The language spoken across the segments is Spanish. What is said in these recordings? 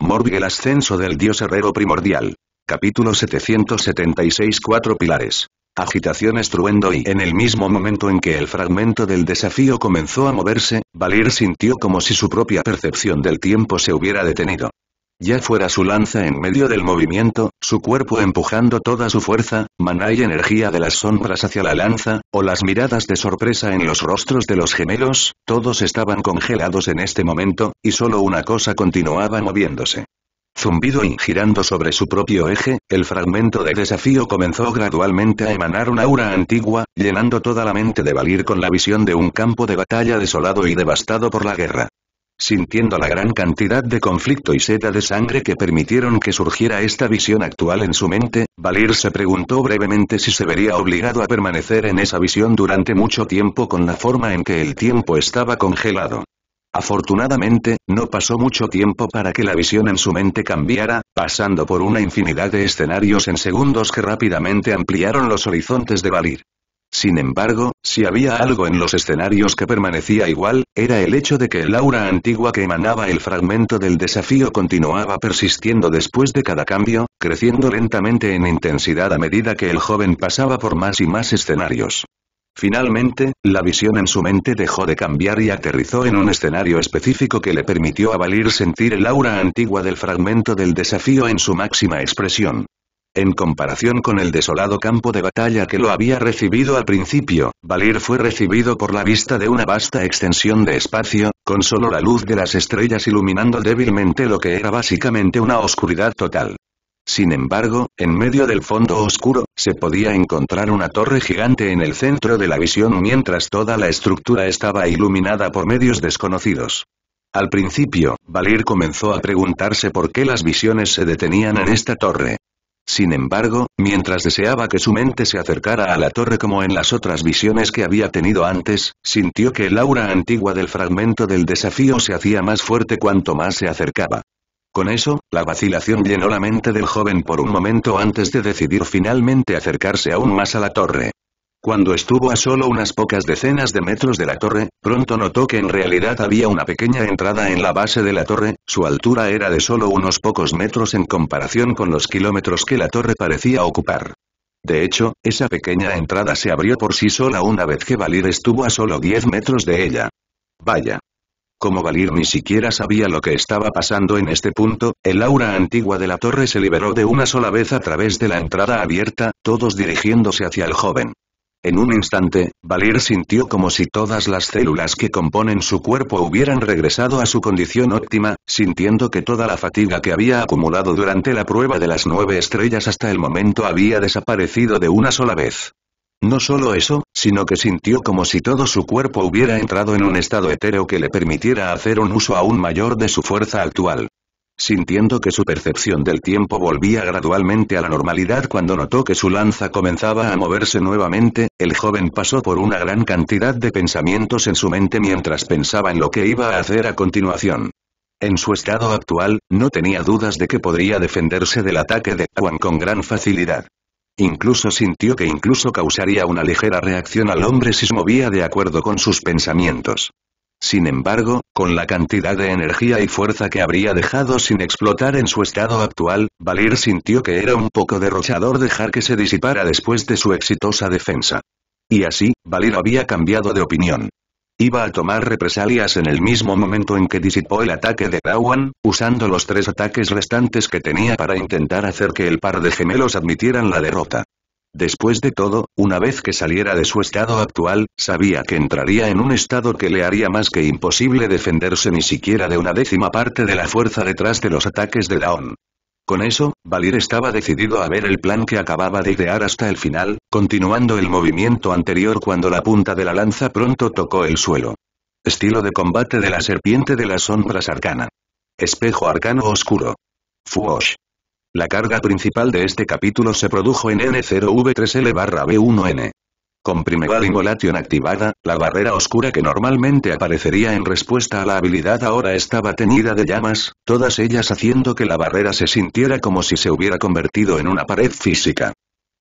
Morbi el ascenso del dios herrero primordial. Capítulo 776 Cuatro pilares. Agitación estruendo y en el mismo momento en que el fragmento del desafío comenzó a moverse, Valir sintió como si su propia percepción del tiempo se hubiera detenido. Ya fuera su lanza en medio del movimiento, su cuerpo empujando toda su fuerza, maná y energía de las sombras hacia la lanza, o las miradas de sorpresa en los rostros de los gemelos, todos estaban congelados en este momento, y solo una cosa continuaba moviéndose. Zumbido y girando sobre su propio eje, el fragmento de desafío comenzó gradualmente a emanar una aura antigua, llenando toda la mente de Valir con la visión de un campo de batalla desolado y devastado por la guerra sintiendo la gran cantidad de conflicto y seda de sangre que permitieron que surgiera esta visión actual en su mente, Valir se preguntó brevemente si se vería obligado a permanecer en esa visión durante mucho tiempo con la forma en que el tiempo estaba congelado. Afortunadamente, no pasó mucho tiempo para que la visión en su mente cambiara, pasando por una infinidad de escenarios en segundos que rápidamente ampliaron los horizontes de Valir. Sin embargo, si había algo en los escenarios que permanecía igual, era el hecho de que el aura antigua que emanaba el fragmento del desafío continuaba persistiendo después de cada cambio, creciendo lentamente en intensidad a medida que el joven pasaba por más y más escenarios. Finalmente, la visión en su mente dejó de cambiar y aterrizó en un escenario específico que le permitió a Valir sentir el aura antigua del fragmento del desafío en su máxima expresión. En comparación con el desolado campo de batalla que lo había recibido al principio, Valir fue recibido por la vista de una vasta extensión de espacio, con solo la luz de las estrellas iluminando débilmente lo que era básicamente una oscuridad total. Sin embargo, en medio del fondo oscuro, se podía encontrar una torre gigante en el centro de la visión mientras toda la estructura estaba iluminada por medios desconocidos. Al principio, Valir comenzó a preguntarse por qué las visiones se detenían en esta torre, sin embargo, mientras deseaba que su mente se acercara a la torre como en las otras visiones que había tenido antes, sintió que el aura antigua del fragmento del desafío se hacía más fuerte cuanto más se acercaba. Con eso, la vacilación llenó la mente del joven por un momento antes de decidir finalmente acercarse aún más a la torre. Cuando estuvo a solo unas pocas decenas de metros de la torre, pronto notó que en realidad había una pequeña entrada en la base de la torre, su altura era de solo unos pocos metros en comparación con los kilómetros que la torre parecía ocupar. De hecho, esa pequeña entrada se abrió por sí sola una vez que Valir estuvo a solo 10 metros de ella. Vaya. Como Valir ni siquiera sabía lo que estaba pasando en este punto, el aura antigua de la torre se liberó de una sola vez a través de la entrada abierta, todos dirigiéndose hacia el joven. En un instante, Valir sintió como si todas las células que componen su cuerpo hubieran regresado a su condición óptima, sintiendo que toda la fatiga que había acumulado durante la prueba de las nueve estrellas hasta el momento había desaparecido de una sola vez. No solo eso, sino que sintió como si todo su cuerpo hubiera entrado en un estado etéreo que le permitiera hacer un uso aún mayor de su fuerza actual sintiendo que su percepción del tiempo volvía gradualmente a la normalidad cuando notó que su lanza comenzaba a moverse nuevamente, el joven pasó por una gran cantidad de pensamientos en su mente mientras pensaba en lo que iba a hacer a continuación. En su estado actual, no tenía dudas de que podría defenderse del ataque de Juan con gran facilidad. Incluso sintió que incluso causaría una ligera reacción al hombre si se movía de acuerdo con sus pensamientos. Sin embargo, con la cantidad de energía y fuerza que habría dejado sin explotar en su estado actual, Valir sintió que era un poco derrochador dejar que se disipara después de su exitosa defensa. Y así, Valir había cambiado de opinión. Iba a tomar represalias en el mismo momento en que disipó el ataque de Dawan, usando los tres ataques restantes que tenía para intentar hacer que el par de gemelos admitieran la derrota. Después de todo, una vez que saliera de su estado actual, sabía que entraría en un estado que le haría más que imposible defenderse ni siquiera de una décima parte de la fuerza detrás de los ataques de Daon. Con eso, Valir estaba decidido a ver el plan que acababa de idear hasta el final, continuando el movimiento anterior cuando la punta de la lanza pronto tocó el suelo. Estilo de combate de la serpiente de las sombras arcana. Espejo arcano oscuro. Fuosh. La carga principal de este capítulo se produjo en N0V3L-B1N. Con Primeval Involation activada, la barrera oscura que normalmente aparecería en respuesta a la habilidad ahora estaba teñida de llamas, todas ellas haciendo que la barrera se sintiera como si se hubiera convertido en una pared física.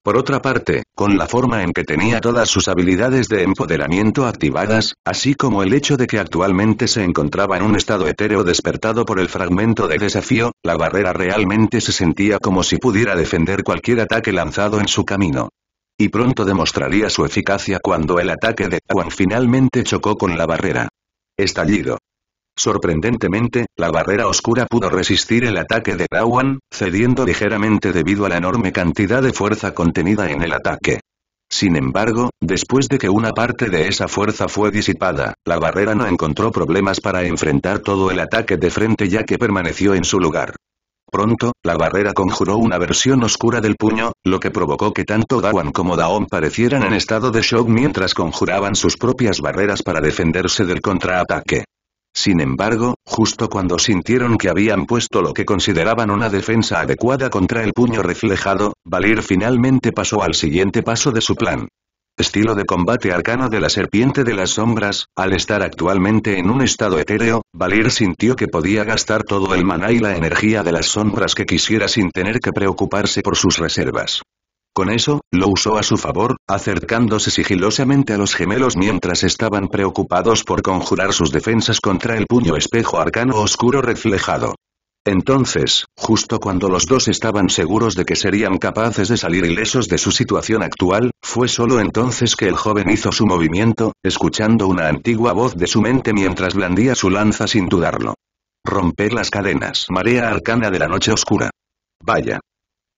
Por otra parte, con la forma en que tenía todas sus habilidades de empoderamiento activadas, así como el hecho de que actualmente se encontraba en un estado etéreo despertado por el fragmento de desafío, la barrera realmente se sentía como si pudiera defender cualquier ataque lanzado en su camino. Y pronto demostraría su eficacia cuando el ataque de Juan finalmente chocó con la barrera. Estallido. Sorprendentemente, la barrera oscura pudo resistir el ataque de Dawan, cediendo ligeramente debido a la enorme cantidad de fuerza contenida en el ataque. Sin embargo, después de que una parte de esa fuerza fue disipada, la barrera no encontró problemas para enfrentar todo el ataque de frente ya que permaneció en su lugar. Pronto, la barrera conjuró una versión oscura del puño, lo que provocó que tanto Dawan como Daon parecieran en estado de shock mientras conjuraban sus propias barreras para defenderse del contraataque. Sin embargo, justo cuando sintieron que habían puesto lo que consideraban una defensa adecuada contra el puño reflejado, Valir finalmente pasó al siguiente paso de su plan. Estilo de combate arcano de la serpiente de las sombras, al estar actualmente en un estado etéreo, Valir sintió que podía gastar todo el maná y la energía de las sombras que quisiera sin tener que preocuparse por sus reservas. Con eso, lo usó a su favor, acercándose sigilosamente a los gemelos mientras estaban preocupados por conjurar sus defensas contra el puño espejo arcano oscuro reflejado. Entonces, justo cuando los dos estaban seguros de que serían capaces de salir ilesos de su situación actual, fue solo entonces que el joven hizo su movimiento, escuchando una antigua voz de su mente mientras blandía su lanza sin dudarlo. Romper las cadenas. Marea arcana de la noche oscura. Vaya.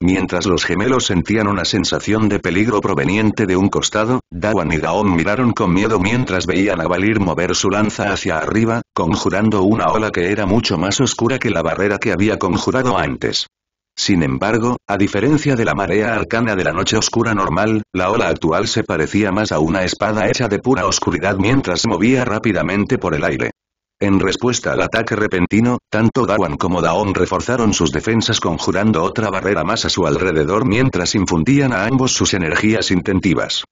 Mientras los gemelos sentían una sensación de peligro proveniente de un costado, Dawan y Gaon miraron con miedo mientras veían a Valir mover su lanza hacia arriba, conjurando una ola que era mucho más oscura que la barrera que había conjurado antes. Sin embargo, a diferencia de la marea arcana de la noche oscura normal, la ola actual se parecía más a una espada hecha de pura oscuridad mientras movía rápidamente por el aire. En respuesta al ataque repentino, tanto Dawan como Daon reforzaron sus defensas conjurando otra barrera más a su alrededor mientras infundían a ambos sus energías intentivas.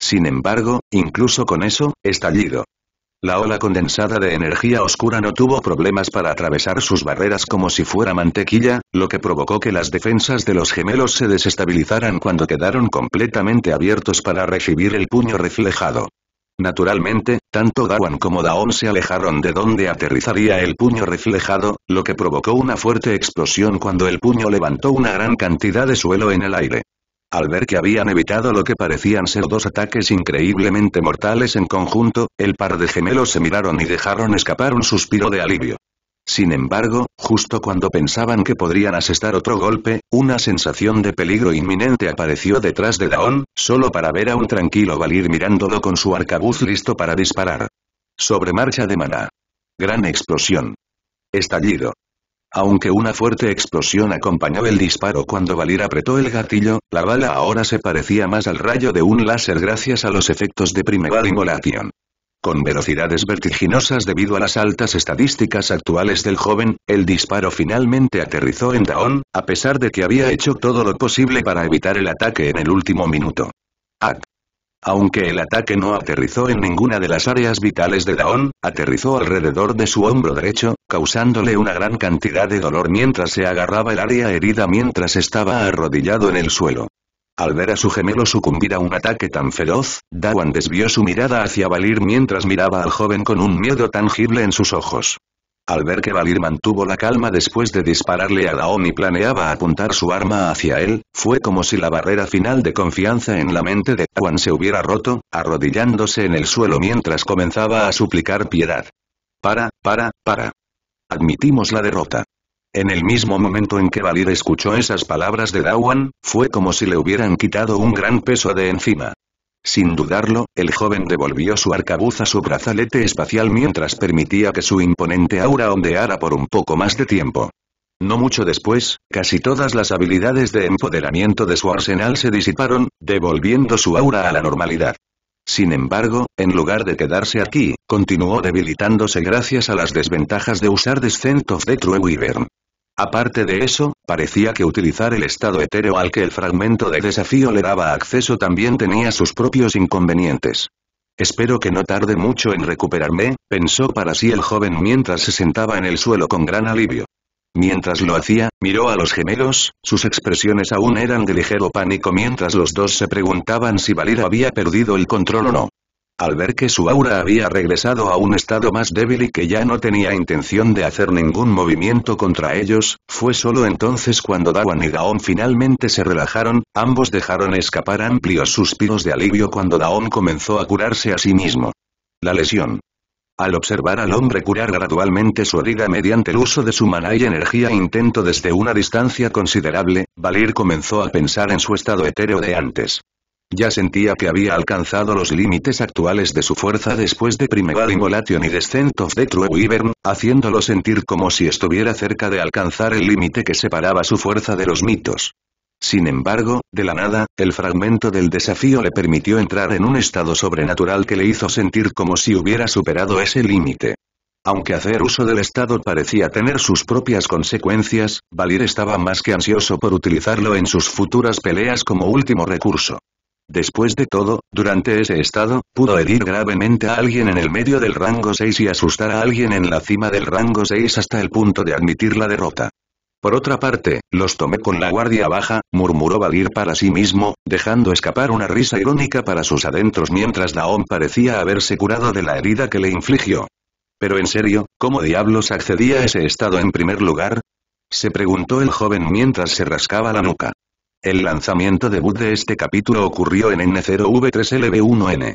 Sin embargo, incluso con eso, estallido. La ola condensada de energía oscura no tuvo problemas para atravesar sus barreras como si fuera mantequilla, lo que provocó que las defensas de los gemelos se desestabilizaran cuando quedaron completamente abiertos para recibir el puño reflejado. Naturalmente, tanto Dawan como Daon se alejaron de donde aterrizaría el puño reflejado, lo que provocó una fuerte explosión cuando el puño levantó una gran cantidad de suelo en el aire. Al ver que habían evitado lo que parecían ser dos ataques increíblemente mortales en conjunto, el par de gemelos se miraron y dejaron escapar un suspiro de alivio. Sin embargo, justo cuando pensaban que podrían asestar otro golpe, una sensación de peligro inminente apareció detrás de Daon, solo para ver a un tranquilo Valir mirándolo con su arcabuz listo para disparar. Sobremarcha de maná. Gran explosión. Estallido. Aunque una fuerte explosión acompañó el disparo cuando Valir apretó el gatillo, la bala ahora se parecía más al rayo de un láser gracias a los efectos de Primeval Immolation. Con velocidades vertiginosas debido a las altas estadísticas actuales del joven, el disparo finalmente aterrizó en Daon, a pesar de que había hecho todo lo posible para evitar el ataque en el último minuto. Aunque el ataque no aterrizó en ninguna de las áreas vitales de Daon, aterrizó alrededor de su hombro derecho, causándole una gran cantidad de dolor mientras se agarraba el área herida mientras estaba arrodillado en el suelo. Al ver a su gemelo sucumbir a un ataque tan feroz, Dawan desvió su mirada hacia Valir mientras miraba al joven con un miedo tangible en sus ojos. Al ver que Valir mantuvo la calma después de dispararle a y planeaba apuntar su arma hacia él, fue como si la barrera final de confianza en la mente de Dawan se hubiera roto, arrodillándose en el suelo mientras comenzaba a suplicar piedad. Para, para, para. Admitimos la derrota. En el mismo momento en que Valir escuchó esas palabras de Dawan, fue como si le hubieran quitado un gran peso de encima. Sin dudarlo, el joven devolvió su arcabuz a su brazalete espacial mientras permitía que su imponente aura ondeara por un poco más de tiempo. No mucho después, casi todas las habilidades de empoderamiento de su arsenal se disiparon, devolviendo su aura a la normalidad. Sin embargo, en lugar de quedarse aquí, continuó debilitándose gracias a las desventajas de usar Descent of the True Wyvern. Aparte de eso, parecía que utilizar el estado etéreo al que el fragmento de desafío le daba acceso también tenía sus propios inconvenientes. Espero que no tarde mucho en recuperarme, pensó para sí el joven mientras se sentaba en el suelo con gran alivio. Mientras lo hacía, miró a los gemelos, sus expresiones aún eran de ligero pánico mientras los dos se preguntaban si Valir había perdido el control o no. Al ver que su aura había regresado a un estado más débil y que ya no tenía intención de hacer ningún movimiento contra ellos, fue solo entonces cuando Dawan y Daon finalmente se relajaron, ambos dejaron escapar amplios suspiros de alivio cuando Daon comenzó a curarse a sí mismo. La lesión. Al observar al hombre curar gradualmente su herida mediante el uso de su maná y energía intento desde una distancia considerable, Valir comenzó a pensar en su estado etéreo de antes. Ya sentía que había alcanzado los límites actuales de su fuerza después de Primeval Immolation y Descent of the True Wyvern, haciéndolo sentir como si estuviera cerca de alcanzar el límite que separaba su fuerza de los mitos. Sin embargo, de la nada, el fragmento del desafío le permitió entrar en un estado sobrenatural que le hizo sentir como si hubiera superado ese límite. Aunque hacer uso del estado parecía tener sus propias consecuencias, Valir estaba más que ansioso por utilizarlo en sus futuras peleas como último recurso. Después de todo, durante ese estado, pudo herir gravemente a alguien en el medio del rango 6 y asustar a alguien en la cima del rango 6 hasta el punto de admitir la derrota. Por otra parte, los tomé con la guardia baja, murmuró Valir para sí mismo, dejando escapar una risa irónica para sus adentros mientras Daon parecía haberse curado de la herida que le infligió. Pero en serio, ¿cómo diablos accedía a ese estado en primer lugar? Se preguntó el joven mientras se rascaba la nuca. El lanzamiento debut de este capítulo ocurrió en N0V3LB1N.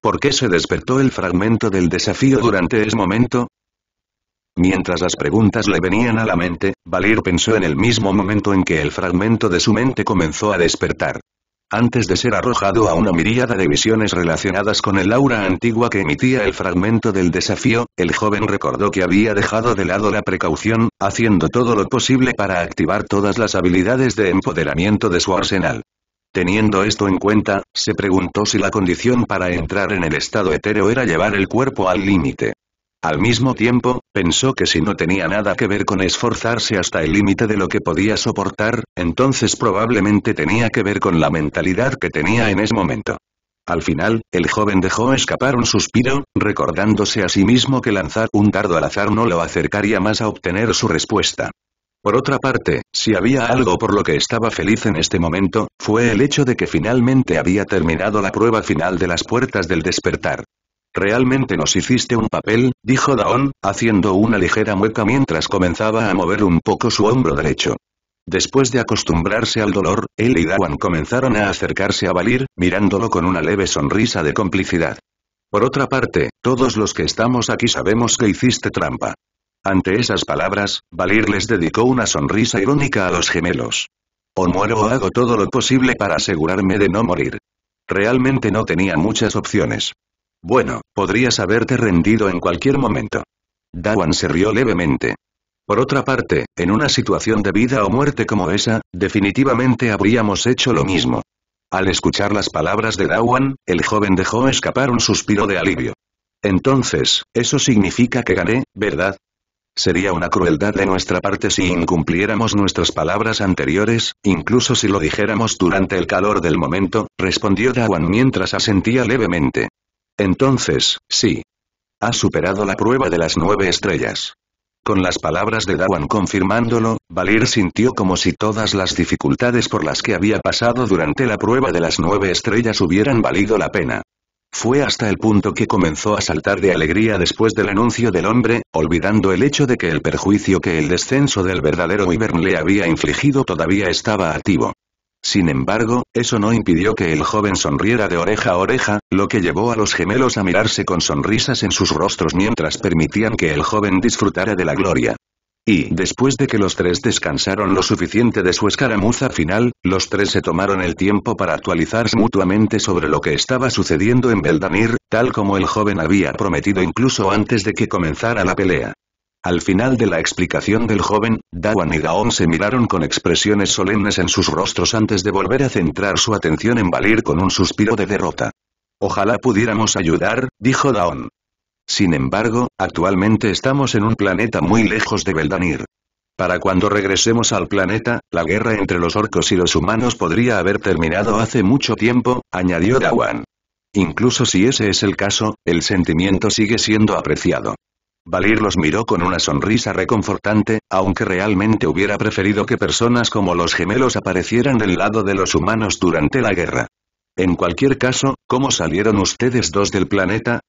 ¿Por qué se despertó el fragmento del desafío durante ese momento? Mientras las preguntas le venían a la mente, Valir pensó en el mismo momento en que el fragmento de su mente comenzó a despertar antes de ser arrojado a una miríada de visiones relacionadas con el aura antigua que emitía el fragmento del desafío, el joven recordó que había dejado de lado la precaución, haciendo todo lo posible para activar todas las habilidades de empoderamiento de su arsenal. Teniendo esto en cuenta, se preguntó si la condición para entrar en el estado etéreo era llevar el cuerpo al límite. Al mismo tiempo, pensó que si no tenía nada que ver con esforzarse hasta el límite de lo que podía soportar, entonces probablemente tenía que ver con la mentalidad que tenía en ese momento. Al final, el joven dejó escapar un suspiro, recordándose a sí mismo que lanzar un dardo al azar no lo acercaría más a obtener su respuesta. Por otra parte, si había algo por lo que estaba feliz en este momento, fue el hecho de que finalmente había terminado la prueba final de las puertas del despertar. Realmente nos hiciste un papel, dijo Daon, haciendo una ligera mueca mientras comenzaba a mover un poco su hombro derecho. Después de acostumbrarse al dolor, él y Daon comenzaron a acercarse a Valir, mirándolo con una leve sonrisa de complicidad. Por otra parte, todos los que estamos aquí sabemos que hiciste trampa. Ante esas palabras, Valir les dedicó una sonrisa irónica a los gemelos. O muero o hago todo lo posible para asegurarme de no morir. Realmente no tenía muchas opciones. Bueno, podrías haberte rendido en cualquier momento. Dawan se rió levemente. Por otra parte, en una situación de vida o muerte como esa, definitivamente habríamos hecho lo mismo. Al escuchar las palabras de Dawan, el joven dejó escapar un suspiro de alivio. Entonces, eso significa que gané, ¿verdad? Sería una crueldad de nuestra parte si incumpliéramos nuestras palabras anteriores, incluso si lo dijéramos durante el calor del momento, respondió Dawan mientras asentía levemente. Entonces, sí. Ha superado la prueba de las nueve estrellas. Con las palabras de Dawan confirmándolo, Valir sintió como si todas las dificultades por las que había pasado durante la prueba de las nueve estrellas hubieran valido la pena. Fue hasta el punto que comenzó a saltar de alegría después del anuncio del hombre, olvidando el hecho de que el perjuicio que el descenso del verdadero Wyvern le había infligido todavía estaba activo. Sin embargo, eso no impidió que el joven sonriera de oreja a oreja, lo que llevó a los gemelos a mirarse con sonrisas en sus rostros mientras permitían que el joven disfrutara de la gloria. Y después de que los tres descansaron lo suficiente de su escaramuza final, los tres se tomaron el tiempo para actualizarse mutuamente sobre lo que estaba sucediendo en Beldanir, tal como el joven había prometido incluso antes de que comenzara la pelea. Al final de la explicación del joven, Dawan y Daon se miraron con expresiones solemnes en sus rostros antes de volver a centrar su atención en Valir con un suspiro de derrota. Ojalá pudiéramos ayudar, dijo Daon. Sin embargo, actualmente estamos en un planeta muy lejos de Beldanir. Para cuando regresemos al planeta, la guerra entre los orcos y los humanos podría haber terminado hace mucho tiempo, añadió Dawan. Incluso si ese es el caso, el sentimiento sigue siendo apreciado. Valir los miró con una sonrisa reconfortante, aunque realmente hubiera preferido que personas como los gemelos aparecieran del lado de los humanos durante la guerra. En cualquier caso, ¿cómo salieron ustedes dos del planeta?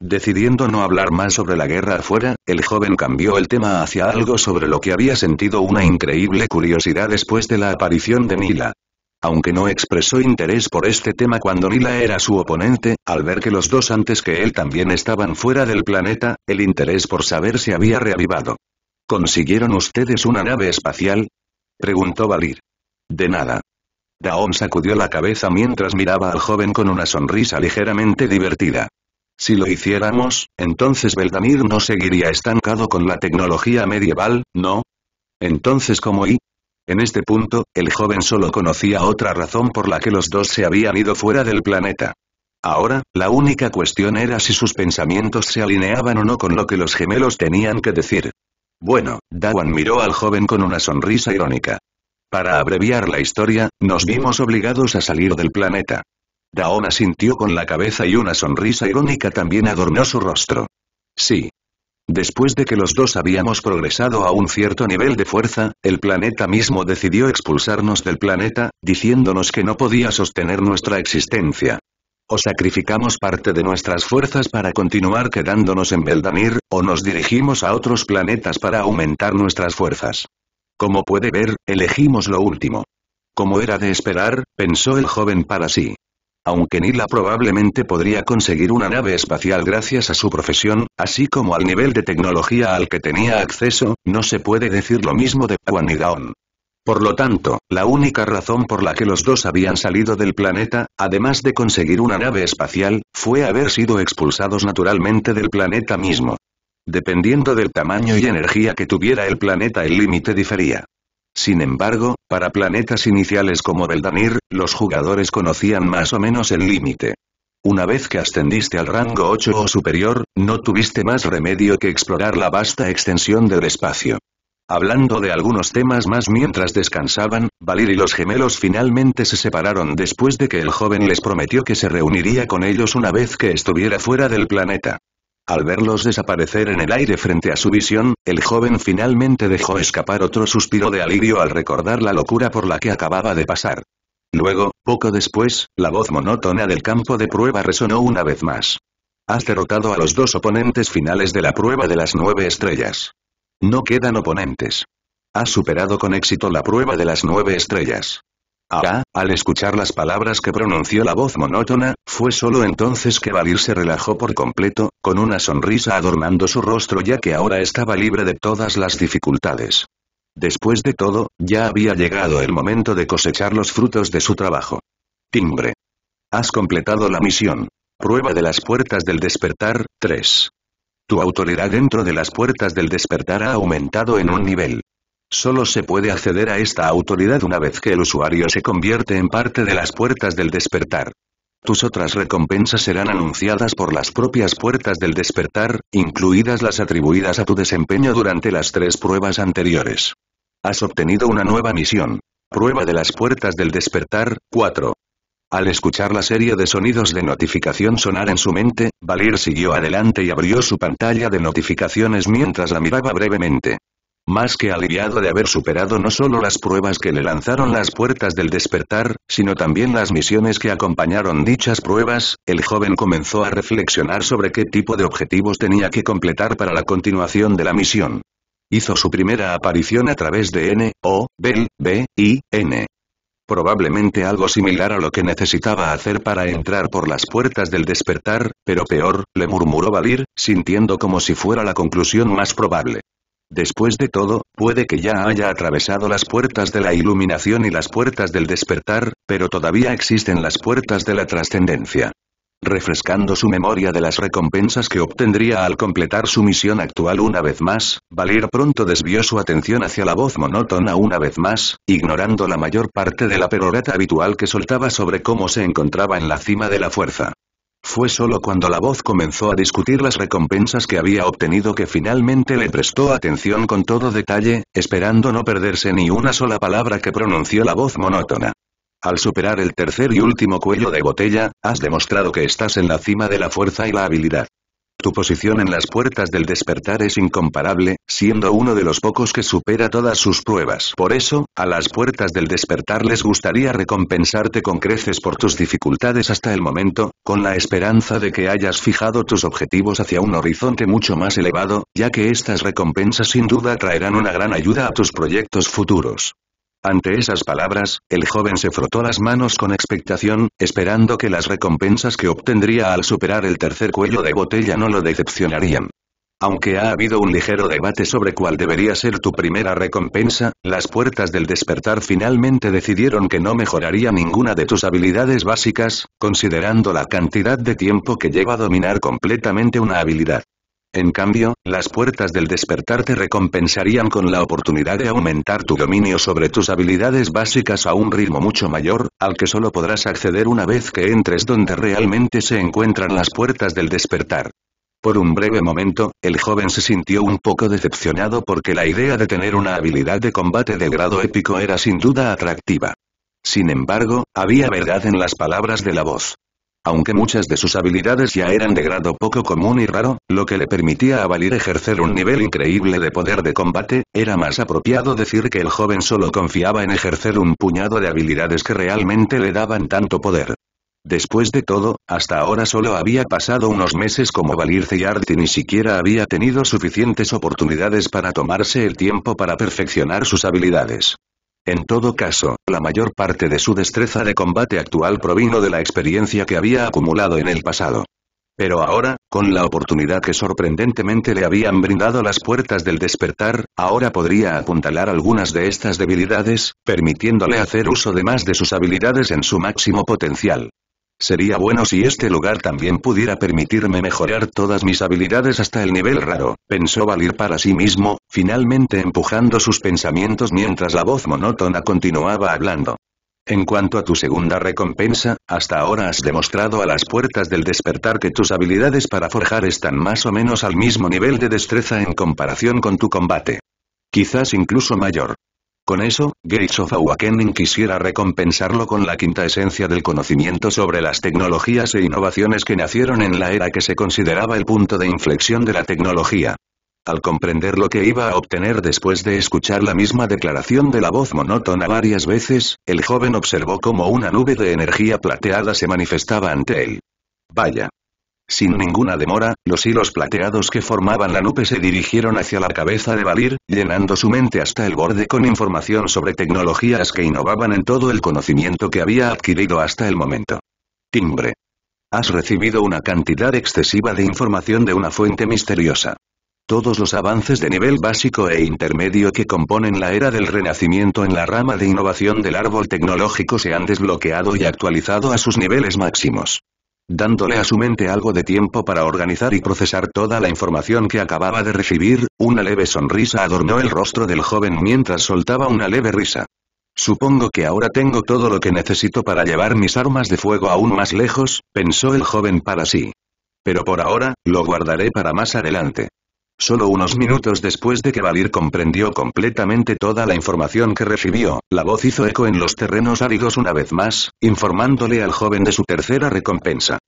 Decidiendo no hablar más sobre la guerra afuera, el joven cambió el tema hacia algo sobre lo que había sentido una increíble curiosidad después de la aparición de Mila. Aunque no expresó interés por este tema cuando Lila era su oponente, al ver que los dos antes que él también estaban fuera del planeta, el interés por saber se había reavivado. ¿Consiguieron ustedes una nave espacial? Preguntó Valir. De nada. Daon sacudió la cabeza mientras miraba al joven con una sonrisa ligeramente divertida. Si lo hiciéramos, entonces Beldamir no seguiría estancado con la tecnología medieval, ¿no? Entonces ¿cómo y, en este punto, el joven solo conocía otra razón por la que los dos se habían ido fuera del planeta. Ahora, la única cuestión era si sus pensamientos se alineaban o no con lo que los gemelos tenían que decir. Bueno, Dawan miró al joven con una sonrisa irónica. Para abreviar la historia, nos vimos obligados a salir del planeta. Daona sintió con la cabeza y una sonrisa irónica también adornó su rostro. Sí, Después de que los dos habíamos progresado a un cierto nivel de fuerza, el planeta mismo decidió expulsarnos del planeta, diciéndonos que no podía sostener nuestra existencia. O sacrificamos parte de nuestras fuerzas para continuar quedándonos en Beldamir, o nos dirigimos a otros planetas para aumentar nuestras fuerzas. Como puede ver, elegimos lo último. Como era de esperar, pensó el joven para sí. Aunque Nila probablemente podría conseguir una nave espacial gracias a su profesión, así como al nivel de tecnología al que tenía acceso, no se puede decir lo mismo de Quan y Por lo tanto, la única razón por la que los dos habían salido del planeta, además de conseguir una nave espacial, fue haber sido expulsados naturalmente del planeta mismo. Dependiendo del tamaño y energía que tuviera el planeta el límite difería. Sin embargo, para planetas iniciales como Beldanir, los jugadores conocían más o menos el límite. Una vez que ascendiste al rango 8 o superior, no tuviste más remedio que explorar la vasta extensión del espacio. Hablando de algunos temas más mientras descansaban, Valir y los gemelos finalmente se separaron después de que el joven les prometió que se reuniría con ellos una vez que estuviera fuera del planeta. Al verlos desaparecer en el aire frente a su visión, el joven finalmente dejó escapar otro suspiro de alivio al recordar la locura por la que acababa de pasar. Luego, poco después, la voz monótona del campo de prueba resonó una vez más. Has derrotado a los dos oponentes finales de la prueba de las nueve estrellas. No quedan oponentes. Has superado con éxito la prueba de las nueve estrellas. Ahora, al escuchar las palabras que pronunció la voz monótona, fue solo entonces que Valir se relajó por completo, con una sonrisa adornando su rostro ya que ahora estaba libre de todas las dificultades. Después de todo, ya había llegado el momento de cosechar los frutos de su trabajo. Timbre. Has completado la misión. Prueba de las puertas del despertar, 3. Tu autoridad dentro de las puertas del despertar ha aumentado en un nivel. Solo se puede acceder a esta autoridad una vez que el usuario se convierte en parte de las puertas del despertar. Tus otras recompensas serán anunciadas por las propias puertas del despertar, incluidas las atribuidas a tu desempeño durante las tres pruebas anteriores. Has obtenido una nueva misión. Prueba de las puertas del despertar, 4. Al escuchar la serie de sonidos de notificación sonar en su mente, Valir siguió adelante y abrió su pantalla de notificaciones mientras la miraba brevemente más que aliviado de haber superado no solo las pruebas que le lanzaron las puertas del despertar, sino también las misiones que acompañaron dichas pruebas, el joven comenzó a reflexionar sobre qué tipo de objetivos tenía que completar para la continuación de la misión. Hizo su primera aparición a través de N, O, B, B, I, N probablemente algo similar a lo que necesitaba hacer para entrar por las puertas del despertar, pero peor, le murmuró Valir, sintiendo como si fuera la conclusión más probable. Después de todo, puede que ya haya atravesado las puertas de la iluminación y las puertas del despertar, pero todavía existen las puertas de la trascendencia. Refrescando su memoria de las recompensas que obtendría al completar su misión actual una vez más, Valir pronto desvió su atención hacia la voz monótona una vez más, ignorando la mayor parte de la perorata habitual que soltaba sobre cómo se encontraba en la cima de la fuerza. Fue solo cuando la voz comenzó a discutir las recompensas que había obtenido que finalmente le prestó atención con todo detalle, esperando no perderse ni una sola palabra que pronunció la voz monótona. Al superar el tercer y último cuello de botella, has demostrado que estás en la cima de la fuerza y la habilidad. Tu posición en las puertas del despertar es incomparable, siendo uno de los pocos que supera todas sus pruebas. Por eso, a las puertas del despertar les gustaría recompensarte con creces por tus dificultades hasta el momento, con la esperanza de que hayas fijado tus objetivos hacia un horizonte mucho más elevado, ya que estas recompensas sin duda traerán una gran ayuda a tus proyectos futuros. Ante esas palabras, el joven se frotó las manos con expectación, esperando que las recompensas que obtendría al superar el tercer cuello de botella no lo decepcionarían. Aunque ha habido un ligero debate sobre cuál debería ser tu primera recompensa, las puertas del despertar finalmente decidieron que no mejoraría ninguna de tus habilidades básicas, considerando la cantidad de tiempo que lleva a dominar completamente una habilidad. En cambio, las puertas del despertar te recompensarían con la oportunidad de aumentar tu dominio sobre tus habilidades básicas a un ritmo mucho mayor, al que solo podrás acceder una vez que entres donde realmente se encuentran las puertas del despertar. Por un breve momento, el joven se sintió un poco decepcionado porque la idea de tener una habilidad de combate de grado épico era sin duda atractiva. Sin embargo, había verdad en las palabras de la voz. Aunque muchas de sus habilidades ya eran de grado poco común y raro, lo que le permitía a Valir ejercer un nivel increíble de poder de combate, era más apropiado decir que el joven solo confiaba en ejercer un puñado de habilidades que realmente le daban tanto poder. Después de todo, hasta ahora solo había pasado unos meses como Valir y ni siquiera había tenido suficientes oportunidades para tomarse el tiempo para perfeccionar sus habilidades. En todo caso, la mayor parte de su destreza de combate actual provino de la experiencia que había acumulado en el pasado. Pero ahora, con la oportunidad que sorprendentemente le habían brindado las puertas del despertar, ahora podría apuntalar algunas de estas debilidades, permitiéndole hacer uso de más de sus habilidades en su máximo potencial. Sería bueno si este lugar también pudiera permitirme mejorar todas mis habilidades hasta el nivel raro, pensó Valir para sí mismo, finalmente empujando sus pensamientos mientras la voz monótona continuaba hablando. En cuanto a tu segunda recompensa, hasta ahora has demostrado a las puertas del despertar que tus habilidades para forjar están más o menos al mismo nivel de destreza en comparación con tu combate. Quizás incluso mayor. Con eso, Gates of Awakening quisiera recompensarlo con la quinta esencia del conocimiento sobre las tecnologías e innovaciones que nacieron en la era que se consideraba el punto de inflexión de la tecnología. Al comprender lo que iba a obtener después de escuchar la misma declaración de la voz monótona varias veces, el joven observó cómo una nube de energía plateada se manifestaba ante él. Vaya, sin ninguna demora, los hilos plateados que formaban la nube se dirigieron hacia la cabeza de Valir, llenando su mente hasta el borde con información sobre tecnologías que innovaban en todo el conocimiento que había adquirido hasta el momento. Timbre. Has recibido una cantidad excesiva de información de una fuente misteriosa. Todos los avances de nivel básico e intermedio que componen la era del renacimiento en la rama de innovación del árbol tecnológico se han desbloqueado y actualizado a sus niveles máximos dándole a su mente algo de tiempo para organizar y procesar toda la información que acababa de recibir, una leve sonrisa adornó el rostro del joven mientras soltaba una leve risa. Supongo que ahora tengo todo lo que necesito para llevar mis armas de fuego aún más lejos, pensó el joven para sí. Pero por ahora, lo guardaré para más adelante. Solo unos minutos después de que Valir comprendió completamente toda la información que recibió, la voz hizo eco en los terrenos áridos una vez más, informándole al joven de su tercera recompensa.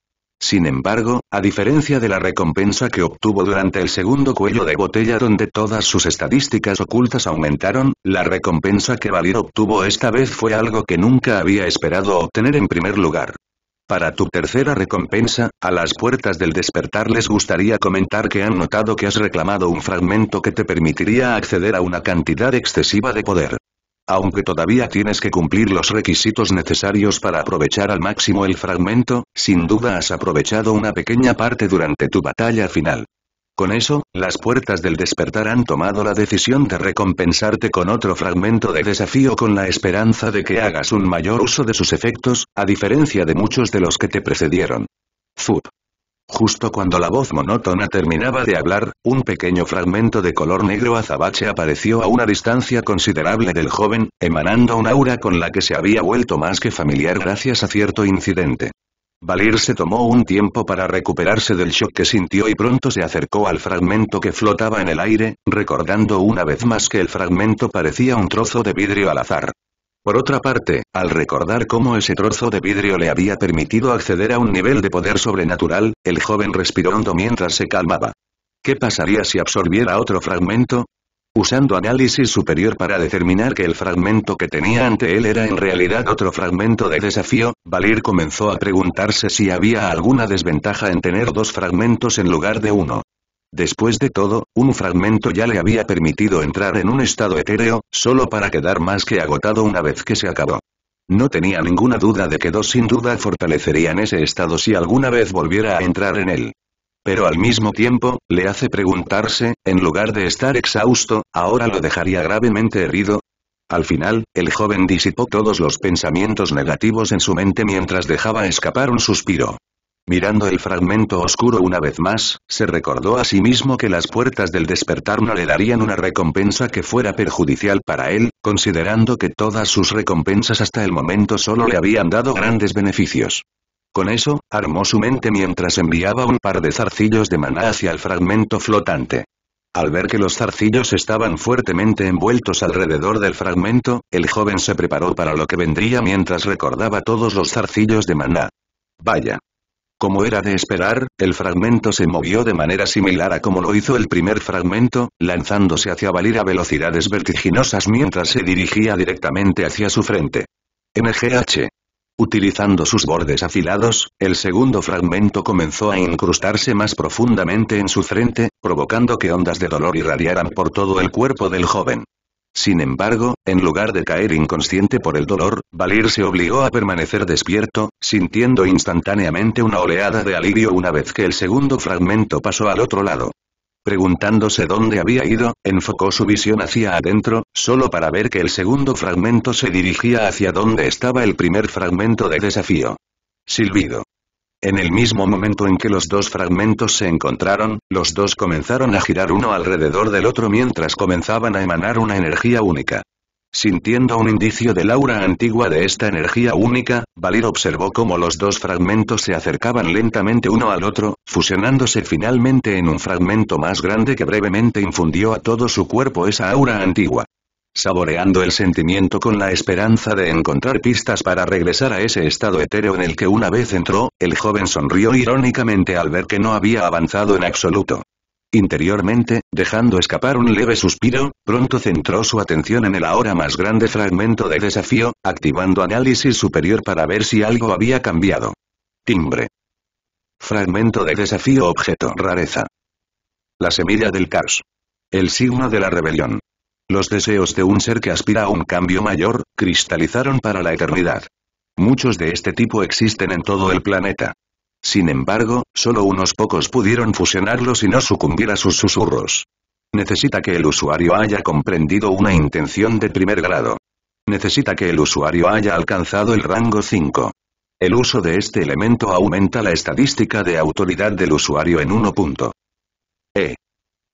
Sin embargo, a diferencia de la recompensa que obtuvo durante el segundo cuello de botella donde todas sus estadísticas ocultas aumentaron, la recompensa que Valir obtuvo esta vez fue algo que nunca había esperado obtener en primer lugar. Para tu tercera recompensa, a las puertas del despertar les gustaría comentar que han notado que has reclamado un fragmento que te permitiría acceder a una cantidad excesiva de poder. Aunque todavía tienes que cumplir los requisitos necesarios para aprovechar al máximo el fragmento, sin duda has aprovechado una pequeña parte durante tu batalla final. Con eso, las puertas del despertar han tomado la decisión de recompensarte con otro fragmento de desafío con la esperanza de que hagas un mayor uso de sus efectos, a diferencia de muchos de los que te precedieron. Zup. Justo cuando la voz monótona terminaba de hablar, un pequeño fragmento de color negro azabache apareció a una distancia considerable del joven, emanando un aura con la que se había vuelto más que familiar gracias a cierto incidente. Valir se tomó un tiempo para recuperarse del shock que sintió y pronto se acercó al fragmento que flotaba en el aire, recordando una vez más que el fragmento parecía un trozo de vidrio al azar. Por otra parte, al recordar cómo ese trozo de vidrio le había permitido acceder a un nivel de poder sobrenatural, el joven respiró hondo mientras se calmaba. ¿Qué pasaría si absorbiera otro fragmento? usando análisis superior para determinar que el fragmento que tenía ante él era en realidad otro fragmento de desafío, Valir comenzó a preguntarse si había alguna desventaja en tener dos fragmentos en lugar de uno. Después de todo, un fragmento ya le había permitido entrar en un estado etéreo, solo para quedar más que agotado una vez que se acabó. No tenía ninguna duda de que dos sin duda fortalecerían ese estado si alguna vez volviera a entrar en él. Pero al mismo tiempo, le hace preguntarse, en lugar de estar exhausto, ¿ahora lo dejaría gravemente herido? Al final, el joven disipó todos los pensamientos negativos en su mente mientras dejaba escapar un suspiro. Mirando el fragmento oscuro una vez más, se recordó a sí mismo que las puertas del despertar no le darían una recompensa que fuera perjudicial para él, considerando que todas sus recompensas hasta el momento solo le habían dado grandes beneficios. Con eso, armó su mente mientras enviaba un par de zarcillos de maná hacia el fragmento flotante. Al ver que los zarcillos estaban fuertemente envueltos alrededor del fragmento, el joven se preparó para lo que vendría mientras recordaba todos los zarcillos de maná. Vaya. Como era de esperar, el fragmento se movió de manera similar a como lo hizo el primer fragmento, lanzándose hacia Valir a velocidades vertiginosas mientras se dirigía directamente hacia su frente. MGH. Utilizando sus bordes afilados, el segundo fragmento comenzó a incrustarse más profundamente en su frente, provocando que ondas de dolor irradiaran por todo el cuerpo del joven. Sin embargo, en lugar de caer inconsciente por el dolor, Valir se obligó a permanecer despierto, sintiendo instantáneamente una oleada de alivio una vez que el segundo fragmento pasó al otro lado. Preguntándose dónde había ido, enfocó su visión hacia adentro, solo para ver que el segundo fragmento se dirigía hacia donde estaba el primer fragmento de desafío. Silbido. En el mismo momento en que los dos fragmentos se encontraron, los dos comenzaron a girar uno alrededor del otro mientras comenzaban a emanar una energía única. Sintiendo un indicio del aura antigua de esta energía única, Valir observó cómo los dos fragmentos se acercaban lentamente uno al otro, fusionándose finalmente en un fragmento más grande que brevemente infundió a todo su cuerpo esa aura antigua. Saboreando el sentimiento con la esperanza de encontrar pistas para regresar a ese estado etéreo en el que una vez entró, el joven sonrió irónicamente al ver que no había avanzado en absoluto. Interiormente, dejando escapar un leve suspiro, pronto centró su atención en el ahora más grande fragmento de desafío, activando análisis superior para ver si algo había cambiado. Timbre. Fragmento de desafío objeto rareza. La semilla del caos. El signo de la rebelión. Los deseos de un ser que aspira a un cambio mayor, cristalizaron para la eternidad. Muchos de este tipo existen en todo el planeta. Sin embargo, solo unos pocos pudieron fusionarlos y no sucumbir a sus susurros. Necesita que el usuario haya comprendido una intención de primer grado. Necesita que el usuario haya alcanzado el rango 5. El uso de este elemento aumenta la estadística de autoridad del usuario en 1 punto. E.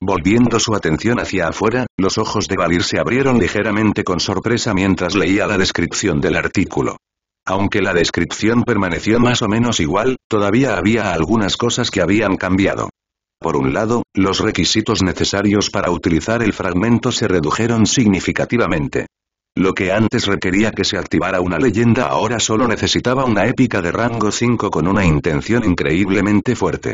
Volviendo su atención hacia afuera, los ojos de Valir se abrieron ligeramente con sorpresa mientras leía la descripción del artículo. Aunque la descripción permaneció más o menos igual, todavía había algunas cosas que habían cambiado. Por un lado, los requisitos necesarios para utilizar el fragmento se redujeron significativamente. Lo que antes requería que se activara una leyenda ahora solo necesitaba una épica de rango 5 con una intención increíblemente fuerte.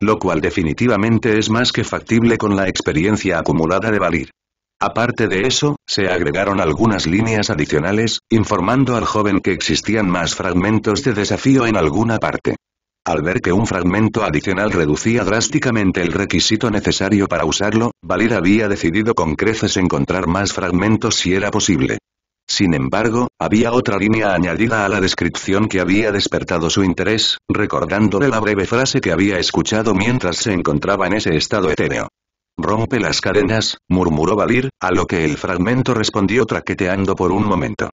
Lo cual definitivamente es más que factible con la experiencia acumulada de Valir. Aparte de eso, se agregaron algunas líneas adicionales, informando al joven que existían más fragmentos de desafío en alguna parte. Al ver que un fragmento adicional reducía drásticamente el requisito necesario para usarlo, Valir había decidido con creces encontrar más fragmentos si era posible. Sin embargo, había otra línea añadida a la descripción que había despertado su interés, recordándole la breve frase que había escuchado mientras se encontraba en ese estado etéreo. Rompe las cadenas, murmuró Valir, a lo que el fragmento respondió traqueteando por un momento.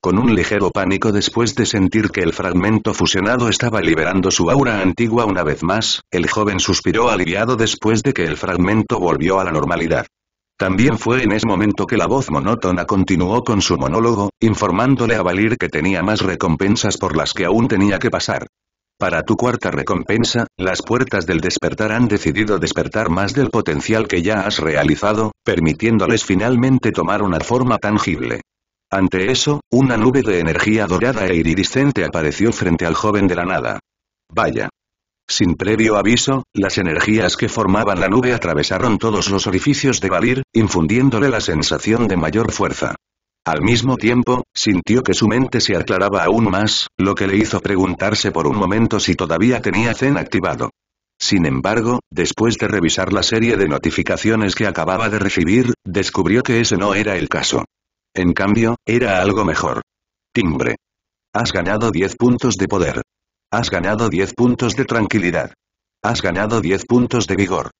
Con un ligero pánico después de sentir que el fragmento fusionado estaba liberando su aura antigua una vez más, el joven suspiró aliviado después de que el fragmento volvió a la normalidad. También fue en ese momento que la voz monótona continuó con su monólogo, informándole a Valir que tenía más recompensas por las que aún tenía que pasar. Para tu cuarta recompensa, las puertas del despertar han decidido despertar más del potencial que ya has realizado, permitiéndoles finalmente tomar una forma tangible. Ante eso, una nube de energía dorada e iridiscente apareció frente al joven de la nada. Vaya. Sin previo aviso, las energías que formaban la nube atravesaron todos los orificios de Valir, infundiéndole la sensación de mayor fuerza. Al mismo tiempo, sintió que su mente se aclaraba aún más, lo que le hizo preguntarse por un momento si todavía tenía Zen activado. Sin embargo, después de revisar la serie de notificaciones que acababa de recibir, descubrió que ese no era el caso. En cambio, era algo mejor. Timbre. Has ganado 10 puntos de poder. Has ganado 10 puntos de tranquilidad. Has ganado 10 puntos de vigor.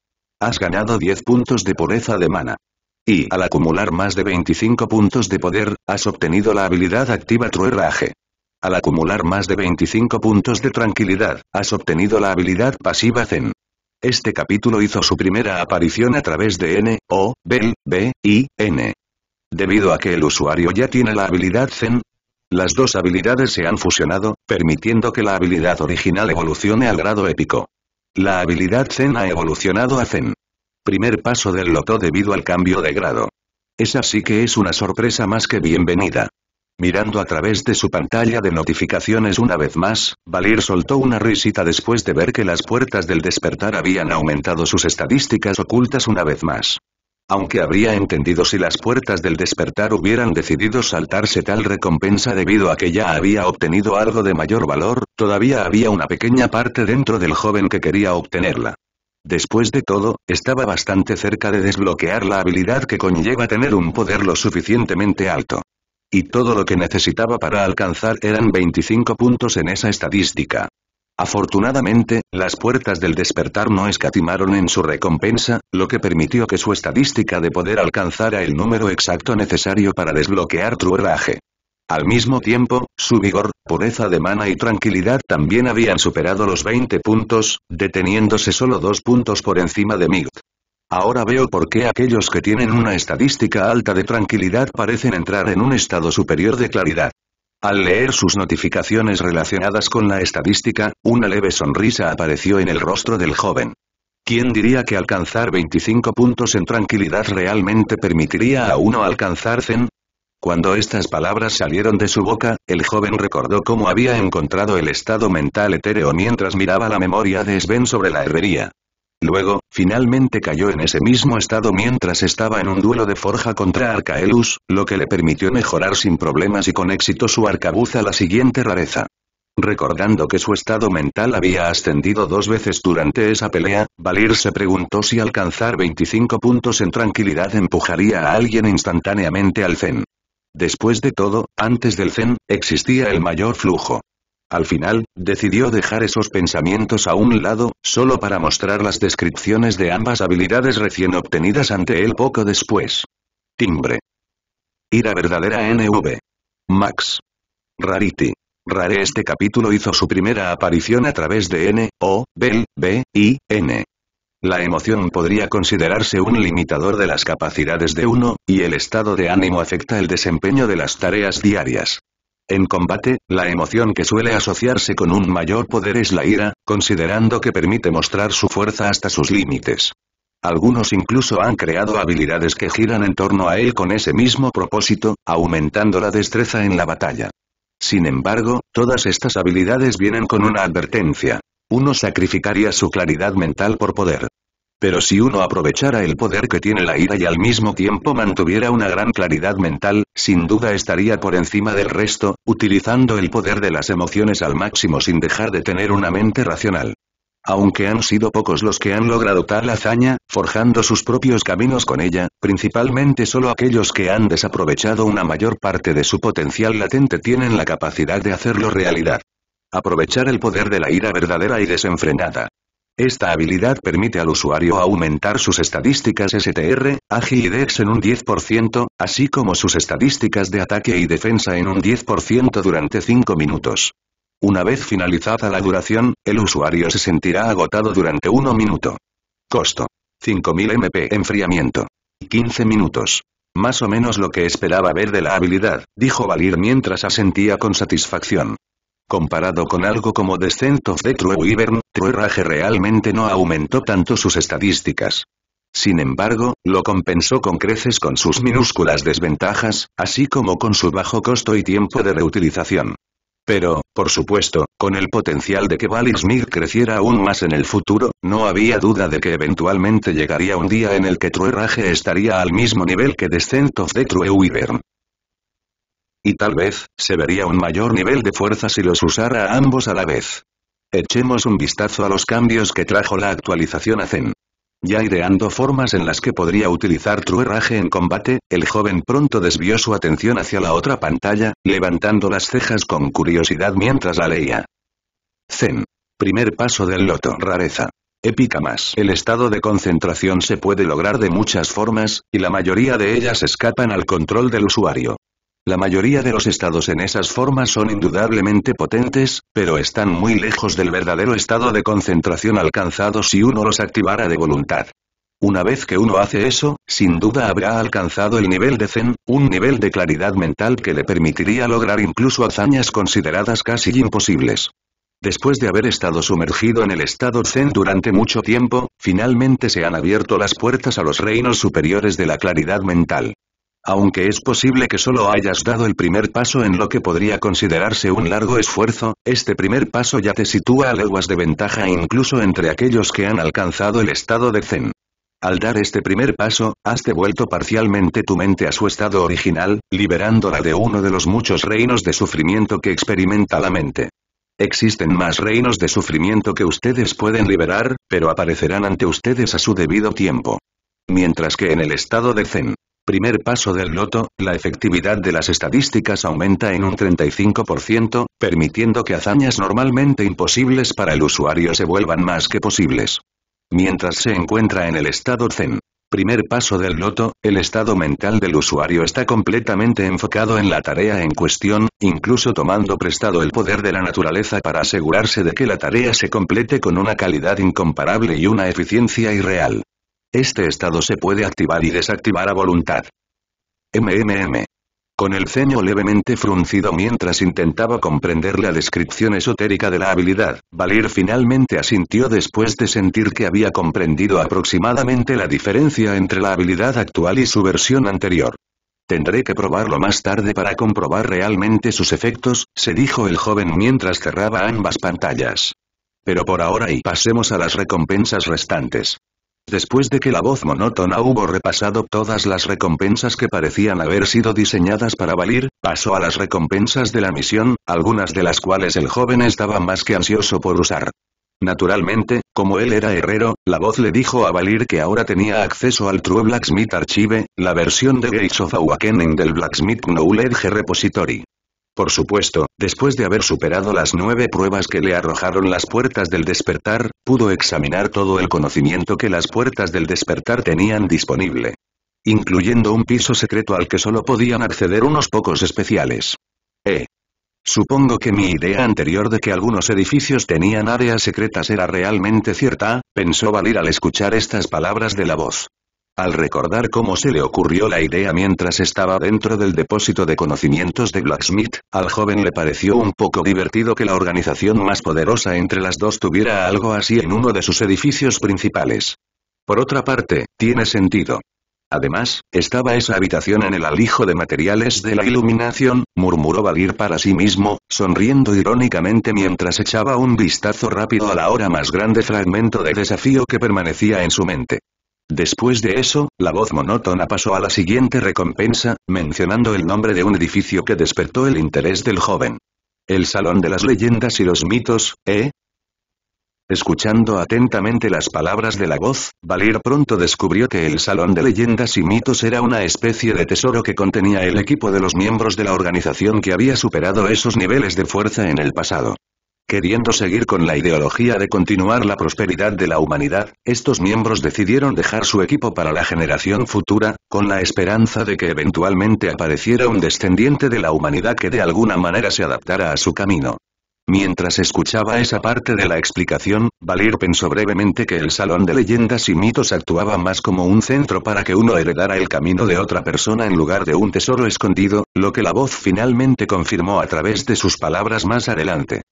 Has ganado 10 puntos de pureza de mana y al acumular más de 25 puntos de poder, has obtenido la habilidad activa Truerraje. Al acumular más de 25 puntos de tranquilidad, has obtenido la habilidad pasiva Zen. Este capítulo hizo su primera aparición a través de N, O, B, B, I, N. Debido a que el usuario ya tiene la habilidad Zen, las dos habilidades se han fusionado, permitiendo que la habilidad original evolucione al grado épico. La habilidad Zen ha evolucionado a Zen primer paso del loto debido al cambio de grado. Esa sí que es una sorpresa más que bienvenida. Mirando a través de su pantalla de notificaciones una vez más, Valir soltó una risita después de ver que las puertas del despertar habían aumentado sus estadísticas ocultas una vez más. Aunque habría entendido si las puertas del despertar hubieran decidido saltarse tal recompensa debido a que ya había obtenido algo de mayor valor, todavía había una pequeña parte dentro del joven que quería obtenerla. Después de todo, estaba bastante cerca de desbloquear la habilidad que conlleva tener un poder lo suficientemente alto. Y todo lo que necesitaba para alcanzar eran 25 puntos en esa estadística. Afortunadamente, las puertas del despertar no escatimaron en su recompensa, lo que permitió que su estadística de poder alcanzara el número exacto necesario para desbloquear trueraje. Al mismo tiempo, su vigor, pureza de mana y tranquilidad también habían superado los 20 puntos, deteniéndose solo dos puntos por encima de Migt. Ahora veo por qué aquellos que tienen una estadística alta de tranquilidad parecen entrar en un estado superior de claridad. Al leer sus notificaciones relacionadas con la estadística, una leve sonrisa apareció en el rostro del joven. ¿Quién diría que alcanzar 25 puntos en tranquilidad realmente permitiría a uno alcanzar Zen? Cuando estas palabras salieron de su boca, el joven recordó cómo había encontrado el estado mental etéreo mientras miraba la memoria de Sven sobre la herrería. Luego, finalmente cayó en ese mismo estado mientras estaba en un duelo de forja contra Arcaelus, lo que le permitió mejorar sin problemas y con éxito su arcabuz a la siguiente rareza. Recordando que su estado mental había ascendido dos veces durante esa pelea, Valir se preguntó si alcanzar 25 puntos en tranquilidad empujaría a alguien instantáneamente al Zen. Después de todo, antes del Zen, existía el mayor flujo. Al final, decidió dejar esos pensamientos a un lado, solo para mostrar las descripciones de ambas habilidades recién obtenidas ante él poco después. Timbre. Ira verdadera NV. Max. Rarity. Rare este capítulo hizo su primera aparición a través de N, O, B, B, I, N. La emoción podría considerarse un limitador de las capacidades de uno, y el estado de ánimo afecta el desempeño de las tareas diarias. En combate, la emoción que suele asociarse con un mayor poder es la ira, considerando que permite mostrar su fuerza hasta sus límites. Algunos incluso han creado habilidades que giran en torno a él con ese mismo propósito, aumentando la destreza en la batalla. Sin embargo, todas estas habilidades vienen con una advertencia. Uno sacrificaría su claridad mental por poder. Pero si uno aprovechara el poder que tiene la ira y al mismo tiempo mantuviera una gran claridad mental, sin duda estaría por encima del resto, utilizando el poder de las emociones al máximo sin dejar de tener una mente racional. Aunque han sido pocos los que han logrado tal hazaña, forjando sus propios caminos con ella, principalmente solo aquellos que han desaprovechado una mayor parte de su potencial latente tienen la capacidad de hacerlo realidad. Aprovechar el poder de la ira verdadera y desenfrenada. Esta habilidad permite al usuario aumentar sus estadísticas STR, AGI y DEX en un 10%, así como sus estadísticas de ataque y defensa en un 10% durante 5 minutos. Una vez finalizada la duración, el usuario se sentirá agotado durante 1 minuto. Costo. 5000 MP enfriamiento. 15 minutos. Más o menos lo que esperaba ver de la habilidad, dijo Valir mientras asentía con satisfacción. Comparado con algo como Descent of the True Wyvern, True Rage realmente no aumentó tanto sus estadísticas. Sin embargo, lo compensó con creces con sus minúsculas desventajas, así como con su bajo costo y tiempo de reutilización. Pero, por supuesto, con el potencial de que Valismir creciera aún más en el futuro, no había duda de que eventualmente llegaría un día en el que True Rage estaría al mismo nivel que Descent of the True Wyvern y tal vez, se vería un mayor nivel de fuerza si los usara ambos a la vez. Echemos un vistazo a los cambios que trajo la actualización a Zen. Ya ideando formas en las que podría utilizar truerraje en combate, el joven pronto desvió su atención hacia la otra pantalla, levantando las cejas con curiosidad mientras la leía. Zen. Primer paso del loto. Rareza. Épica más. El estado de concentración se puede lograr de muchas formas, y la mayoría de ellas escapan al control del usuario. La mayoría de los estados en esas formas son indudablemente potentes, pero están muy lejos del verdadero estado de concentración alcanzado si uno los activara de voluntad. Una vez que uno hace eso, sin duda habrá alcanzado el nivel de Zen, un nivel de claridad mental que le permitiría lograr incluso hazañas consideradas casi imposibles. Después de haber estado sumergido en el estado Zen durante mucho tiempo, finalmente se han abierto las puertas a los reinos superiores de la claridad mental. Aunque es posible que solo hayas dado el primer paso en lo que podría considerarse un largo esfuerzo, este primer paso ya te sitúa a leguas de ventaja incluso entre aquellos que han alcanzado el estado de Zen. Al dar este primer paso, has devuelto parcialmente tu mente a su estado original, liberándola de uno de los muchos reinos de sufrimiento que experimenta la mente. Existen más reinos de sufrimiento que ustedes pueden liberar, pero aparecerán ante ustedes a su debido tiempo. Mientras que en el estado de Zen, Primer paso del loto, la efectividad de las estadísticas aumenta en un 35%, permitiendo que hazañas normalmente imposibles para el usuario se vuelvan más que posibles. Mientras se encuentra en el estado Zen. Primer paso del loto, el estado mental del usuario está completamente enfocado en la tarea en cuestión, incluso tomando prestado el poder de la naturaleza para asegurarse de que la tarea se complete con una calidad incomparable y una eficiencia irreal. Este estado se puede activar y desactivar a voluntad. MMM. Con el ceño levemente fruncido mientras intentaba comprender la descripción esotérica de la habilidad, Valir finalmente asintió después de sentir que había comprendido aproximadamente la diferencia entre la habilidad actual y su versión anterior. Tendré que probarlo más tarde para comprobar realmente sus efectos, se dijo el joven mientras cerraba ambas pantallas. Pero por ahora y pasemos a las recompensas restantes después de que la voz monótona hubo repasado todas las recompensas que parecían haber sido diseñadas para Valir, pasó a las recompensas de la misión, algunas de las cuales el joven estaba más que ansioso por usar. Naturalmente, como él era herrero, la voz le dijo a Valir que ahora tenía acceso al True Blacksmith Archive, la versión de Gates of Awakening del Blacksmith Knowledge Repository. Por supuesto, después de haber superado las nueve pruebas que le arrojaron las puertas del despertar, pudo examinar todo el conocimiento que las puertas del despertar tenían disponible. Incluyendo un piso secreto al que solo podían acceder unos pocos especiales. Eh. Supongo que mi idea anterior de que algunos edificios tenían áreas secretas era realmente cierta, pensó Valir al escuchar estas palabras de la voz. Al recordar cómo se le ocurrió la idea mientras estaba dentro del depósito de conocimientos de Blacksmith, al joven le pareció un poco divertido que la organización más poderosa entre las dos tuviera algo así en uno de sus edificios principales. Por otra parte, tiene sentido. Además, estaba esa habitación en el alijo de materiales de la iluminación, murmuró Valir para sí mismo, sonriendo irónicamente mientras echaba un vistazo rápido a la hora más grande fragmento de desafío que permanecía en su mente. Después de eso, la voz monótona pasó a la siguiente recompensa, mencionando el nombre de un edificio que despertó el interés del joven. El Salón de las Leyendas y los Mitos, ¿eh? Escuchando atentamente las palabras de la voz, Valir pronto descubrió que el Salón de Leyendas y Mitos era una especie de tesoro que contenía el equipo de los miembros de la organización que había superado esos niveles de fuerza en el pasado. Queriendo seguir con la ideología de continuar la prosperidad de la humanidad, estos miembros decidieron dejar su equipo para la generación futura, con la esperanza de que eventualmente apareciera un descendiente de la humanidad que de alguna manera se adaptara a su camino. Mientras escuchaba esa parte de la explicación, Valir pensó brevemente que el Salón de Leyendas y Mitos actuaba más como un centro para que uno heredara el camino de otra persona en lugar de un tesoro escondido, lo que la voz finalmente confirmó a través de sus palabras más adelante.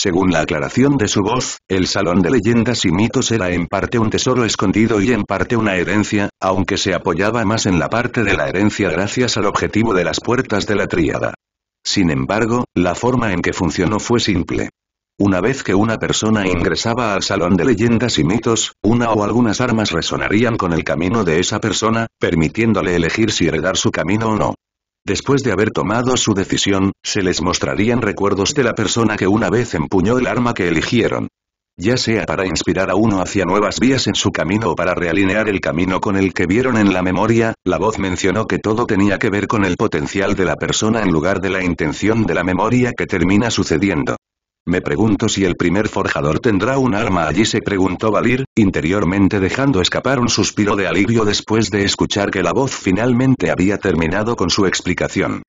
Según la aclaración de su voz, el Salón de Leyendas y Mitos era en parte un tesoro escondido y en parte una herencia, aunque se apoyaba más en la parte de la herencia gracias al objetivo de las puertas de la tríada. Sin embargo, la forma en que funcionó fue simple. Una vez que una persona ingresaba al Salón de Leyendas y Mitos, una o algunas armas resonarían con el camino de esa persona, permitiéndole elegir si heredar su camino o no. Después de haber tomado su decisión, se les mostrarían recuerdos de la persona que una vez empuñó el arma que eligieron. Ya sea para inspirar a uno hacia nuevas vías en su camino o para realinear el camino con el que vieron en la memoria, la voz mencionó que todo tenía que ver con el potencial de la persona en lugar de la intención de la memoria que termina sucediendo. Me pregunto si el primer forjador tendrá un arma allí se preguntó Valir, interiormente dejando escapar un suspiro de alivio después de escuchar que la voz finalmente había terminado con su explicación.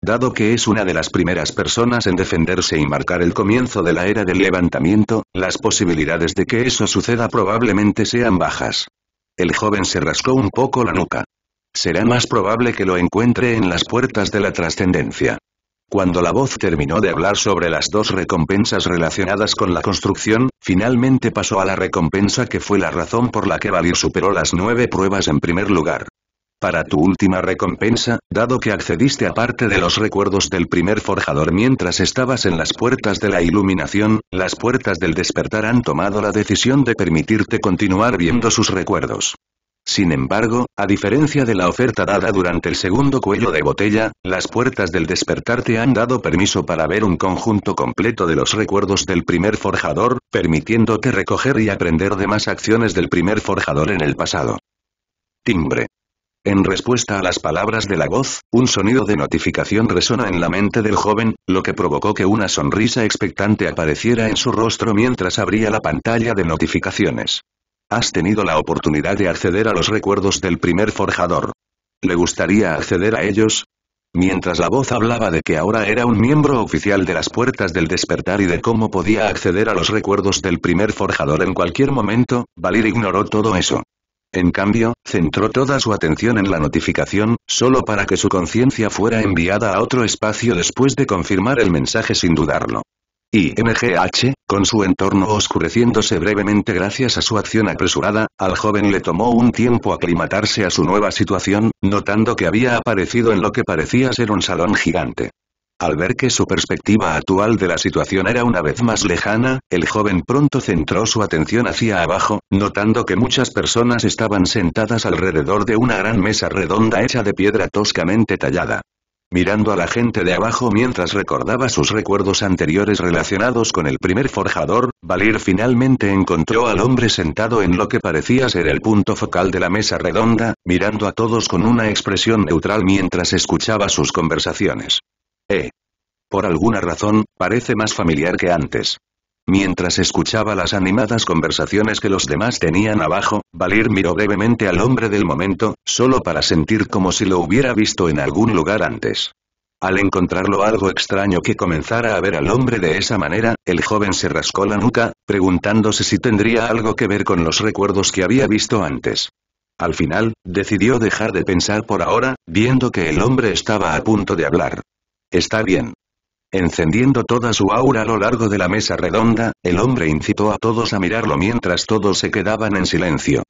Dado que es una de las primeras personas en defenderse y marcar el comienzo de la era del levantamiento, las posibilidades de que eso suceda probablemente sean bajas. El joven se rascó un poco la nuca. Será más probable que lo encuentre en las puertas de la trascendencia. Cuando la voz terminó de hablar sobre las dos recompensas relacionadas con la construcción, finalmente pasó a la recompensa que fue la razón por la que Valir superó las nueve pruebas en primer lugar. Para tu última recompensa, dado que accediste a parte de los recuerdos del primer forjador mientras estabas en las puertas de la iluminación, las puertas del despertar han tomado la decisión de permitirte continuar viendo sus recuerdos. Sin embargo, a diferencia de la oferta dada durante el segundo cuello de botella, las puertas del despertar te han dado permiso para ver un conjunto completo de los recuerdos del primer forjador, permitiéndote recoger y aprender de más acciones del primer forjador en el pasado. Timbre. En respuesta a las palabras de la voz, un sonido de notificación resona en la mente del joven, lo que provocó que una sonrisa expectante apareciera en su rostro mientras abría la pantalla de notificaciones. Has tenido la oportunidad de acceder a los recuerdos del primer forjador. ¿Le gustaría acceder a ellos? Mientras la voz hablaba de que ahora era un miembro oficial de las puertas del despertar y de cómo podía acceder a los recuerdos del primer forjador en cualquier momento, Valir ignoró todo eso. En cambio, centró toda su atención en la notificación, solo para que su conciencia fuera enviada a otro espacio después de confirmar el mensaje sin dudarlo. Y MGH, con su entorno oscureciéndose brevemente gracias a su acción apresurada, al joven le tomó un tiempo aclimatarse a su nueva situación, notando que había aparecido en lo que parecía ser un salón gigante. Al ver que su perspectiva actual de la situación era una vez más lejana, el joven pronto centró su atención hacia abajo, notando que muchas personas estaban sentadas alrededor de una gran mesa redonda hecha de piedra toscamente tallada mirando a la gente de abajo mientras recordaba sus recuerdos anteriores relacionados con el primer forjador, Valir finalmente encontró al hombre sentado en lo que parecía ser el punto focal de la mesa redonda, mirando a todos con una expresión neutral mientras escuchaba sus conversaciones. Eh. Por alguna razón, parece más familiar que antes. Mientras escuchaba las animadas conversaciones que los demás tenían abajo, Valir miró brevemente al hombre del momento, solo para sentir como si lo hubiera visto en algún lugar antes. Al encontrarlo algo extraño que comenzara a ver al hombre de esa manera, el joven se rascó la nuca, preguntándose si tendría algo que ver con los recuerdos que había visto antes. Al final, decidió dejar de pensar por ahora, viendo que el hombre estaba a punto de hablar. Está bien, Encendiendo toda su aura a lo largo de la mesa redonda, el hombre incitó a todos a mirarlo mientras todos se quedaban en silencio.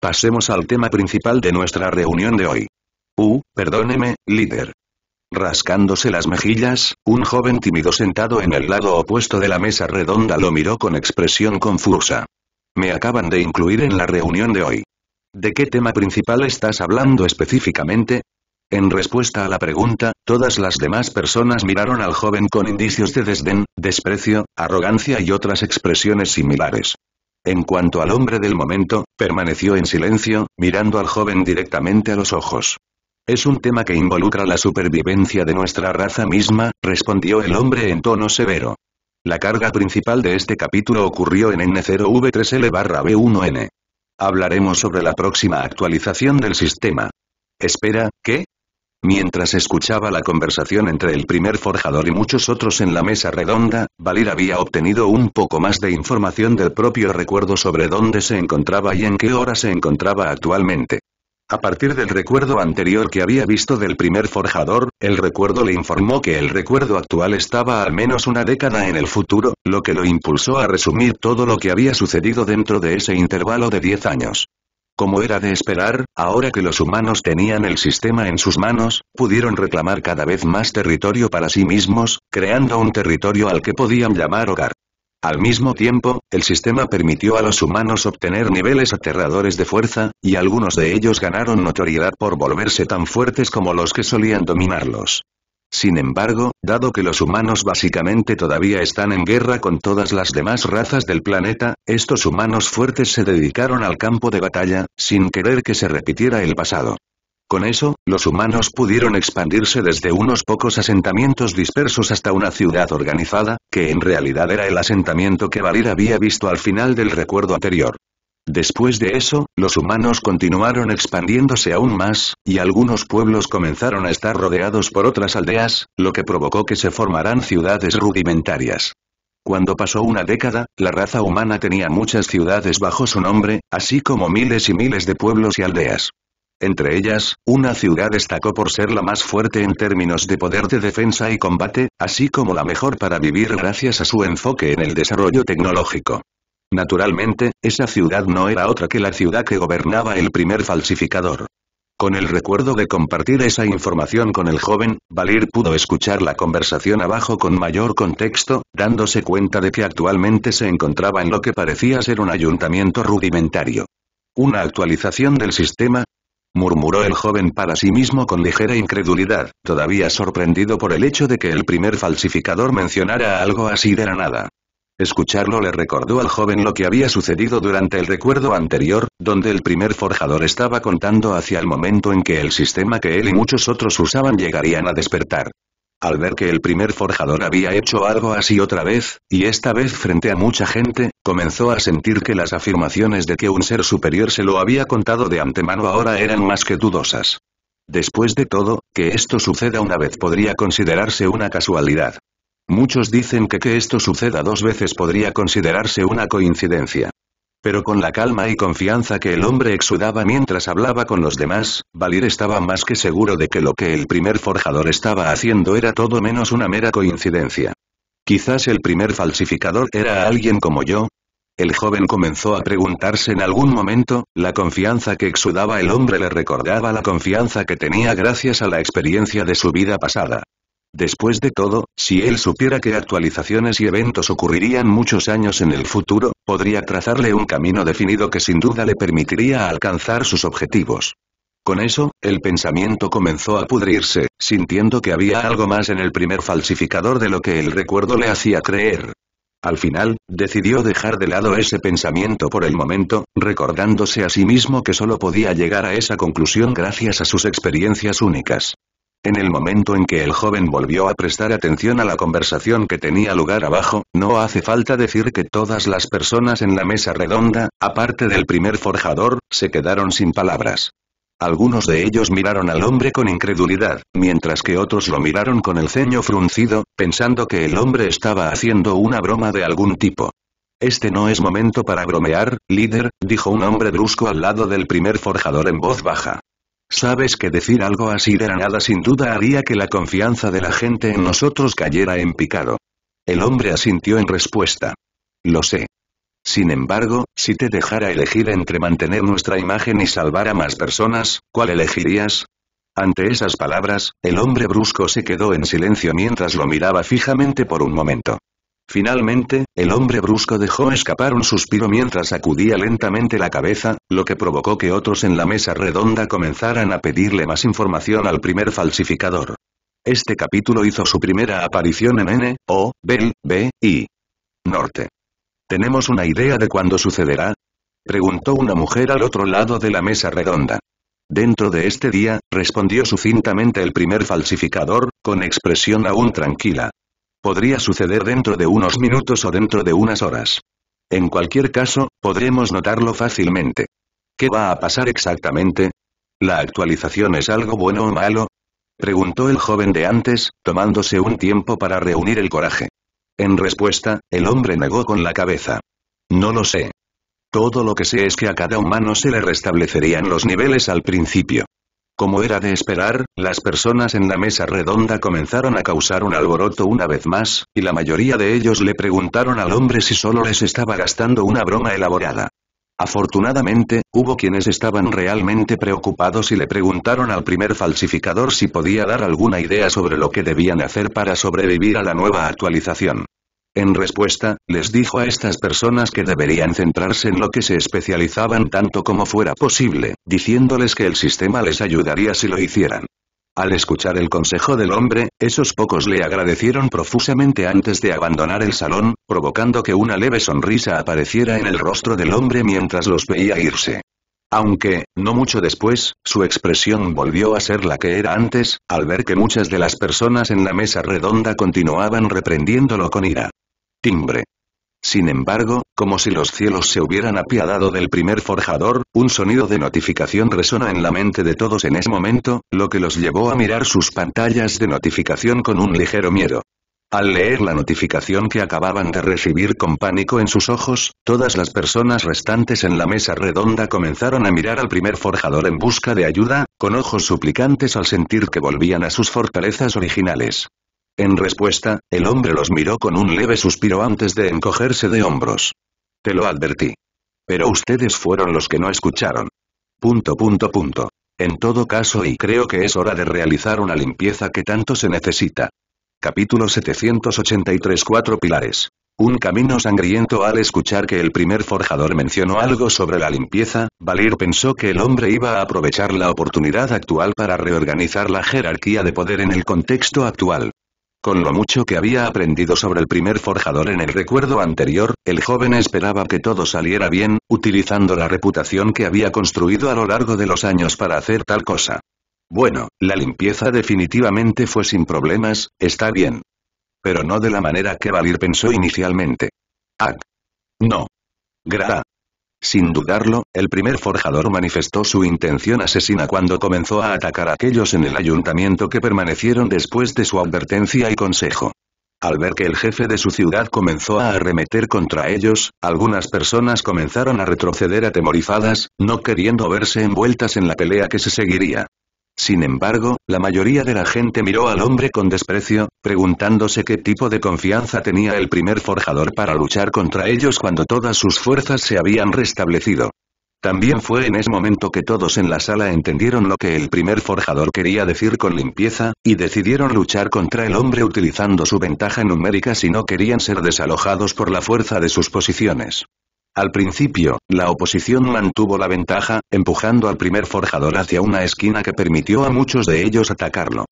Pasemos al tema principal de nuestra reunión de hoy. Uh, perdóneme, líder. Rascándose las mejillas, un joven tímido sentado en el lado opuesto de la mesa redonda lo miró con expresión confusa. Me acaban de incluir en la reunión de hoy. ¿De qué tema principal estás hablando específicamente? En respuesta a la pregunta, todas las demás personas miraron al joven con indicios de desdén, desprecio, arrogancia y otras expresiones similares. En cuanto al hombre del momento, permaneció en silencio, mirando al joven directamente a los ojos. Es un tema que involucra la supervivencia de nuestra raza misma, respondió el hombre en tono severo. La carga principal de este capítulo ocurrió en N0V3L-B1N. Hablaremos sobre la próxima actualización del sistema. Espera, ¿qué? Mientras escuchaba la conversación entre el primer forjador y muchos otros en la mesa redonda, Valir había obtenido un poco más de información del propio recuerdo sobre dónde se encontraba y en qué hora se encontraba actualmente. A partir del recuerdo anterior que había visto del primer forjador, el recuerdo le informó que el recuerdo actual estaba al menos una década en el futuro, lo que lo impulsó a resumir todo lo que había sucedido dentro de ese intervalo de 10 años. Como era de esperar, ahora que los humanos tenían el sistema en sus manos, pudieron reclamar cada vez más territorio para sí mismos, creando un territorio al que podían llamar hogar. Al mismo tiempo, el sistema permitió a los humanos obtener niveles aterradores de fuerza, y algunos de ellos ganaron notoriedad por volverse tan fuertes como los que solían dominarlos. Sin embargo, dado que los humanos básicamente todavía están en guerra con todas las demás razas del planeta, estos humanos fuertes se dedicaron al campo de batalla, sin querer que se repitiera el pasado. Con eso, los humanos pudieron expandirse desde unos pocos asentamientos dispersos hasta una ciudad organizada, que en realidad era el asentamiento que Valir había visto al final del recuerdo anterior. Después de eso, los humanos continuaron expandiéndose aún más, y algunos pueblos comenzaron a estar rodeados por otras aldeas, lo que provocó que se formaran ciudades rudimentarias. Cuando pasó una década, la raza humana tenía muchas ciudades bajo su nombre, así como miles y miles de pueblos y aldeas. Entre ellas, una ciudad destacó por ser la más fuerte en términos de poder de defensa y combate, así como la mejor para vivir gracias a su enfoque en el desarrollo tecnológico. Naturalmente, esa ciudad no era otra que la ciudad que gobernaba el primer falsificador. Con el recuerdo de compartir esa información con el joven, Valir pudo escuchar la conversación abajo con mayor contexto, dándose cuenta de que actualmente se encontraba en lo que parecía ser un ayuntamiento rudimentario. ¿Una actualización del sistema? murmuró el joven para sí mismo con ligera incredulidad, todavía sorprendido por el hecho de que el primer falsificador mencionara algo así de la nada. Escucharlo le recordó al joven lo que había sucedido durante el recuerdo anterior, donde el primer forjador estaba contando hacia el momento en que el sistema que él y muchos otros usaban llegarían a despertar. Al ver que el primer forjador había hecho algo así otra vez, y esta vez frente a mucha gente, comenzó a sentir que las afirmaciones de que un ser superior se lo había contado de antemano ahora eran más que dudosas. Después de todo, que esto suceda una vez podría considerarse una casualidad. Muchos dicen que que esto suceda dos veces podría considerarse una coincidencia. Pero con la calma y confianza que el hombre exudaba mientras hablaba con los demás, Valir estaba más que seguro de que lo que el primer forjador estaba haciendo era todo menos una mera coincidencia. Quizás el primer falsificador era alguien como yo, el joven comenzó a preguntarse en algún momento, la confianza que exudaba el hombre le recordaba la confianza que tenía gracias a la experiencia de su vida pasada. Después de todo, si él supiera que actualizaciones y eventos ocurrirían muchos años en el futuro, podría trazarle un camino definido que sin duda le permitiría alcanzar sus objetivos. Con eso, el pensamiento comenzó a pudrirse, sintiendo que había algo más en el primer falsificador de lo que el recuerdo le hacía creer. Al final, decidió dejar de lado ese pensamiento por el momento, recordándose a sí mismo que solo podía llegar a esa conclusión gracias a sus experiencias únicas. En el momento en que el joven volvió a prestar atención a la conversación que tenía lugar abajo, no hace falta decir que todas las personas en la mesa redonda, aparte del primer forjador, se quedaron sin palabras. Algunos de ellos miraron al hombre con incredulidad, mientras que otros lo miraron con el ceño fruncido, pensando que el hombre estaba haciendo una broma de algún tipo. Este no es momento para bromear, líder, dijo un hombre brusco al lado del primer forjador en voz baja. Sabes que decir algo así de la nada sin duda haría que la confianza de la gente en nosotros cayera en picado. El hombre asintió en respuesta. Lo sé. Sin embargo, si te dejara elegir entre mantener nuestra imagen y salvar a más personas, ¿cuál elegirías? Ante esas palabras, el hombre brusco se quedó en silencio mientras lo miraba fijamente por un momento. Finalmente, el hombre brusco dejó escapar un suspiro mientras sacudía lentamente la cabeza, lo que provocó que otros en la mesa redonda comenzaran a pedirle más información al primer falsificador. Este capítulo hizo su primera aparición en N, O, Bell, B, I. Norte. ¿Tenemos una idea de cuándo sucederá? Preguntó una mujer al otro lado de la mesa redonda. Dentro de este día, respondió sucintamente el primer falsificador, con expresión aún tranquila. Podría suceder dentro de unos minutos o dentro de unas horas. En cualquier caso, podremos notarlo fácilmente. ¿Qué va a pasar exactamente? ¿La actualización es algo bueno o malo? Preguntó el joven de antes, tomándose un tiempo para reunir el coraje. En respuesta, el hombre negó con la cabeza. No lo sé. Todo lo que sé es que a cada humano se le restablecerían los niveles al principio. Como era de esperar, las personas en la mesa redonda comenzaron a causar un alboroto una vez más, y la mayoría de ellos le preguntaron al hombre si solo les estaba gastando una broma elaborada. Afortunadamente, hubo quienes estaban realmente preocupados y le preguntaron al primer falsificador si podía dar alguna idea sobre lo que debían hacer para sobrevivir a la nueva actualización. En respuesta, les dijo a estas personas que deberían centrarse en lo que se especializaban tanto como fuera posible, diciéndoles que el sistema les ayudaría si lo hicieran. Al escuchar el consejo del hombre, esos pocos le agradecieron profusamente antes de abandonar el salón, provocando que una leve sonrisa apareciera en el rostro del hombre mientras los veía irse. Aunque, no mucho después, su expresión volvió a ser la que era antes, al ver que muchas de las personas en la mesa redonda continuaban reprendiéndolo con ira timbre. Sin embargo, como si los cielos se hubieran apiadado del primer forjador, un sonido de notificación resona en la mente de todos en ese momento, lo que los llevó a mirar sus pantallas de notificación con un ligero miedo. Al leer la notificación que acababan de recibir con pánico en sus ojos, todas las personas restantes en la mesa redonda comenzaron a mirar al primer forjador en busca de ayuda, con ojos suplicantes al sentir que volvían a sus fortalezas originales. En respuesta, el hombre los miró con un leve suspiro antes de encogerse de hombros. Te lo advertí. Pero ustedes fueron los que no escucharon. Punto punto punto. En todo caso y creo que es hora de realizar una limpieza que tanto se necesita. Capítulo 783 Cuatro pilares. Un camino sangriento al escuchar que el primer forjador mencionó algo sobre la limpieza, Valir pensó que el hombre iba a aprovechar la oportunidad actual para reorganizar la jerarquía de poder en el contexto actual. Con lo mucho que había aprendido sobre el primer forjador en el recuerdo anterior, el joven esperaba que todo saliera bien, utilizando la reputación que había construido a lo largo de los años para hacer tal cosa. Bueno, la limpieza definitivamente fue sin problemas, está bien. Pero no de la manera que Valir pensó inicialmente. ¡Ah! No. Gra. Sin dudarlo, el primer forjador manifestó su intención asesina cuando comenzó a atacar a aquellos en el ayuntamiento que permanecieron después de su advertencia y consejo. Al ver que el jefe de su ciudad comenzó a arremeter contra ellos, algunas personas comenzaron a retroceder atemorizadas, no queriendo verse envueltas en la pelea que se seguiría. Sin embargo, la mayoría de la gente miró al hombre con desprecio, preguntándose qué tipo de confianza tenía el primer forjador para luchar contra ellos cuando todas sus fuerzas se habían restablecido. También fue en ese momento que todos en la sala entendieron lo que el primer forjador quería decir con limpieza, y decidieron luchar contra el hombre utilizando su ventaja numérica si no querían ser desalojados por la fuerza de sus posiciones. Al principio, la oposición mantuvo la ventaja, empujando al primer forjador hacia una esquina que permitió a muchos de ellos atacarlo.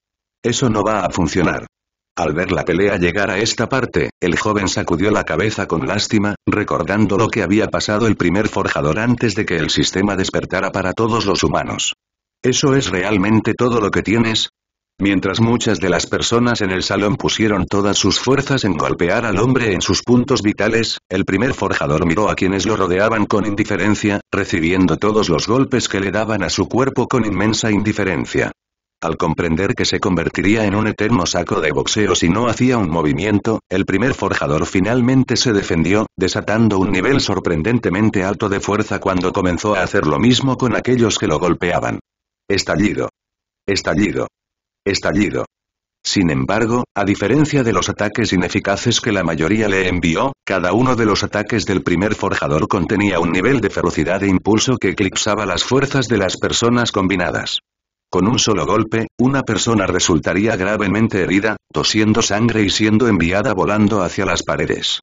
Eso no va a funcionar. Al ver la pelea llegar a esta parte, el joven sacudió la cabeza con lástima, recordando lo que había pasado el primer forjador antes de que el sistema despertara para todos los humanos. ¿Eso es realmente todo lo que tienes? mientras muchas de las personas en el salón pusieron todas sus fuerzas en golpear al hombre en sus puntos vitales, el primer forjador miró a quienes lo rodeaban con indiferencia, recibiendo todos los golpes que le daban a su cuerpo con inmensa indiferencia. Al comprender que se convertiría en un eterno saco de boxeo si no hacía un movimiento, el primer forjador finalmente se defendió, desatando un nivel sorprendentemente alto de fuerza cuando comenzó a hacer lo mismo con aquellos que lo golpeaban. Estallido. Estallido estallido. Sin embargo, a diferencia de los ataques ineficaces que la mayoría le envió, cada uno de los ataques del primer forjador contenía un nivel de ferocidad e impulso que eclipsaba las fuerzas de las personas combinadas. Con un solo golpe, una persona resultaría gravemente herida, tosiendo sangre y siendo enviada volando hacia las paredes.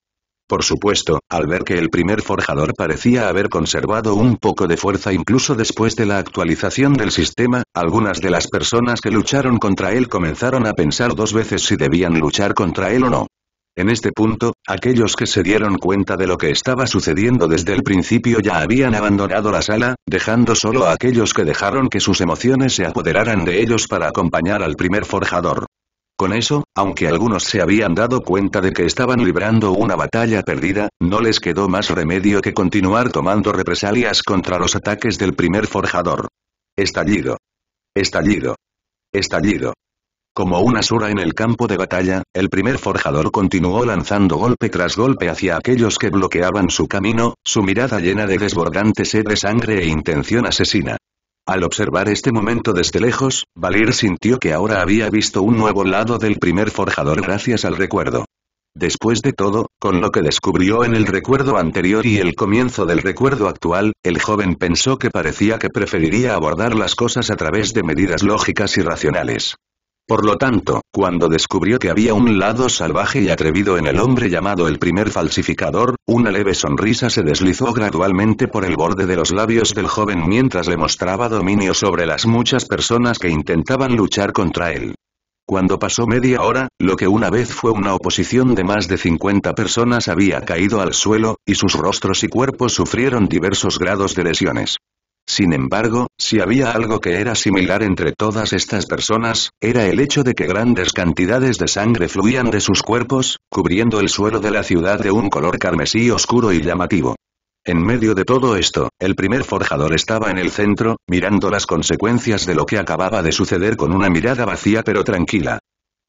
Por supuesto, al ver que el primer forjador parecía haber conservado un poco de fuerza incluso después de la actualización del sistema, algunas de las personas que lucharon contra él comenzaron a pensar dos veces si debían luchar contra él o no. En este punto, aquellos que se dieron cuenta de lo que estaba sucediendo desde el principio ya habían abandonado la sala, dejando solo a aquellos que dejaron que sus emociones se apoderaran de ellos para acompañar al primer forjador. Con eso, aunque algunos se habían dado cuenta de que estaban librando una batalla perdida, no les quedó más remedio que continuar tomando represalias contra los ataques del primer forjador. Estallido. Estallido. Estallido. Como una sura en el campo de batalla, el primer forjador continuó lanzando golpe tras golpe hacia aquellos que bloqueaban su camino, su mirada llena de desbordante sed de sangre e intención asesina. Al observar este momento desde lejos, Valir sintió que ahora había visto un nuevo lado del primer forjador gracias al recuerdo. Después de todo, con lo que descubrió en el recuerdo anterior y el comienzo del recuerdo actual, el joven pensó que parecía que preferiría abordar las cosas a través de medidas lógicas y racionales. Por lo tanto, cuando descubrió que había un lado salvaje y atrevido en el hombre llamado el primer falsificador, una leve sonrisa se deslizó gradualmente por el borde de los labios del joven mientras le mostraba dominio sobre las muchas personas que intentaban luchar contra él. Cuando pasó media hora, lo que una vez fue una oposición de más de 50 personas había caído al suelo, y sus rostros y cuerpos sufrieron diversos grados de lesiones. Sin embargo, si había algo que era similar entre todas estas personas, era el hecho de que grandes cantidades de sangre fluían de sus cuerpos, cubriendo el suelo de la ciudad de un color carmesí oscuro y llamativo. En medio de todo esto, el primer forjador estaba en el centro, mirando las consecuencias de lo que acababa de suceder con una mirada vacía pero tranquila.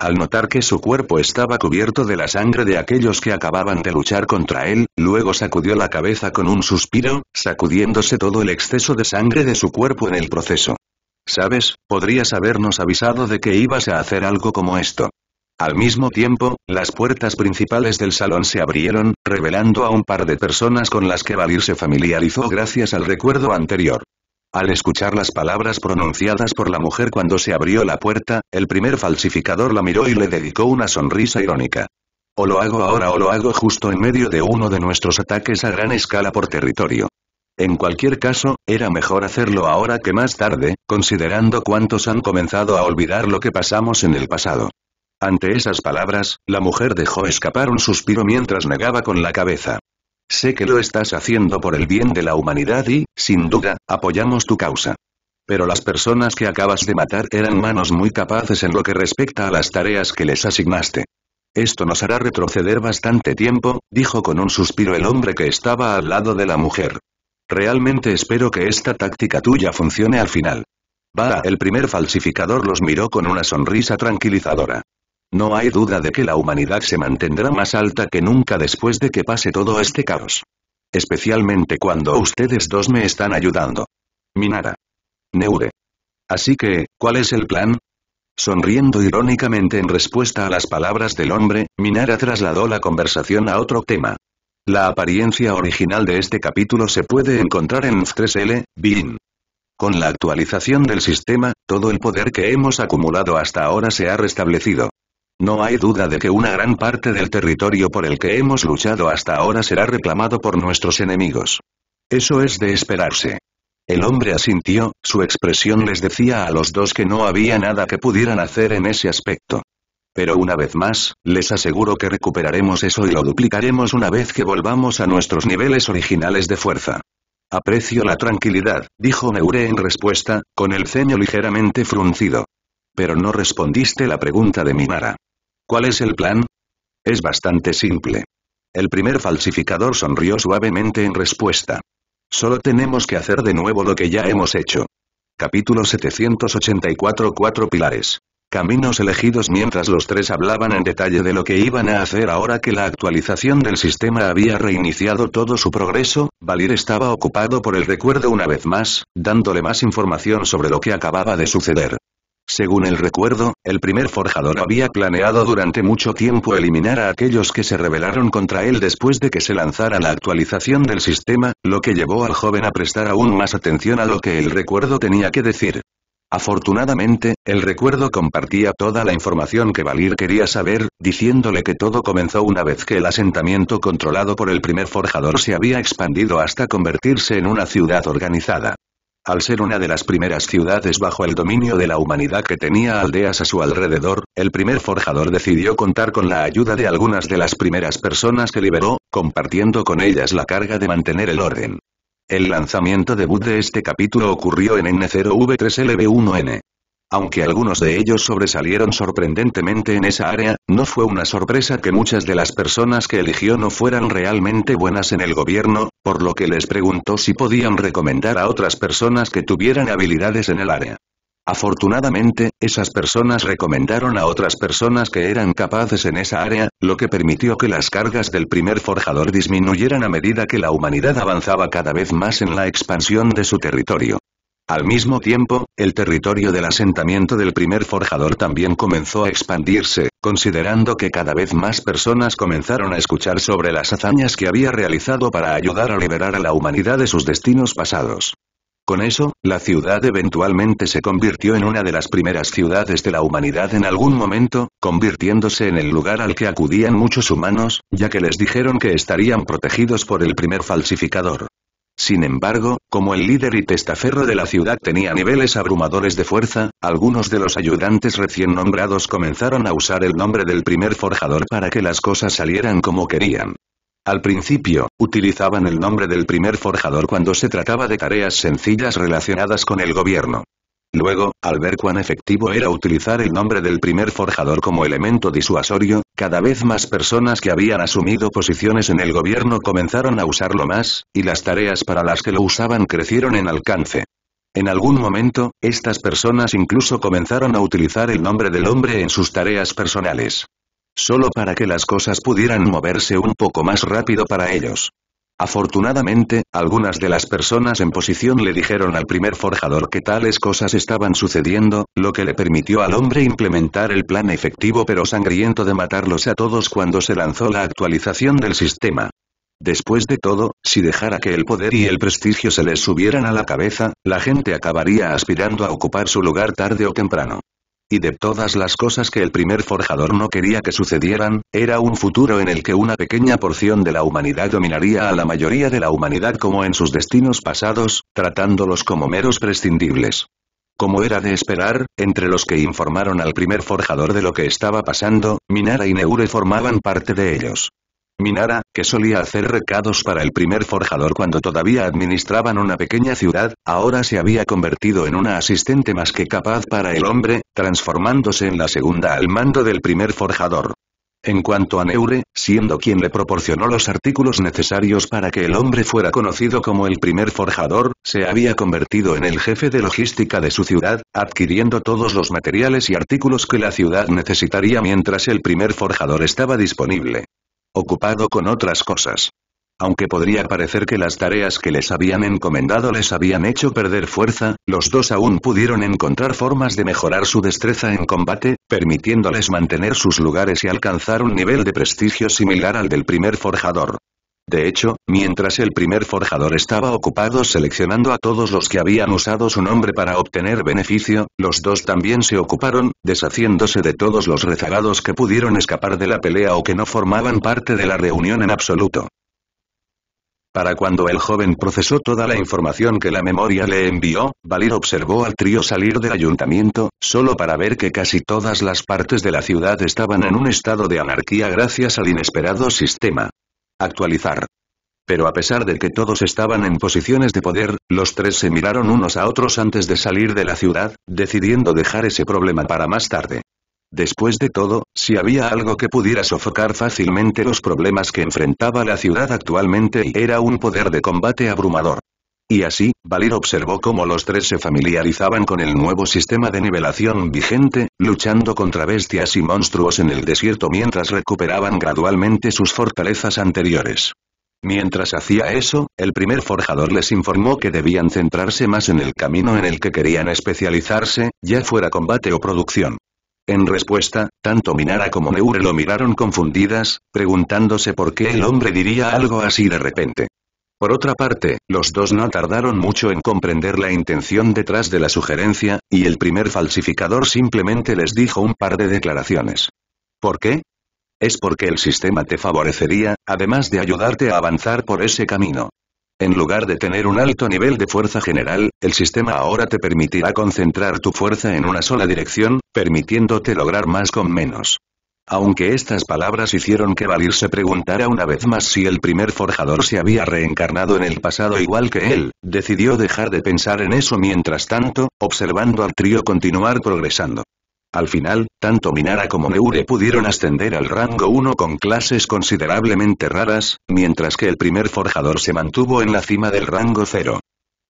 Al notar que su cuerpo estaba cubierto de la sangre de aquellos que acababan de luchar contra él, luego sacudió la cabeza con un suspiro, sacudiéndose todo el exceso de sangre de su cuerpo en el proceso. ¿Sabes? Podrías habernos avisado de que ibas a hacer algo como esto. Al mismo tiempo, las puertas principales del salón se abrieron, revelando a un par de personas con las que Valir se familiarizó gracias al recuerdo anterior. Al escuchar las palabras pronunciadas por la mujer cuando se abrió la puerta, el primer falsificador la miró y le dedicó una sonrisa irónica. O lo hago ahora o lo hago justo en medio de uno de nuestros ataques a gran escala por territorio. En cualquier caso, era mejor hacerlo ahora que más tarde, considerando cuántos han comenzado a olvidar lo que pasamos en el pasado. Ante esas palabras, la mujer dejó escapar un suspiro mientras negaba con la cabeza. Sé que lo estás haciendo por el bien de la humanidad y, sin duda, apoyamos tu causa. Pero las personas que acabas de matar eran manos muy capaces en lo que respecta a las tareas que les asignaste. Esto nos hará retroceder bastante tiempo, dijo con un suspiro el hombre que estaba al lado de la mujer. Realmente espero que esta táctica tuya funcione al final. Bara, el primer falsificador los miró con una sonrisa tranquilizadora. No hay duda de que la humanidad se mantendrá más alta que nunca después de que pase todo este caos. Especialmente cuando ustedes dos me están ayudando. Minara. Neure. Así que, ¿cuál es el plan? Sonriendo irónicamente en respuesta a las palabras del hombre, Minara trasladó la conversación a otro tema. La apariencia original de este capítulo se puede encontrar en F3L, Bin. Con la actualización del sistema, todo el poder que hemos acumulado hasta ahora se ha restablecido. No hay duda de que una gran parte del territorio por el que hemos luchado hasta ahora será reclamado por nuestros enemigos. Eso es de esperarse. El hombre asintió, su expresión les decía a los dos que no había nada que pudieran hacer en ese aspecto. Pero una vez más, les aseguro que recuperaremos eso y lo duplicaremos una vez que volvamos a nuestros niveles originales de fuerza. Aprecio la tranquilidad, dijo Neure en respuesta, con el ceño ligeramente fruncido. Pero no respondiste la pregunta de Minara. ¿Cuál es el plan? Es bastante simple. El primer falsificador sonrió suavemente en respuesta. Solo tenemos que hacer de nuevo lo que ya hemos hecho. Capítulo 784 Cuatro pilares. Caminos elegidos mientras los tres hablaban en detalle de lo que iban a hacer ahora que la actualización del sistema había reiniciado todo su progreso, Valir estaba ocupado por el recuerdo una vez más, dándole más información sobre lo que acababa de suceder. Según el recuerdo, el primer forjador había planeado durante mucho tiempo eliminar a aquellos que se rebelaron contra él después de que se lanzara la actualización del sistema, lo que llevó al joven a prestar aún más atención a lo que el recuerdo tenía que decir. Afortunadamente, el recuerdo compartía toda la información que Valir quería saber, diciéndole que todo comenzó una vez que el asentamiento controlado por el primer forjador se había expandido hasta convertirse en una ciudad organizada. Al ser una de las primeras ciudades bajo el dominio de la humanidad que tenía aldeas a su alrededor, el primer forjador decidió contar con la ayuda de algunas de las primeras personas que liberó, compartiendo con ellas la carga de mantener el orden. El lanzamiento debut de este capítulo ocurrió en N0V3LB1N. Aunque algunos de ellos sobresalieron sorprendentemente en esa área, no fue una sorpresa que muchas de las personas que eligió no fueran realmente buenas en el gobierno, por lo que les preguntó si podían recomendar a otras personas que tuvieran habilidades en el área. Afortunadamente, esas personas recomendaron a otras personas que eran capaces en esa área, lo que permitió que las cargas del primer forjador disminuyeran a medida que la humanidad avanzaba cada vez más en la expansión de su territorio. Al mismo tiempo, el territorio del asentamiento del primer forjador también comenzó a expandirse, considerando que cada vez más personas comenzaron a escuchar sobre las hazañas que había realizado para ayudar a liberar a la humanidad de sus destinos pasados. Con eso, la ciudad eventualmente se convirtió en una de las primeras ciudades de la humanidad en algún momento, convirtiéndose en el lugar al que acudían muchos humanos, ya que les dijeron que estarían protegidos por el primer falsificador. Sin embargo, como el líder y testaferro de la ciudad tenía niveles abrumadores de fuerza, algunos de los ayudantes recién nombrados comenzaron a usar el nombre del primer forjador para que las cosas salieran como querían. Al principio, utilizaban el nombre del primer forjador cuando se trataba de tareas sencillas relacionadas con el gobierno. Luego, al ver cuán efectivo era utilizar el nombre del primer forjador como elemento disuasorio, cada vez más personas que habían asumido posiciones en el gobierno comenzaron a usarlo más, y las tareas para las que lo usaban crecieron en alcance. En algún momento, estas personas incluso comenzaron a utilizar el nombre del hombre en sus tareas personales. Solo para que las cosas pudieran moverse un poco más rápido para ellos. Afortunadamente, algunas de las personas en posición le dijeron al primer forjador que tales cosas estaban sucediendo, lo que le permitió al hombre implementar el plan efectivo pero sangriento de matarlos a todos cuando se lanzó la actualización del sistema. Después de todo, si dejara que el poder y el prestigio se les subieran a la cabeza, la gente acabaría aspirando a ocupar su lugar tarde o temprano y de todas las cosas que el primer forjador no quería que sucedieran, era un futuro en el que una pequeña porción de la humanidad dominaría a la mayoría de la humanidad como en sus destinos pasados, tratándolos como meros prescindibles. Como era de esperar, entre los que informaron al primer forjador de lo que estaba pasando, Minara y Neure formaban parte de ellos. Minara, que solía hacer recados para el primer forjador cuando todavía administraban una pequeña ciudad, ahora se había convertido en una asistente más que capaz para el hombre, transformándose en la segunda al mando del primer forjador. En cuanto a Neure, siendo quien le proporcionó los artículos necesarios para que el hombre fuera conocido como el primer forjador, se había convertido en el jefe de logística de su ciudad, adquiriendo todos los materiales y artículos que la ciudad necesitaría mientras el primer forjador estaba disponible ocupado con otras cosas. Aunque podría parecer que las tareas que les habían encomendado les habían hecho perder fuerza, los dos aún pudieron encontrar formas de mejorar su destreza en combate, permitiéndoles mantener sus lugares y alcanzar un nivel de prestigio similar al del primer forjador. De hecho, mientras el primer forjador estaba ocupado seleccionando a todos los que habían usado su nombre para obtener beneficio, los dos también se ocuparon, deshaciéndose de todos los rezagados que pudieron escapar de la pelea o que no formaban parte de la reunión en absoluto. Para cuando el joven procesó toda la información que la memoria le envió, Valir observó al trío salir del ayuntamiento, solo para ver que casi todas las partes de la ciudad estaban en un estado de anarquía gracias al inesperado sistema. Actualizar. Pero a pesar de que todos estaban en posiciones de poder, los tres se miraron unos a otros antes de salir de la ciudad, decidiendo dejar ese problema para más tarde. Después de todo, si había algo que pudiera sofocar fácilmente los problemas que enfrentaba la ciudad actualmente era un poder de combate abrumador. Y así, Valir observó cómo los tres se familiarizaban con el nuevo sistema de nivelación vigente, luchando contra bestias y monstruos en el desierto mientras recuperaban gradualmente sus fortalezas anteriores. Mientras hacía eso, el primer forjador les informó que debían centrarse más en el camino en el que querían especializarse, ya fuera combate o producción. En respuesta, tanto Minara como Neure lo miraron confundidas, preguntándose por qué el hombre diría algo así de repente. Por otra parte, los dos no tardaron mucho en comprender la intención detrás de la sugerencia, y el primer falsificador simplemente les dijo un par de declaraciones. ¿Por qué? Es porque el sistema te favorecería, además de ayudarte a avanzar por ese camino. En lugar de tener un alto nivel de fuerza general, el sistema ahora te permitirá concentrar tu fuerza en una sola dirección, permitiéndote lograr más con menos aunque estas palabras hicieron que Valir se preguntara una vez más si el primer forjador se había reencarnado en el pasado igual que él, decidió dejar de pensar en eso mientras tanto, observando al trío continuar progresando. Al final, tanto Minara como Neure pudieron ascender al rango 1 con clases considerablemente raras, mientras que el primer forjador se mantuvo en la cima del rango 0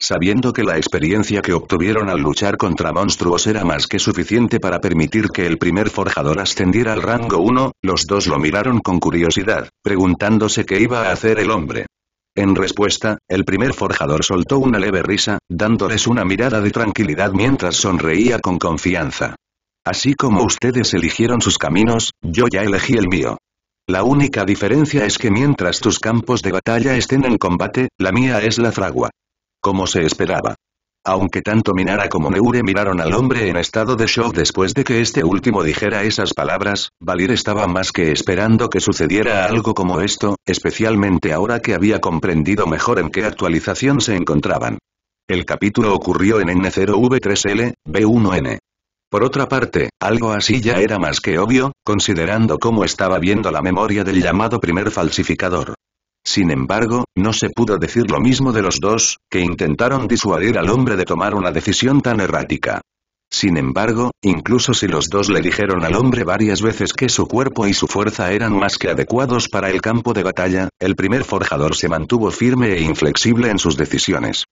sabiendo que la experiencia que obtuvieron al luchar contra monstruos era más que suficiente para permitir que el primer forjador ascendiera al rango 1, los dos lo miraron con curiosidad, preguntándose qué iba a hacer el hombre. En respuesta, el primer forjador soltó una leve risa, dándoles una mirada de tranquilidad mientras sonreía con confianza. Así como ustedes eligieron sus caminos, yo ya elegí el mío. La única diferencia es que mientras tus campos de batalla estén en combate, la mía es la fragua. Como se esperaba. Aunque tanto Minara como Neure miraron al hombre en estado de shock después de que este último dijera esas palabras, Valir estaba más que esperando que sucediera algo como esto, especialmente ahora que había comprendido mejor en qué actualización se encontraban. El capítulo ocurrió en N0V3L, B1N. Por otra parte, algo así ya era más que obvio, considerando cómo estaba viendo la memoria del llamado primer falsificador. Sin embargo, no se pudo decir lo mismo de los dos, que intentaron disuadir al hombre de tomar una decisión tan errática. Sin embargo, incluso si los dos le dijeron al hombre varias veces que su cuerpo y su fuerza eran más que adecuados para el campo de batalla, el primer forjador se mantuvo firme e inflexible en sus decisiones.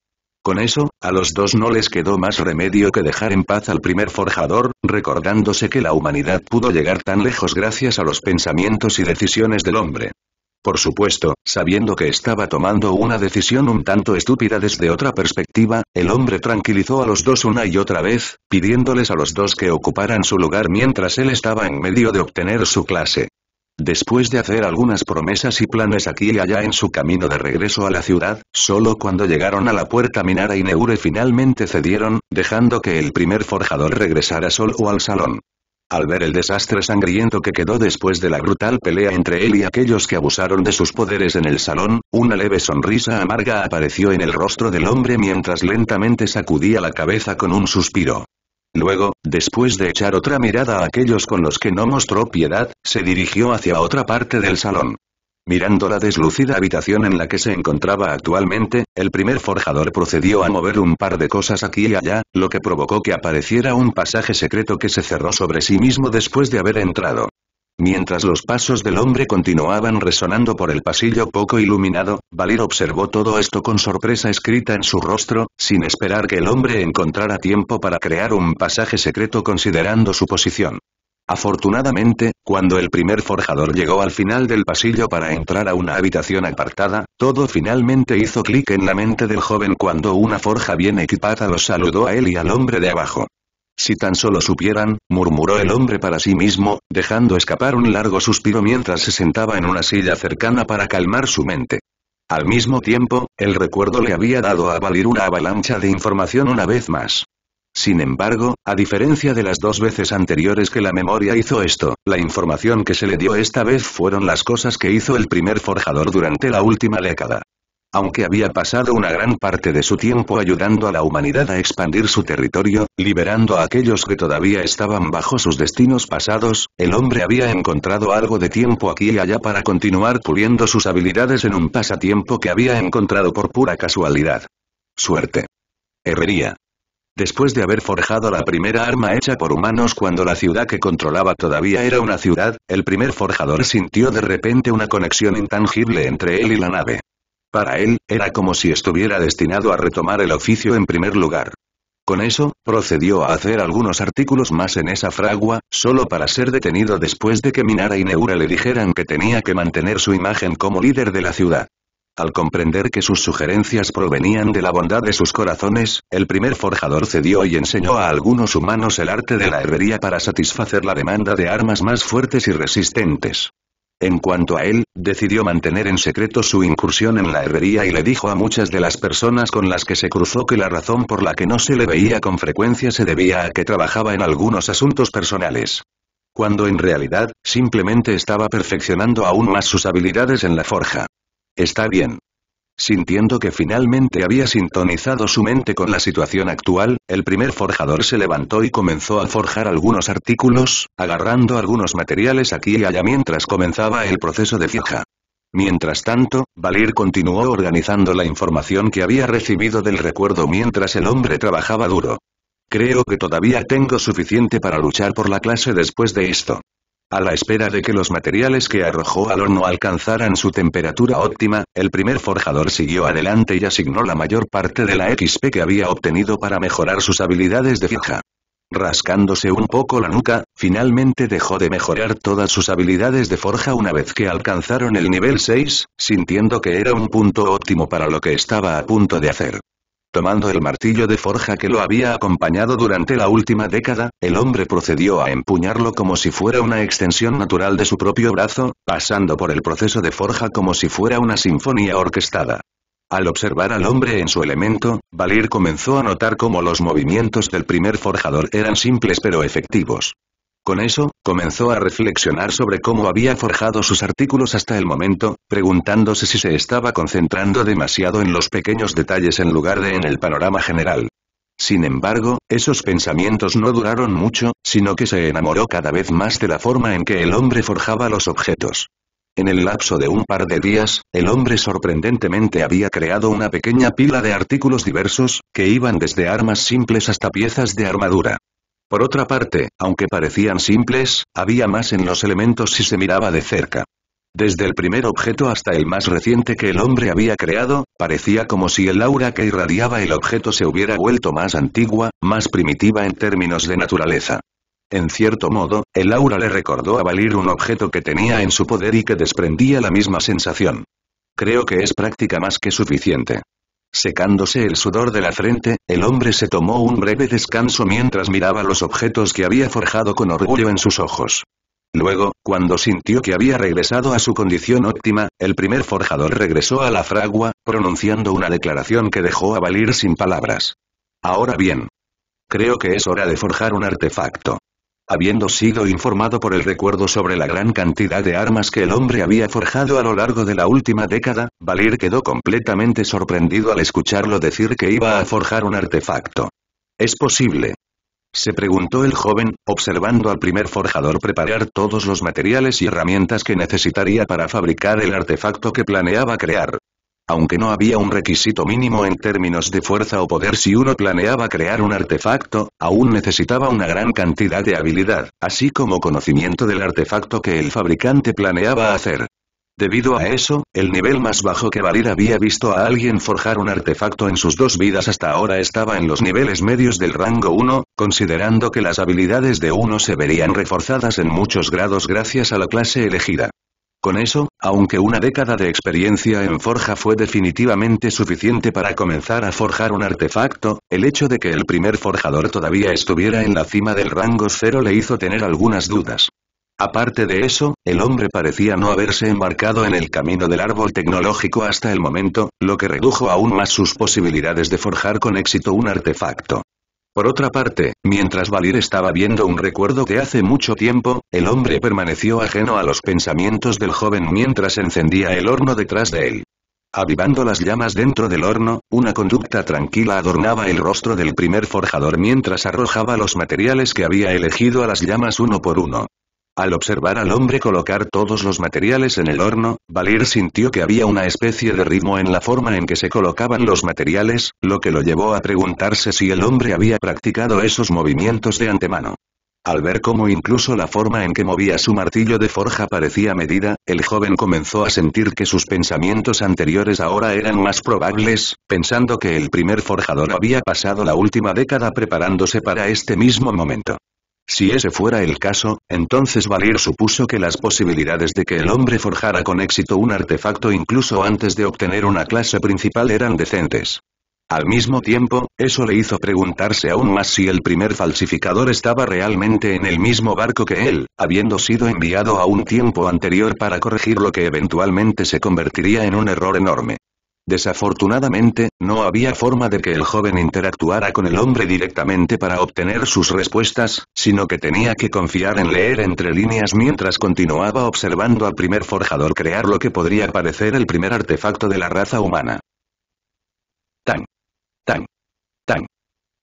Con eso, a los dos no les quedó más remedio que dejar en paz al primer forjador, recordándose que la humanidad pudo llegar tan lejos gracias a los pensamientos y decisiones del hombre. Por supuesto, sabiendo que estaba tomando una decisión un tanto estúpida desde otra perspectiva, el hombre tranquilizó a los dos una y otra vez, pidiéndoles a los dos que ocuparan su lugar mientras él estaba en medio de obtener su clase. Después de hacer algunas promesas y planes aquí y allá en su camino de regreso a la ciudad, solo cuando llegaron a la puerta Minara y Neure finalmente cedieron, dejando que el primer forjador regresara solo al salón. Al ver el desastre sangriento que quedó después de la brutal pelea entre él y aquellos que abusaron de sus poderes en el salón, una leve sonrisa amarga apareció en el rostro del hombre mientras lentamente sacudía la cabeza con un suspiro. Luego, después de echar otra mirada a aquellos con los que no mostró piedad, se dirigió hacia otra parte del salón. Mirando la deslucida habitación en la que se encontraba actualmente, el primer forjador procedió a mover un par de cosas aquí y allá, lo que provocó que apareciera un pasaje secreto que se cerró sobre sí mismo después de haber entrado. Mientras los pasos del hombre continuaban resonando por el pasillo poco iluminado, Valir observó todo esto con sorpresa escrita en su rostro, sin esperar que el hombre encontrara tiempo para crear un pasaje secreto considerando su posición. Afortunadamente, cuando el primer forjador llegó al final del pasillo para entrar a una habitación apartada, todo finalmente hizo clic en la mente del joven cuando una forja bien equipada lo saludó a él y al hombre de abajo. Si tan solo supieran, murmuró el hombre para sí mismo, dejando escapar un largo suspiro mientras se sentaba en una silla cercana para calmar su mente. Al mismo tiempo, el recuerdo le había dado a Valir una avalancha de información una vez más. Sin embargo, a diferencia de las dos veces anteriores que la memoria hizo esto, la información que se le dio esta vez fueron las cosas que hizo el primer forjador durante la última década. Aunque había pasado una gran parte de su tiempo ayudando a la humanidad a expandir su territorio, liberando a aquellos que todavía estaban bajo sus destinos pasados, el hombre había encontrado algo de tiempo aquí y allá para continuar puliendo sus habilidades en un pasatiempo que había encontrado por pura casualidad. Suerte. Herrería. Después de haber forjado la primera arma hecha por humanos cuando la ciudad que controlaba todavía era una ciudad, el primer forjador sintió de repente una conexión intangible entre él y la nave. Para él, era como si estuviera destinado a retomar el oficio en primer lugar. Con eso, procedió a hacer algunos artículos más en esa fragua, solo para ser detenido después de que Minara y Neura le dijeran que tenía que mantener su imagen como líder de la ciudad. Al comprender que sus sugerencias provenían de la bondad de sus corazones, el primer forjador cedió y enseñó a algunos humanos el arte de la herrería para satisfacer la demanda de armas más fuertes y resistentes. En cuanto a él, decidió mantener en secreto su incursión en la herrería y le dijo a muchas de las personas con las que se cruzó que la razón por la que no se le veía con frecuencia se debía a que trabajaba en algunos asuntos personales. Cuando en realidad, simplemente estaba perfeccionando aún más sus habilidades en la forja. Está bien. Sintiendo que finalmente había sintonizado su mente con la situación actual, el primer forjador se levantó y comenzó a forjar algunos artículos, agarrando algunos materiales aquí y allá mientras comenzaba el proceso de fija. Mientras tanto, Valir continuó organizando la información que había recibido del recuerdo mientras el hombre trabajaba duro. Creo que todavía tengo suficiente para luchar por la clase después de esto. A la espera de que los materiales que arrojó al horno alcanzaran su temperatura óptima, el primer forjador siguió adelante y asignó la mayor parte de la XP que había obtenido para mejorar sus habilidades de forja. Rascándose un poco la nuca, finalmente dejó de mejorar todas sus habilidades de forja una vez que alcanzaron el nivel 6, sintiendo que era un punto óptimo para lo que estaba a punto de hacer. Tomando el martillo de forja que lo había acompañado durante la última década, el hombre procedió a empuñarlo como si fuera una extensión natural de su propio brazo, pasando por el proceso de forja como si fuera una sinfonía orquestada. Al observar al hombre en su elemento, Valir comenzó a notar cómo los movimientos del primer forjador eran simples pero efectivos. Con eso, comenzó a reflexionar sobre cómo había forjado sus artículos hasta el momento, preguntándose si se estaba concentrando demasiado en los pequeños detalles en lugar de en el panorama general. Sin embargo, esos pensamientos no duraron mucho, sino que se enamoró cada vez más de la forma en que el hombre forjaba los objetos. En el lapso de un par de días, el hombre sorprendentemente había creado una pequeña pila de artículos diversos, que iban desde armas simples hasta piezas de armadura. Por otra parte, aunque parecían simples, había más en los elementos si se miraba de cerca. Desde el primer objeto hasta el más reciente que el hombre había creado, parecía como si el aura que irradiaba el objeto se hubiera vuelto más antigua, más primitiva en términos de naturaleza. En cierto modo, el aura le recordó a Valir un objeto que tenía en su poder y que desprendía la misma sensación. Creo que es práctica más que suficiente. Secándose el sudor de la frente, el hombre se tomó un breve descanso mientras miraba los objetos que había forjado con orgullo en sus ojos. Luego, cuando sintió que había regresado a su condición óptima, el primer forjador regresó a la fragua, pronunciando una declaración que dejó a Valir sin palabras. Ahora bien. Creo que es hora de forjar un artefacto habiendo sido informado por el recuerdo sobre la gran cantidad de armas que el hombre había forjado a lo largo de la última década, Valir quedó completamente sorprendido al escucharlo decir que iba a forjar un artefacto. ¿Es posible? Se preguntó el joven, observando al primer forjador preparar todos los materiales y herramientas que necesitaría para fabricar el artefacto que planeaba crear. Aunque no había un requisito mínimo en términos de fuerza o poder si uno planeaba crear un artefacto, aún necesitaba una gran cantidad de habilidad, así como conocimiento del artefacto que el fabricante planeaba hacer. Debido a eso, el nivel más bajo que Valir había visto a alguien forjar un artefacto en sus dos vidas hasta ahora estaba en los niveles medios del rango 1, considerando que las habilidades de uno se verían reforzadas en muchos grados gracias a la clase elegida con eso, aunque una década de experiencia en forja fue definitivamente suficiente para comenzar a forjar un artefacto, el hecho de que el primer forjador todavía estuviera en la cima del rango cero le hizo tener algunas dudas. Aparte de eso, el hombre parecía no haberse embarcado en el camino del árbol tecnológico hasta el momento, lo que redujo aún más sus posibilidades de forjar con éxito un artefacto. Por otra parte, mientras Valir estaba viendo un recuerdo que hace mucho tiempo, el hombre permaneció ajeno a los pensamientos del joven mientras encendía el horno detrás de él. Avivando las llamas dentro del horno, una conducta tranquila adornaba el rostro del primer forjador mientras arrojaba los materiales que había elegido a las llamas uno por uno. Al observar al hombre colocar todos los materiales en el horno, Valir sintió que había una especie de ritmo en la forma en que se colocaban los materiales, lo que lo llevó a preguntarse si el hombre había practicado esos movimientos de antemano. Al ver cómo incluso la forma en que movía su martillo de forja parecía medida, el joven comenzó a sentir que sus pensamientos anteriores ahora eran más probables, pensando que el primer forjador había pasado la última década preparándose para este mismo momento. Si ese fuera el caso, entonces Valir supuso que las posibilidades de que el hombre forjara con éxito un artefacto incluso antes de obtener una clase principal eran decentes. Al mismo tiempo, eso le hizo preguntarse aún más si el primer falsificador estaba realmente en el mismo barco que él, habiendo sido enviado a un tiempo anterior para corregir lo que eventualmente se convertiría en un error enorme. Desafortunadamente, no había forma de que el joven interactuara con el hombre directamente para obtener sus respuestas, sino que tenía que confiar en leer entre líneas mientras continuaba observando al primer forjador crear lo que podría parecer el primer artefacto de la raza humana. Tan. Tan.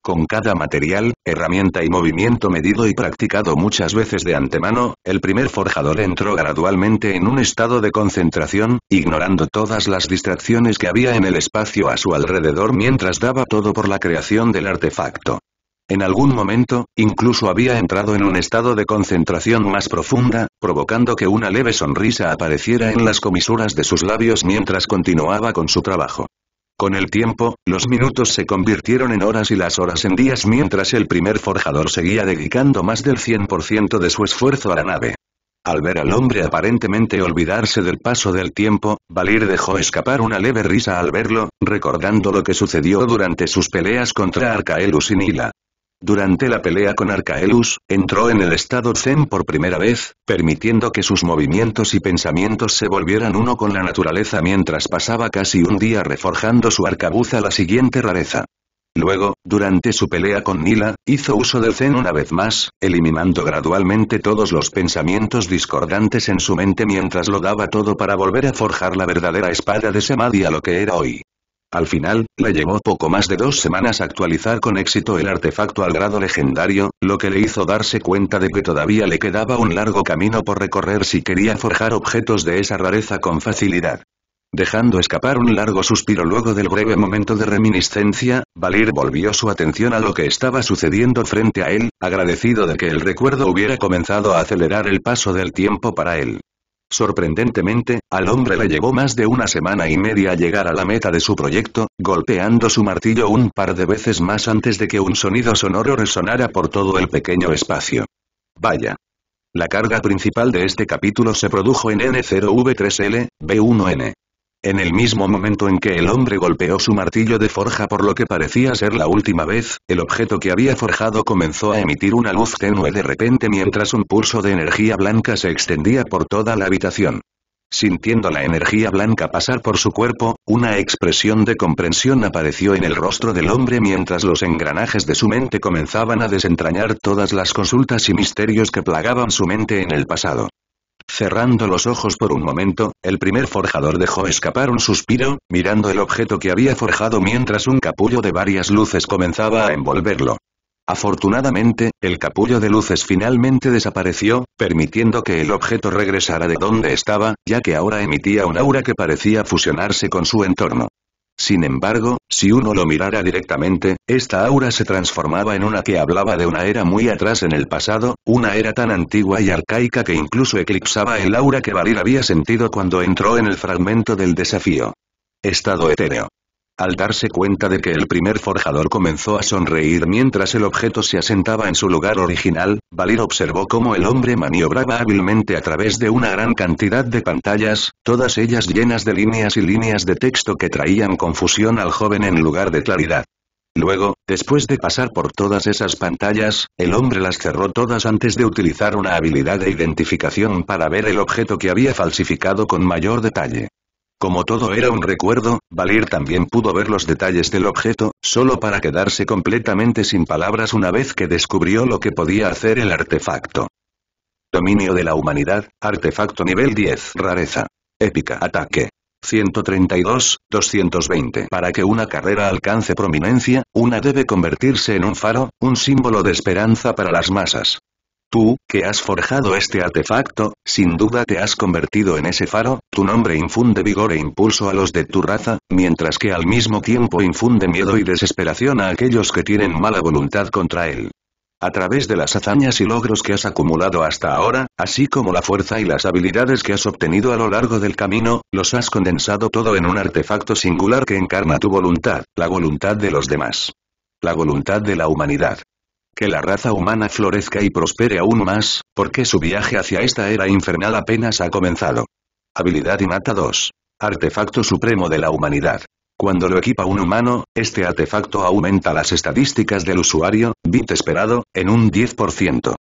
Con cada material, herramienta y movimiento medido y practicado muchas veces de antemano, el primer forjador entró gradualmente en un estado de concentración, ignorando todas las distracciones que había en el espacio a su alrededor mientras daba todo por la creación del artefacto. En algún momento, incluso había entrado en un estado de concentración más profunda, provocando que una leve sonrisa apareciera en las comisuras de sus labios mientras continuaba con su trabajo. Con el tiempo, los minutos se convirtieron en horas y las horas en días mientras el primer forjador seguía dedicando más del 100% de su esfuerzo a la nave. Al ver al hombre aparentemente olvidarse del paso del tiempo, Valir dejó escapar una leve risa al verlo, recordando lo que sucedió durante sus peleas contra Arcaelus y Nila. Durante la pelea con Arcaelus, entró en el estado Zen por primera vez, permitiendo que sus movimientos y pensamientos se volvieran uno con la naturaleza mientras pasaba casi un día reforjando su arcabuz a la siguiente rareza. Luego, durante su pelea con Nila, hizo uso del Zen una vez más, eliminando gradualmente todos los pensamientos discordantes en su mente mientras lo daba todo para volver a forjar la verdadera espada de Semadia a lo que era hoy. Al final, le llevó poco más de dos semanas actualizar con éxito el artefacto al grado legendario, lo que le hizo darse cuenta de que todavía le quedaba un largo camino por recorrer si quería forjar objetos de esa rareza con facilidad. Dejando escapar un largo suspiro luego del breve momento de reminiscencia, Valir volvió su atención a lo que estaba sucediendo frente a él, agradecido de que el recuerdo hubiera comenzado a acelerar el paso del tiempo para él. Sorprendentemente, al hombre le llevó más de una semana y media llegar a la meta de su proyecto, golpeando su martillo un par de veces más antes de que un sonido sonoro resonara por todo el pequeño espacio. Vaya. La carga principal de este capítulo se produjo en N0V3L, B1N en el mismo momento en que el hombre golpeó su martillo de forja por lo que parecía ser la última vez, el objeto que había forjado comenzó a emitir una luz tenue de repente mientras un pulso de energía blanca se extendía por toda la habitación. Sintiendo la energía blanca pasar por su cuerpo, una expresión de comprensión apareció en el rostro del hombre mientras los engranajes de su mente comenzaban a desentrañar todas las consultas y misterios que plagaban su mente en el pasado. Cerrando los ojos por un momento, el primer forjador dejó escapar un suspiro, mirando el objeto que había forjado mientras un capullo de varias luces comenzaba a envolverlo. Afortunadamente, el capullo de luces finalmente desapareció, permitiendo que el objeto regresara de donde estaba, ya que ahora emitía un aura que parecía fusionarse con su entorno. Sin embargo, si uno lo mirara directamente, esta aura se transformaba en una que hablaba de una era muy atrás en el pasado, una era tan antigua y arcaica que incluso eclipsaba el aura que Valir había sentido cuando entró en el fragmento del desafío. Estado etéreo. Al darse cuenta de que el primer forjador comenzó a sonreír mientras el objeto se asentaba en su lugar original, Valir observó cómo el hombre maniobraba hábilmente a través de una gran cantidad de pantallas, todas ellas llenas de líneas y líneas de texto que traían confusión al joven en lugar de claridad. Luego, después de pasar por todas esas pantallas, el hombre las cerró todas antes de utilizar una habilidad de identificación para ver el objeto que había falsificado con mayor detalle. Como todo era un recuerdo, Valir también pudo ver los detalles del objeto, solo para quedarse completamente sin palabras una vez que descubrió lo que podía hacer el artefacto. Dominio de la humanidad, artefacto nivel 10, rareza. Épica ataque. 132, 220. Para que una carrera alcance prominencia, una debe convertirse en un faro, un símbolo de esperanza para las masas. Tú, que has forjado este artefacto, sin duda te has convertido en ese faro, tu nombre infunde vigor e impulso a los de tu raza, mientras que al mismo tiempo infunde miedo y desesperación a aquellos que tienen mala voluntad contra él. A través de las hazañas y logros que has acumulado hasta ahora, así como la fuerza y las habilidades que has obtenido a lo largo del camino, los has condensado todo en un artefacto singular que encarna tu voluntad, la voluntad de los demás. La voluntad de la humanidad que la raza humana florezca y prospere aún más, porque su viaje hacia esta era infernal apenas ha comenzado. Habilidad Inata 2. Artefacto supremo de la humanidad. Cuando lo equipa un humano, este artefacto aumenta las estadísticas del usuario, bit esperado, en un 10%.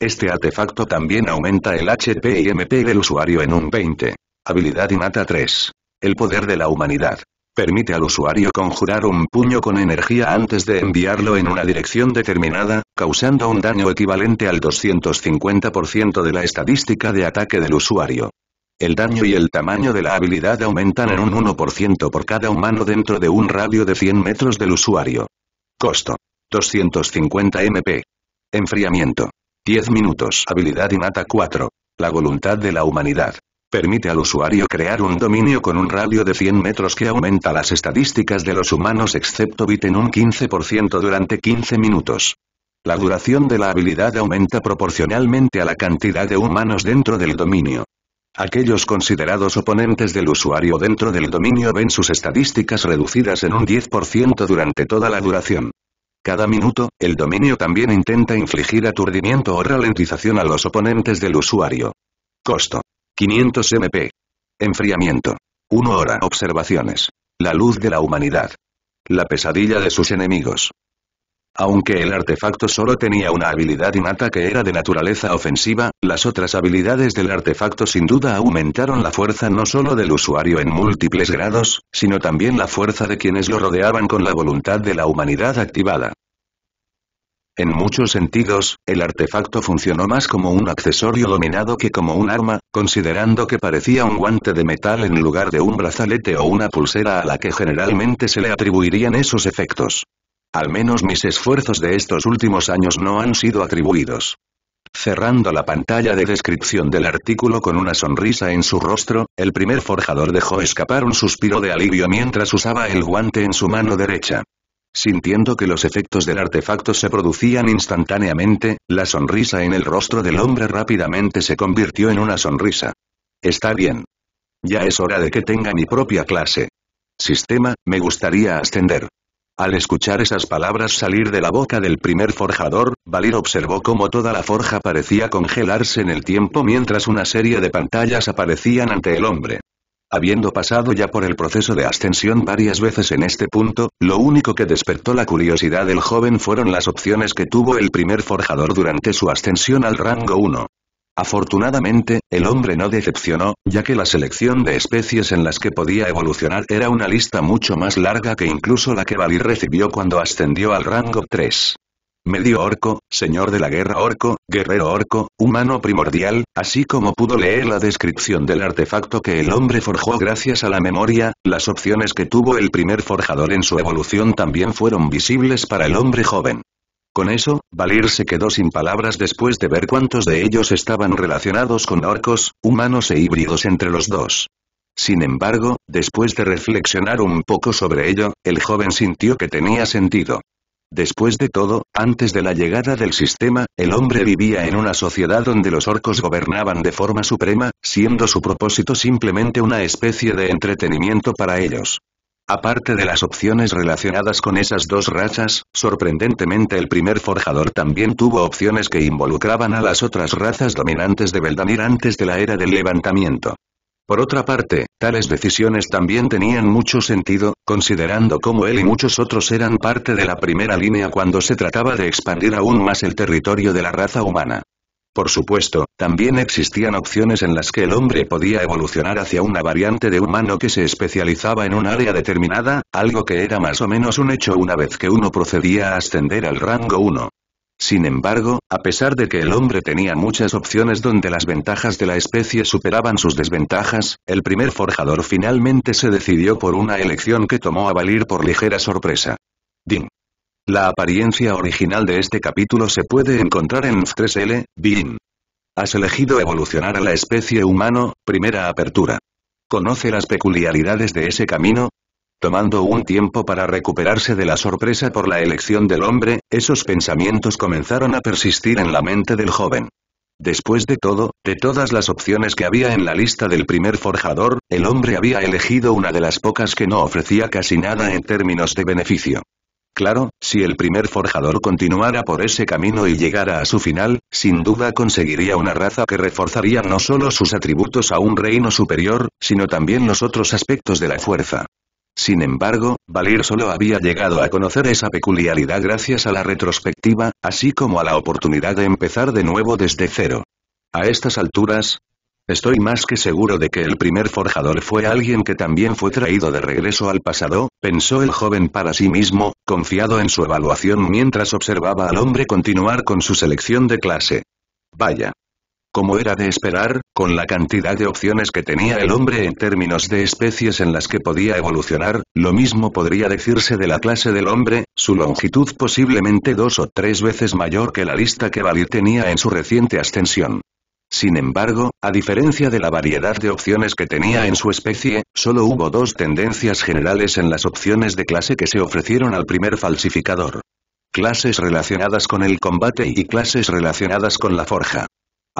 Este artefacto también aumenta el HP y MP del usuario en un 20. Habilidad Inata 3. El poder de la humanidad. Permite al usuario conjurar un puño con energía antes de enviarlo en una dirección determinada, causando un daño equivalente al 250% de la estadística de ataque del usuario. El daño y el tamaño de la habilidad aumentan en un 1% por cada humano dentro de un radio de 100 metros del usuario. Costo. 250 MP. Enfriamiento. 10 minutos. Habilidad mata 4. La voluntad de la humanidad. Permite al usuario crear un dominio con un radio de 100 metros que aumenta las estadísticas de los humanos excepto bit en un 15% durante 15 minutos. La duración de la habilidad aumenta proporcionalmente a la cantidad de humanos dentro del dominio. Aquellos considerados oponentes del usuario dentro del dominio ven sus estadísticas reducidas en un 10% durante toda la duración. Cada minuto, el dominio también intenta infligir aturdimiento o ralentización a los oponentes del usuario. Costo. 500 MP. Enfriamiento. 1 hora. Observaciones. La luz de la humanidad. La pesadilla de sus enemigos. Aunque el artefacto solo tenía una habilidad innata que era de naturaleza ofensiva, las otras habilidades del artefacto sin duda aumentaron la fuerza no solo del usuario en múltiples grados, sino también la fuerza de quienes lo rodeaban con la voluntad de la humanidad activada. En muchos sentidos, el artefacto funcionó más como un accesorio dominado que como un arma, considerando que parecía un guante de metal en lugar de un brazalete o una pulsera a la que generalmente se le atribuirían esos efectos. Al menos mis esfuerzos de estos últimos años no han sido atribuidos. Cerrando la pantalla de descripción del artículo con una sonrisa en su rostro, el primer forjador dejó escapar un suspiro de alivio mientras usaba el guante en su mano derecha. Sintiendo que los efectos del artefacto se producían instantáneamente, la sonrisa en el rostro del hombre rápidamente se convirtió en una sonrisa. Está bien. Ya es hora de que tenga mi propia clase. Sistema, me gustaría ascender. Al escuchar esas palabras salir de la boca del primer forjador, Valir observó cómo toda la forja parecía congelarse en el tiempo mientras una serie de pantallas aparecían ante el hombre. Habiendo pasado ya por el proceso de ascensión varias veces en este punto, lo único que despertó la curiosidad del joven fueron las opciones que tuvo el primer forjador durante su ascensión al rango 1. Afortunadamente, el hombre no decepcionó, ya que la selección de especies en las que podía evolucionar era una lista mucho más larga que incluso la que Vali recibió cuando ascendió al rango 3. Medio orco, señor de la guerra orco, guerrero orco, humano primordial, así como pudo leer la descripción del artefacto que el hombre forjó gracias a la memoria, las opciones que tuvo el primer forjador en su evolución también fueron visibles para el hombre joven. Con eso, Valir se quedó sin palabras después de ver cuántos de ellos estaban relacionados con orcos, humanos e híbridos entre los dos. Sin embargo, después de reflexionar un poco sobre ello, el joven sintió que tenía sentido. Después de todo, antes de la llegada del sistema, el hombre vivía en una sociedad donde los orcos gobernaban de forma suprema, siendo su propósito simplemente una especie de entretenimiento para ellos. Aparte de las opciones relacionadas con esas dos razas, sorprendentemente el primer forjador también tuvo opciones que involucraban a las otras razas dominantes de Beldamir antes de la era del levantamiento. Por otra parte, tales decisiones también tenían mucho sentido, considerando cómo él y muchos otros eran parte de la primera línea cuando se trataba de expandir aún más el territorio de la raza humana. Por supuesto, también existían opciones en las que el hombre podía evolucionar hacia una variante de humano que se especializaba en un área determinada, algo que era más o menos un hecho una vez que uno procedía a ascender al rango 1. Sin embargo, a pesar de que el hombre tenía muchas opciones donde las ventajas de la especie superaban sus desventajas, el primer forjador finalmente se decidió por una elección que tomó a Valir por ligera sorpresa. Din. La apariencia original de este capítulo se puede encontrar en F3L, Bin. Has elegido evolucionar a la especie humano, primera apertura. Conoce las peculiaridades de ese camino, Tomando un tiempo para recuperarse de la sorpresa por la elección del hombre, esos pensamientos comenzaron a persistir en la mente del joven. Después de todo, de todas las opciones que había en la lista del primer forjador, el hombre había elegido una de las pocas que no ofrecía casi nada en términos de beneficio. Claro, si el primer forjador continuara por ese camino y llegara a su final, sin duda conseguiría una raza que reforzaría no solo sus atributos a un reino superior, sino también los otros aspectos de la fuerza. Sin embargo, Valir solo había llegado a conocer esa peculiaridad gracias a la retrospectiva, así como a la oportunidad de empezar de nuevo desde cero. A estas alturas, estoy más que seguro de que el primer forjador fue alguien que también fue traído de regreso al pasado, pensó el joven para sí mismo, confiado en su evaluación mientras observaba al hombre continuar con su selección de clase. Vaya. Como era de esperar, con la cantidad de opciones que tenía el hombre en términos de especies en las que podía evolucionar, lo mismo podría decirse de la clase del hombre, su longitud posiblemente dos o tres veces mayor que la lista que Valir tenía en su reciente ascensión. Sin embargo, a diferencia de la variedad de opciones que tenía en su especie, solo hubo dos tendencias generales en las opciones de clase que se ofrecieron al primer falsificador. Clases relacionadas con el combate y clases relacionadas con la forja.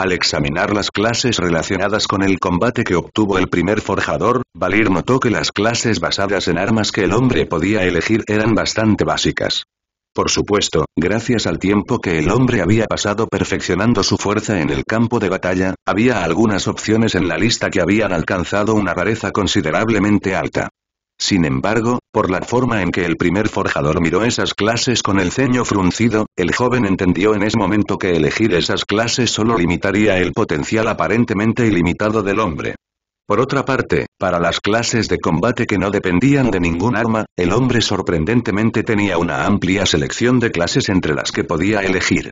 Al examinar las clases relacionadas con el combate que obtuvo el primer forjador, Valir notó que las clases basadas en armas que el hombre podía elegir eran bastante básicas. Por supuesto, gracias al tiempo que el hombre había pasado perfeccionando su fuerza en el campo de batalla, había algunas opciones en la lista que habían alcanzado una rareza considerablemente alta. Sin embargo, por la forma en que el primer forjador miró esas clases con el ceño fruncido, el joven entendió en ese momento que elegir esas clases solo limitaría el potencial aparentemente ilimitado del hombre. Por otra parte, para las clases de combate que no dependían de ningún arma, el hombre sorprendentemente tenía una amplia selección de clases entre las que podía elegir.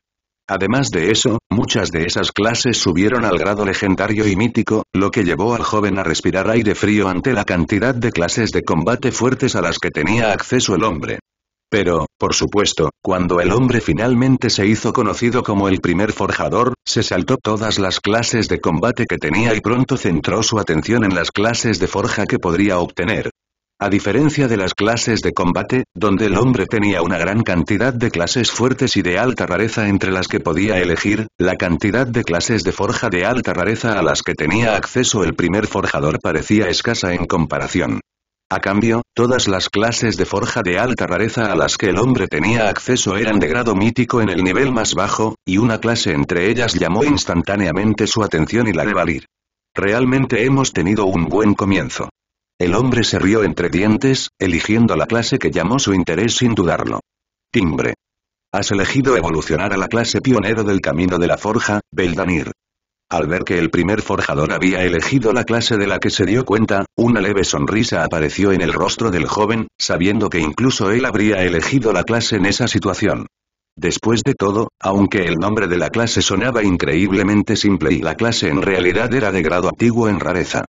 Además de eso, muchas de esas clases subieron al grado legendario y mítico, lo que llevó al joven a respirar aire frío ante la cantidad de clases de combate fuertes a las que tenía acceso el hombre. Pero, por supuesto, cuando el hombre finalmente se hizo conocido como el primer forjador, se saltó todas las clases de combate que tenía y pronto centró su atención en las clases de forja que podría obtener. A diferencia de las clases de combate, donde el hombre tenía una gran cantidad de clases fuertes y de alta rareza entre las que podía elegir, la cantidad de clases de forja de alta rareza a las que tenía acceso el primer forjador parecía escasa en comparación. A cambio, todas las clases de forja de alta rareza a las que el hombre tenía acceso eran de grado mítico en el nivel más bajo, y una clase entre ellas llamó instantáneamente su atención y la de Valir. Realmente hemos tenido un buen comienzo. El hombre se rió entre dientes, eligiendo la clase que llamó su interés sin dudarlo. Timbre. Has elegido evolucionar a la clase pionero del camino de la forja, Beldanir. Al ver que el primer forjador había elegido la clase de la que se dio cuenta, una leve sonrisa apareció en el rostro del joven, sabiendo que incluso él habría elegido la clase en esa situación. Después de todo, aunque el nombre de la clase sonaba increíblemente simple y la clase en realidad era de grado antiguo en rareza,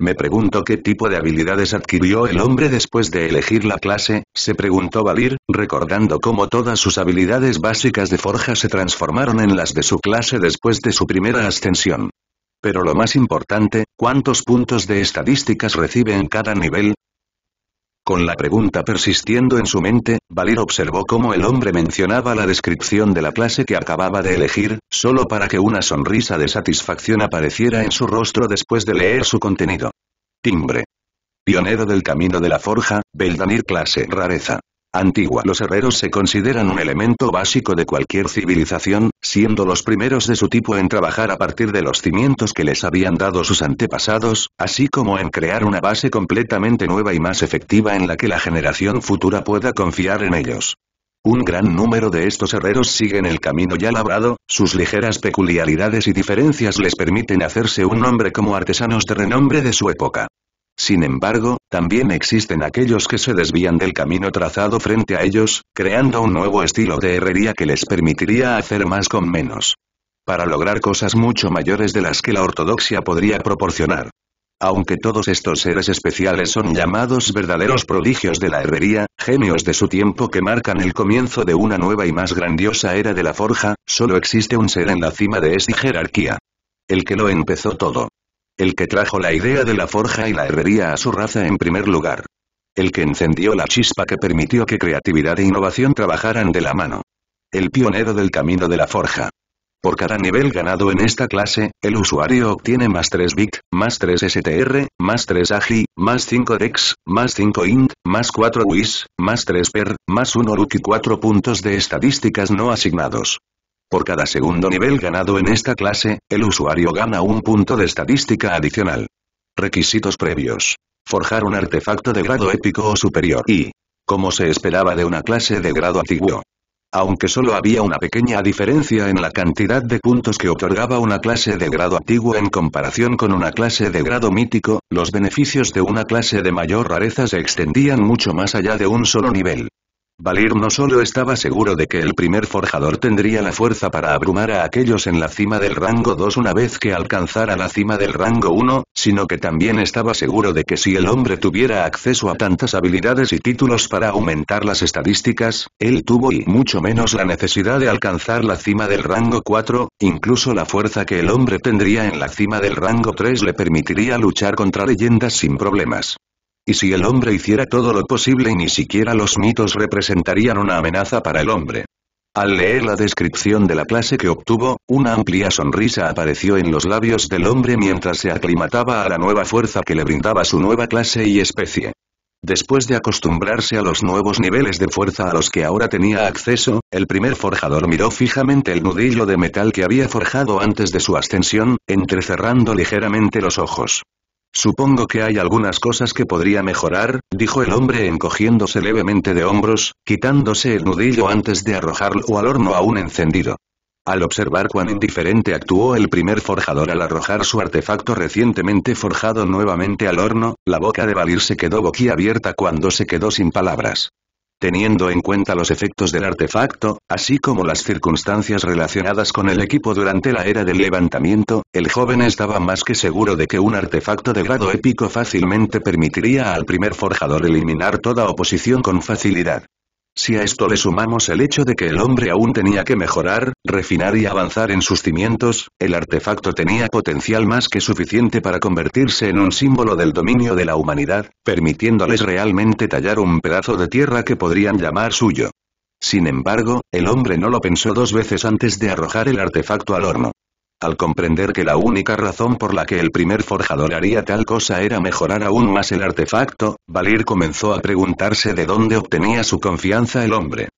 me pregunto qué tipo de habilidades adquirió el hombre después de elegir la clase, se preguntó Valir, recordando cómo todas sus habilidades básicas de forja se transformaron en las de su clase después de su primera ascensión. Pero lo más importante, ¿cuántos puntos de estadísticas recibe en cada nivel? Con la pregunta persistiendo en su mente, Valir observó cómo el hombre mencionaba la descripción de la clase que acababa de elegir, solo para que una sonrisa de satisfacción apareciera en su rostro después de leer su contenido. Timbre. Pionero del camino de la forja, Beldanir clase rareza antigua. Los herreros se consideran un elemento básico de cualquier civilización, siendo los primeros de su tipo en trabajar a partir de los cimientos que les habían dado sus antepasados, así como en crear una base completamente nueva y más efectiva en la que la generación futura pueda confiar en ellos. Un gran número de estos herreros siguen el camino ya labrado, sus ligeras peculiaridades y diferencias les permiten hacerse un nombre como artesanos de renombre de su época. Sin embargo, también existen aquellos que se desvían del camino trazado frente a ellos, creando un nuevo estilo de herrería que les permitiría hacer más con menos. Para lograr cosas mucho mayores de las que la ortodoxia podría proporcionar. Aunque todos estos seres especiales son llamados verdaderos prodigios de la herrería, genios de su tiempo que marcan el comienzo de una nueva y más grandiosa era de la forja, solo existe un ser en la cima de esta jerarquía. El que lo empezó todo. El que trajo la idea de la forja y la herrería a su raza en primer lugar. El que encendió la chispa que permitió que creatividad e innovación trabajaran de la mano. El pionero del camino de la forja. Por cada nivel ganado en esta clase, el usuario obtiene más 3 bit, más 3 str, más 3 agi, más 5 dex, más 5 int, más 4 wis, más 3 per, más 1 y 4 puntos de estadísticas no asignados. Por cada segundo nivel ganado en esta clase, el usuario gana un punto de estadística adicional. Requisitos previos. Forjar un artefacto de grado épico o superior y, como se esperaba de una clase de grado antiguo, aunque solo había una pequeña diferencia en la cantidad de puntos que otorgaba una clase de grado antiguo en comparación con una clase de grado mítico, los beneficios de una clase de mayor rareza se extendían mucho más allá de un solo nivel. Valir no solo estaba seguro de que el primer forjador tendría la fuerza para abrumar a aquellos en la cima del rango 2 una vez que alcanzara la cima del rango 1, sino que también estaba seguro de que si el hombre tuviera acceso a tantas habilidades y títulos para aumentar las estadísticas, él tuvo y mucho menos la necesidad de alcanzar la cima del rango 4, incluso la fuerza que el hombre tendría en la cima del rango 3 le permitiría luchar contra leyendas sin problemas. Y si el hombre hiciera todo lo posible ni siquiera los mitos representarían una amenaza para el hombre. Al leer la descripción de la clase que obtuvo, una amplia sonrisa apareció en los labios del hombre mientras se aclimataba a la nueva fuerza que le brindaba su nueva clase y especie. Después de acostumbrarse a los nuevos niveles de fuerza a los que ahora tenía acceso, el primer forjador miró fijamente el nudillo de metal que había forjado antes de su ascensión, entrecerrando ligeramente los ojos. Supongo que hay algunas cosas que podría mejorar, dijo el hombre encogiéndose levemente de hombros, quitándose el nudillo antes de arrojarlo al horno aún encendido. Al observar cuán indiferente actuó el primer forjador al arrojar su artefacto recientemente forjado nuevamente al horno, la boca de Valir se quedó boquiabierta cuando se quedó sin palabras teniendo en cuenta los efectos del artefacto, así como las circunstancias relacionadas con el equipo durante la era del levantamiento, el joven estaba más que seguro de que un artefacto de grado épico fácilmente permitiría al primer forjador eliminar toda oposición con facilidad. Si a esto le sumamos el hecho de que el hombre aún tenía que mejorar, refinar y avanzar en sus cimientos, el artefacto tenía potencial más que suficiente para convertirse en un símbolo del dominio de la humanidad, permitiéndoles realmente tallar un pedazo de tierra que podrían llamar suyo. Sin embargo, el hombre no lo pensó dos veces antes de arrojar el artefacto al horno al comprender que la única razón por la que el primer forjador haría tal cosa era mejorar aún más el artefacto, Valir comenzó a preguntarse de dónde obtenía su confianza el hombre.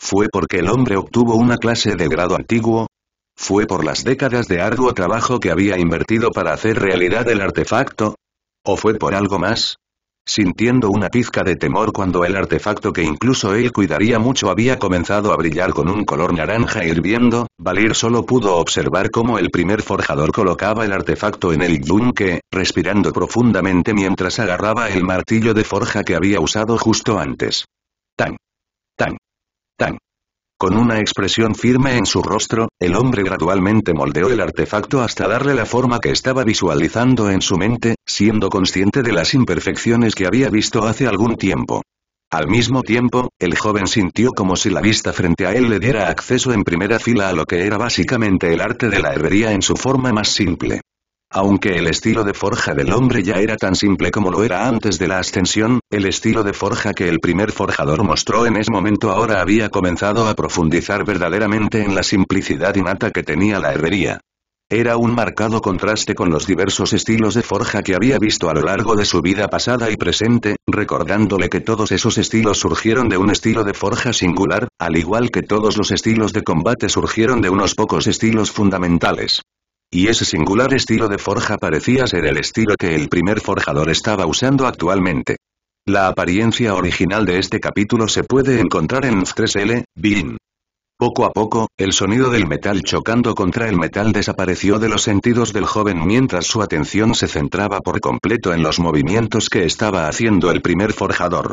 ¿Fue porque el hombre obtuvo una clase de grado antiguo? ¿Fue por las décadas de arduo trabajo que había invertido para hacer realidad el artefacto? ¿O fue por algo más? sintiendo una pizca de temor cuando el artefacto que incluso él cuidaría mucho había comenzado a brillar con un color naranja hirviendo, Valir solo pudo observar cómo el primer forjador colocaba el artefacto en el yunque, respirando profundamente mientras agarraba el martillo de forja que había usado justo antes. Tan. Tan. Tan. Con una expresión firme en su rostro, el hombre gradualmente moldeó el artefacto hasta darle la forma que estaba visualizando en su mente, siendo consciente de las imperfecciones que había visto hace algún tiempo. Al mismo tiempo, el joven sintió como si la vista frente a él le diera acceso en primera fila a lo que era básicamente el arte de la herrería en su forma más simple. Aunque el estilo de forja del hombre ya era tan simple como lo era antes de la ascensión, el estilo de forja que el primer forjador mostró en ese momento ahora había comenzado a profundizar verdaderamente en la simplicidad innata que tenía la herrería. Era un marcado contraste con los diversos estilos de forja que había visto a lo largo de su vida pasada y presente, recordándole que todos esos estilos surgieron de un estilo de forja singular, al igual que todos los estilos de combate surgieron de unos pocos estilos fundamentales. Y ese singular estilo de forja parecía ser el estilo que el primer forjador estaba usando actualmente. La apariencia original de este capítulo se puede encontrar en 3L, Bin. Poco a poco, el sonido del metal chocando contra el metal desapareció de los sentidos del joven mientras su atención se centraba por completo en los movimientos que estaba haciendo el primer forjador.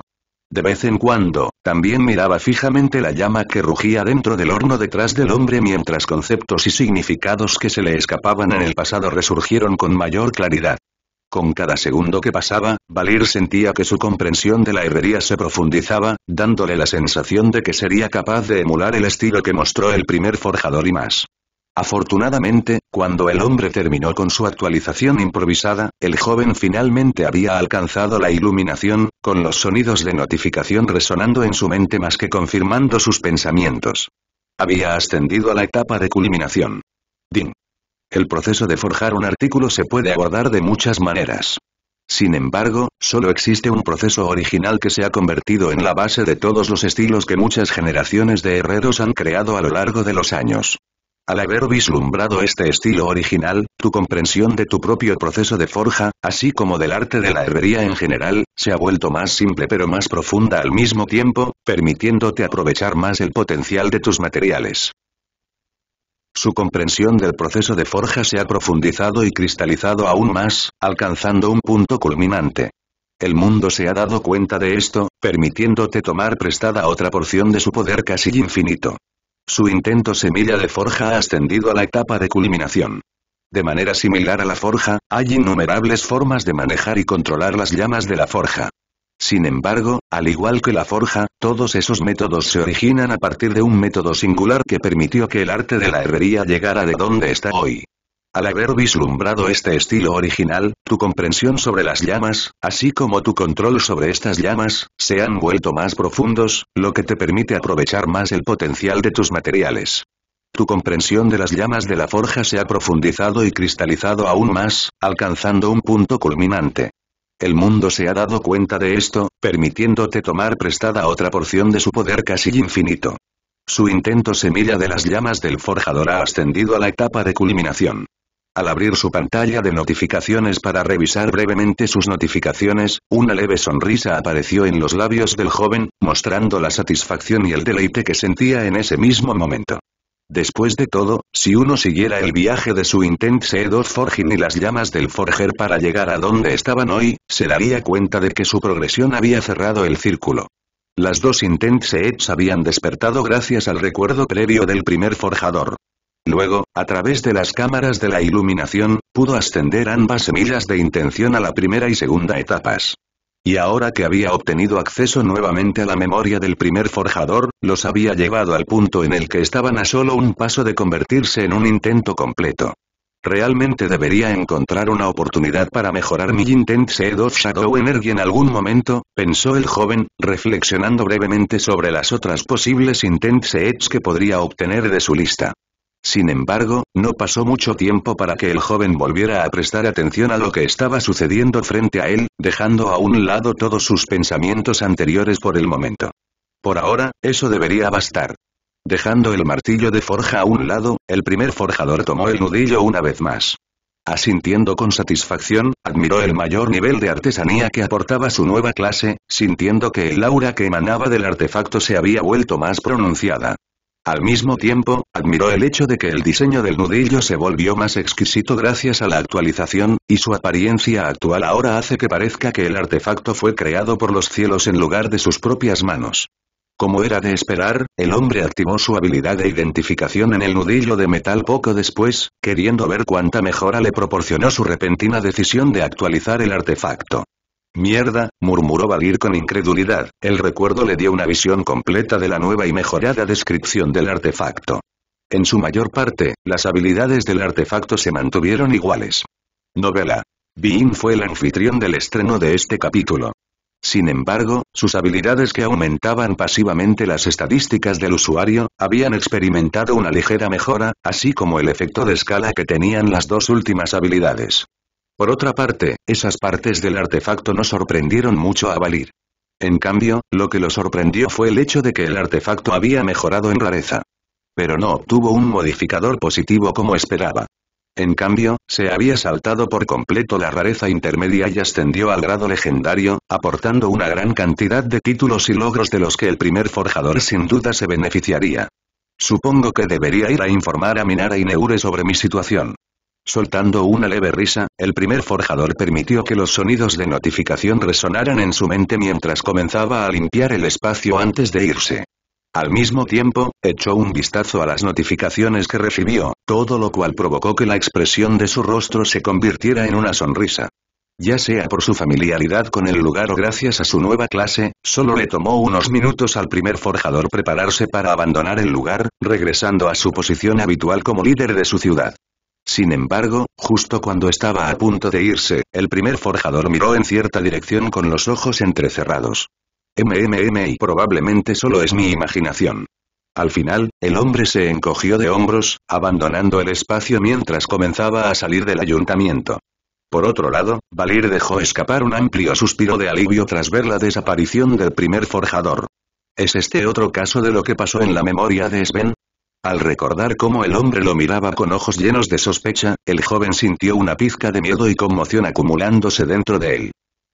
De vez en cuando, también miraba fijamente la llama que rugía dentro del horno detrás del hombre mientras conceptos y significados que se le escapaban en el pasado resurgieron con mayor claridad. Con cada segundo que pasaba, Valir sentía que su comprensión de la herrería se profundizaba, dándole la sensación de que sería capaz de emular el estilo que mostró el primer forjador y más. Afortunadamente, cuando el hombre terminó con su actualización improvisada, el joven finalmente había alcanzado la iluminación, con los sonidos de notificación resonando en su mente más que confirmando sus pensamientos. Había ascendido a la etapa de culminación. Ding. El proceso de forjar un artículo se puede abordar de muchas maneras. Sin embargo, solo existe un proceso original que se ha convertido en la base de todos los estilos que muchas generaciones de herreros han creado a lo largo de los años. Al haber vislumbrado este estilo original, tu comprensión de tu propio proceso de forja, así como del arte de la herrería en general, se ha vuelto más simple pero más profunda al mismo tiempo, permitiéndote aprovechar más el potencial de tus materiales. Su comprensión del proceso de forja se ha profundizado y cristalizado aún más, alcanzando un punto culminante. El mundo se ha dado cuenta de esto, permitiéndote tomar prestada otra porción de su poder casi infinito. Su intento semilla de forja ha ascendido a la etapa de culminación. De manera similar a la forja, hay innumerables formas de manejar y controlar las llamas de la forja. Sin embargo, al igual que la forja, todos esos métodos se originan a partir de un método singular que permitió que el arte de la herrería llegara de donde está hoy. Al haber vislumbrado este estilo original, tu comprensión sobre las llamas, así como tu control sobre estas llamas, se han vuelto más profundos, lo que te permite aprovechar más el potencial de tus materiales. Tu comprensión de las llamas de la forja se ha profundizado y cristalizado aún más, alcanzando un punto culminante. El mundo se ha dado cuenta de esto, permitiéndote tomar prestada otra porción de su poder casi infinito. Su intento semilla de las llamas del forjador ha ascendido a la etapa de culminación. Al abrir su pantalla de notificaciones para revisar brevemente sus notificaciones, una leve sonrisa apareció en los labios del joven, mostrando la satisfacción y el deleite que sentía en ese mismo momento. Después de todo, si uno siguiera el viaje de su Intense E2 Forging y las llamas del Forger para llegar a donde estaban hoy, se daría cuenta de que su progresión había cerrado el círculo. Las dos Intense Seeds habían despertado gracias al recuerdo previo del primer forjador. Luego, a través de las cámaras de la iluminación, pudo ascender ambas semillas de intención a la primera y segunda etapas. Y ahora que había obtenido acceso nuevamente a la memoria del primer forjador, los había llevado al punto en el que estaban a solo un paso de convertirse en un intento completo. Realmente debería encontrar una oportunidad para mejorar mi Intent Seed of Shadow Energy en algún momento, pensó el joven, reflexionando brevemente sobre las otras posibles intent Seeds que podría obtener de su lista. Sin embargo, no pasó mucho tiempo para que el joven volviera a prestar atención a lo que estaba sucediendo frente a él, dejando a un lado todos sus pensamientos anteriores por el momento. Por ahora, eso debería bastar. Dejando el martillo de forja a un lado, el primer forjador tomó el nudillo una vez más. Asintiendo con satisfacción, admiró el mayor nivel de artesanía que aportaba su nueva clase, sintiendo que el aura que emanaba del artefacto se había vuelto más pronunciada. Al mismo tiempo, admiró el hecho de que el diseño del nudillo se volvió más exquisito gracias a la actualización, y su apariencia actual ahora hace que parezca que el artefacto fue creado por los cielos en lugar de sus propias manos. Como era de esperar, el hombre activó su habilidad de identificación en el nudillo de metal poco después, queriendo ver cuánta mejora le proporcionó su repentina decisión de actualizar el artefacto. Mierda, murmuró Valir con incredulidad, el recuerdo le dio una visión completa de la nueva y mejorada descripción del artefacto. En su mayor parte, las habilidades del artefacto se mantuvieron iguales. Novela. Bean fue el anfitrión del estreno de este capítulo. Sin embargo, sus habilidades que aumentaban pasivamente las estadísticas del usuario, habían experimentado una ligera mejora, así como el efecto de escala que tenían las dos últimas habilidades. Por otra parte, esas partes del artefacto no sorprendieron mucho a Valir. En cambio, lo que lo sorprendió fue el hecho de que el artefacto había mejorado en rareza. Pero no obtuvo un modificador positivo como esperaba. En cambio, se había saltado por completo la rareza intermedia y ascendió al grado legendario, aportando una gran cantidad de títulos y logros de los que el primer forjador sin duda se beneficiaría. Supongo que debería ir a informar a Minara y Neure sobre mi situación. Soltando una leve risa, el primer forjador permitió que los sonidos de notificación resonaran en su mente mientras comenzaba a limpiar el espacio antes de irse. Al mismo tiempo, echó un vistazo a las notificaciones que recibió, todo lo cual provocó que la expresión de su rostro se convirtiera en una sonrisa. Ya sea por su familiaridad con el lugar o gracias a su nueva clase, solo le tomó unos minutos al primer forjador prepararse para abandonar el lugar, regresando a su posición habitual como líder de su ciudad. Sin embargo, justo cuando estaba a punto de irse, el primer forjador miró en cierta dirección con los ojos entrecerrados. MMM y probablemente solo es mi imaginación. Al final, el hombre se encogió de hombros, abandonando el espacio mientras comenzaba a salir del ayuntamiento. Por otro lado, Valir dejó escapar un amplio suspiro de alivio tras ver la desaparición del primer forjador. ¿Es este otro caso de lo que pasó en la memoria de Sven? Al recordar cómo el hombre lo miraba con ojos llenos de sospecha, el joven sintió una pizca de miedo y conmoción acumulándose dentro de él.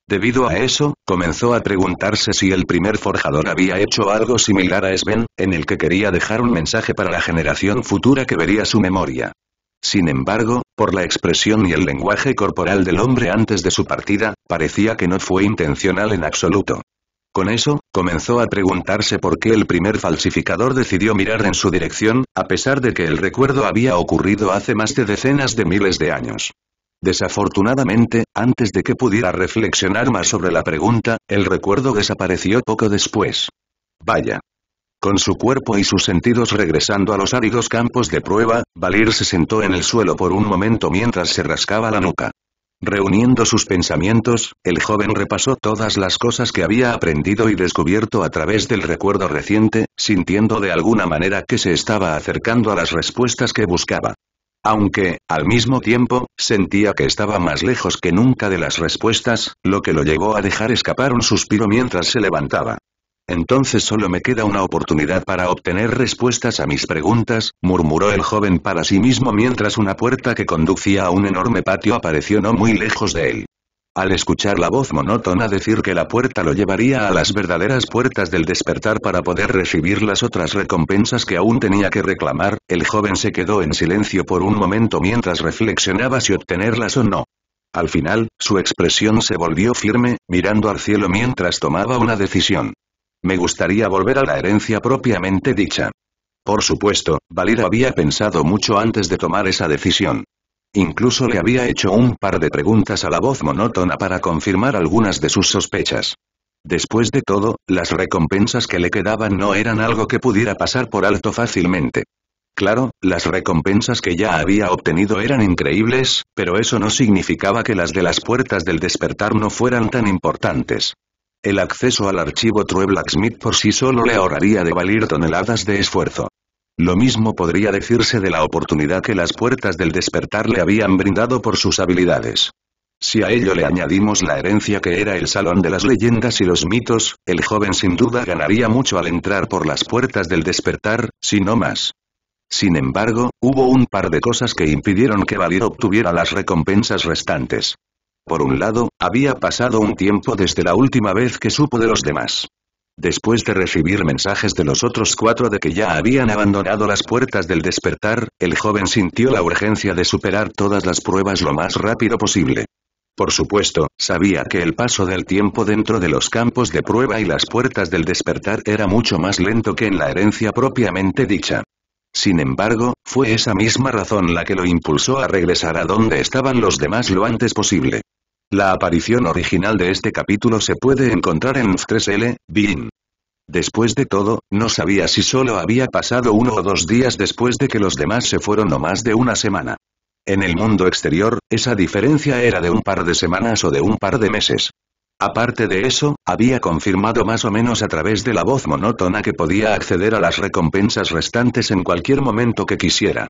Debido a eso, comenzó a preguntarse si el primer forjador había hecho algo similar a Sven, en el que quería dejar un mensaje para la generación futura que vería su memoria. Sin embargo, por la expresión y el lenguaje corporal del hombre antes de su partida, parecía que no fue intencional en absoluto. Con eso, comenzó a preguntarse por qué el primer falsificador decidió mirar en su dirección, a pesar de que el recuerdo había ocurrido hace más de decenas de miles de años. Desafortunadamente, antes de que pudiera reflexionar más sobre la pregunta, el recuerdo desapareció poco después. Vaya. Con su cuerpo y sus sentidos regresando a los áridos campos de prueba, Valir se sentó en el suelo por un momento mientras se rascaba la nuca. Reuniendo sus pensamientos, el joven repasó todas las cosas que había aprendido y descubierto a través del recuerdo reciente, sintiendo de alguna manera que se estaba acercando a las respuestas que buscaba. Aunque, al mismo tiempo, sentía que estaba más lejos que nunca de las respuestas, lo que lo llevó a dejar escapar un suspiro mientras se levantaba. Entonces solo me queda una oportunidad para obtener respuestas a mis preguntas, murmuró el joven para sí mismo mientras una puerta que conducía a un enorme patio apareció no muy lejos de él. Al escuchar la voz monótona decir que la puerta lo llevaría a las verdaderas puertas del despertar para poder recibir las otras recompensas que aún tenía que reclamar, el joven se quedó en silencio por un momento mientras reflexionaba si obtenerlas o no. Al final, su expresión se volvió firme, mirando al cielo mientras tomaba una decisión. Me gustaría volver a la herencia propiamente dicha. Por supuesto, Valir había pensado mucho antes de tomar esa decisión. Incluso le había hecho un par de preguntas a la voz monótona para confirmar algunas de sus sospechas. Después de todo, las recompensas que le quedaban no eran algo que pudiera pasar por alto fácilmente. Claro, las recompensas que ya había obtenido eran increíbles, pero eso no significaba que las de las puertas del despertar no fueran tan importantes el acceso al archivo True Blacksmith por sí solo le ahorraría de valir toneladas de esfuerzo. Lo mismo podría decirse de la oportunidad que las puertas del despertar le habían brindado por sus habilidades. Si a ello le añadimos la herencia que era el Salón de las Leyendas y los Mitos, el joven sin duda ganaría mucho al entrar por las puertas del despertar, si no más. Sin embargo, hubo un par de cosas que impidieron que Valir obtuviera las recompensas restantes. Por un lado, había pasado un tiempo desde la última vez que supo de los demás. Después de recibir mensajes de los otros cuatro de que ya habían abandonado las puertas del despertar, el joven sintió la urgencia de superar todas las pruebas lo más rápido posible. Por supuesto, sabía que el paso del tiempo dentro de los campos de prueba y las puertas del despertar era mucho más lento que en la herencia propiamente dicha. Sin embargo, fue esa misma razón la que lo impulsó a regresar a donde estaban los demás lo antes posible. La aparición original de este capítulo se puede encontrar en F3L, BIN. Después de todo, no sabía si solo había pasado uno o dos días después de que los demás se fueron o más de una semana. En el mundo exterior, esa diferencia era de un par de semanas o de un par de meses. Aparte de eso, había confirmado más o menos a través de la voz monótona que podía acceder a las recompensas restantes en cualquier momento que quisiera.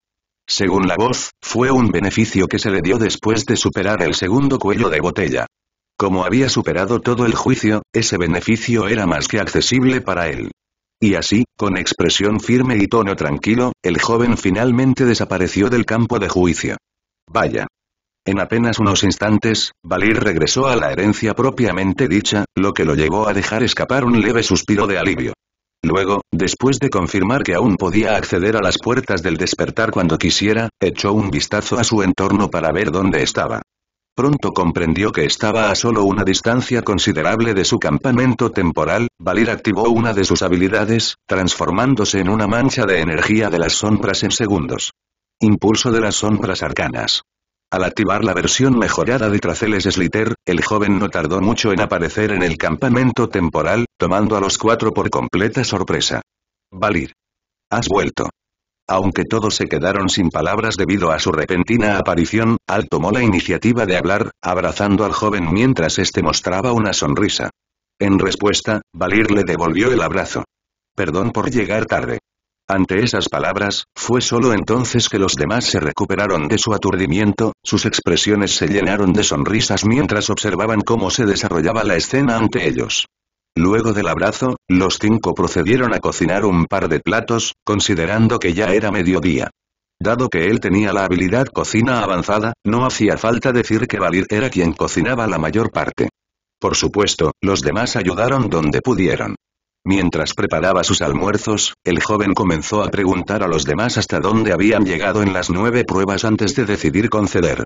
Según la voz, fue un beneficio que se le dio después de superar el segundo cuello de botella. Como había superado todo el juicio, ese beneficio era más que accesible para él. Y así, con expresión firme y tono tranquilo, el joven finalmente desapareció del campo de juicio. Vaya. En apenas unos instantes, Valir regresó a la herencia propiamente dicha, lo que lo llevó a dejar escapar un leve suspiro de alivio. Luego, después de confirmar que aún podía acceder a las puertas del despertar cuando quisiera, echó un vistazo a su entorno para ver dónde estaba. Pronto comprendió que estaba a solo una distancia considerable de su campamento temporal, Valir activó una de sus habilidades, transformándose en una mancha de energía de las sombras en segundos. Impulso de las sombras arcanas. Al activar la versión mejorada de Traceles Slitter, el joven no tardó mucho en aparecer en el campamento temporal, tomando a los cuatro por completa sorpresa. Valir. Has vuelto. Aunque todos se quedaron sin palabras debido a su repentina aparición, Al tomó la iniciativa de hablar, abrazando al joven mientras este mostraba una sonrisa. En respuesta, Valir le devolvió el abrazo. Perdón por llegar tarde. Ante esas palabras, fue solo entonces que los demás se recuperaron de su aturdimiento, sus expresiones se llenaron de sonrisas mientras observaban cómo se desarrollaba la escena ante ellos. Luego del abrazo, los cinco procedieron a cocinar un par de platos, considerando que ya era mediodía. Dado que él tenía la habilidad cocina avanzada, no hacía falta decir que Valir era quien cocinaba la mayor parte. Por supuesto, los demás ayudaron donde pudieron. Mientras preparaba sus almuerzos, el joven comenzó a preguntar a los demás hasta dónde habían llegado en las nueve pruebas antes de decidir conceder.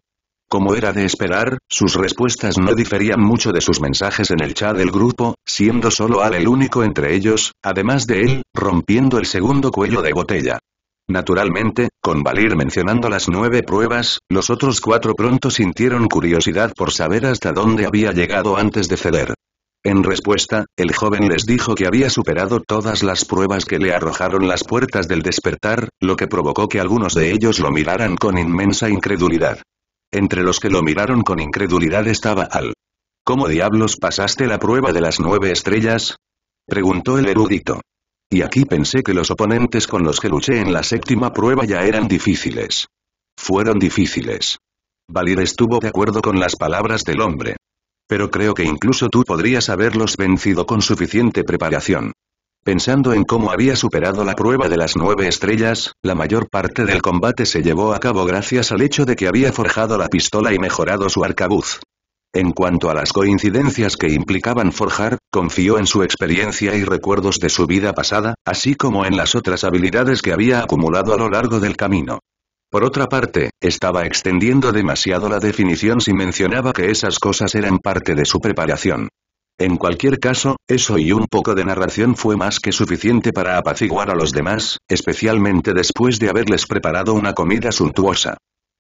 Como era de esperar, sus respuestas no diferían mucho de sus mensajes en el chat del grupo, siendo solo Al el único entre ellos, además de él, rompiendo el segundo cuello de botella. Naturalmente, con Valir mencionando las nueve pruebas, los otros cuatro pronto sintieron curiosidad por saber hasta dónde había llegado antes de ceder. En respuesta, el joven les dijo que había superado todas las pruebas que le arrojaron las puertas del despertar, lo que provocó que algunos de ellos lo miraran con inmensa incredulidad. Entre los que lo miraron con incredulidad estaba Al. ¿Cómo diablos pasaste la prueba de las nueve estrellas? Preguntó el erudito. Y aquí pensé que los oponentes con los que luché en la séptima prueba ya eran difíciles. Fueron difíciles. Valir estuvo de acuerdo con las palabras del hombre. Pero creo que incluso tú podrías haberlos vencido con suficiente preparación. Pensando en cómo había superado la prueba de las nueve estrellas, la mayor parte del combate se llevó a cabo gracias al hecho de que había forjado la pistola y mejorado su arcabuz. En cuanto a las coincidencias que implicaban forjar, confió en su experiencia y recuerdos de su vida pasada, así como en las otras habilidades que había acumulado a lo largo del camino. Por otra parte, estaba extendiendo demasiado la definición si mencionaba que esas cosas eran parte de su preparación. En cualquier caso, eso y un poco de narración fue más que suficiente para apaciguar a los demás, especialmente después de haberles preparado una comida suntuosa.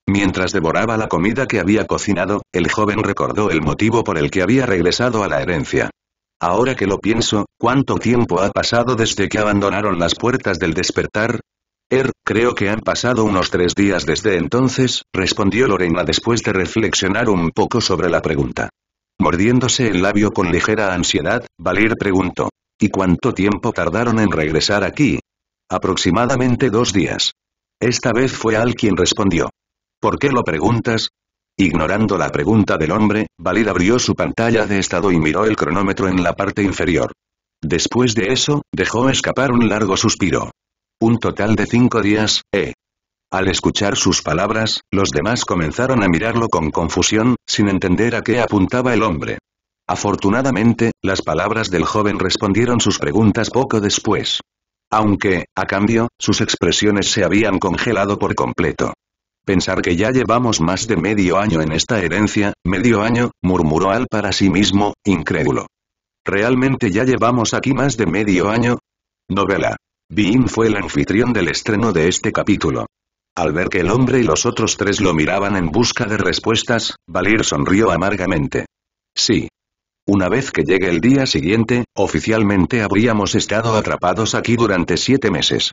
Mientras devoraba la comida que había cocinado, el joven recordó el motivo por el que había regresado a la herencia. Ahora que lo pienso, ¿cuánto tiempo ha pasado desde que abandonaron las puertas del despertar? Er, creo que han pasado unos tres días desde entonces, respondió Lorena después de reflexionar un poco sobre la pregunta. Mordiéndose el labio con ligera ansiedad, Valir preguntó. ¿Y cuánto tiempo tardaron en regresar aquí? Aproximadamente dos días. Esta vez fue Al quien respondió. ¿Por qué lo preguntas? Ignorando la pregunta del hombre, Valir abrió su pantalla de estado y miró el cronómetro en la parte inferior. Después de eso, dejó escapar un largo suspiro. Un total de cinco días, ¿eh? Al escuchar sus palabras, los demás comenzaron a mirarlo con confusión, sin entender a qué apuntaba el hombre. Afortunadamente, las palabras del joven respondieron sus preguntas poco después. Aunque, a cambio, sus expresiones se habían congelado por completo. Pensar que ya llevamos más de medio año en esta herencia, medio año, murmuró Al para sí mismo, incrédulo. ¿Realmente ya llevamos aquí más de medio año? Novela. Bean fue el anfitrión del estreno de este capítulo. Al ver que el hombre y los otros tres lo miraban en busca de respuestas, Valir sonrió amargamente. Sí. Una vez que llegue el día siguiente, oficialmente habríamos estado atrapados aquí durante siete meses.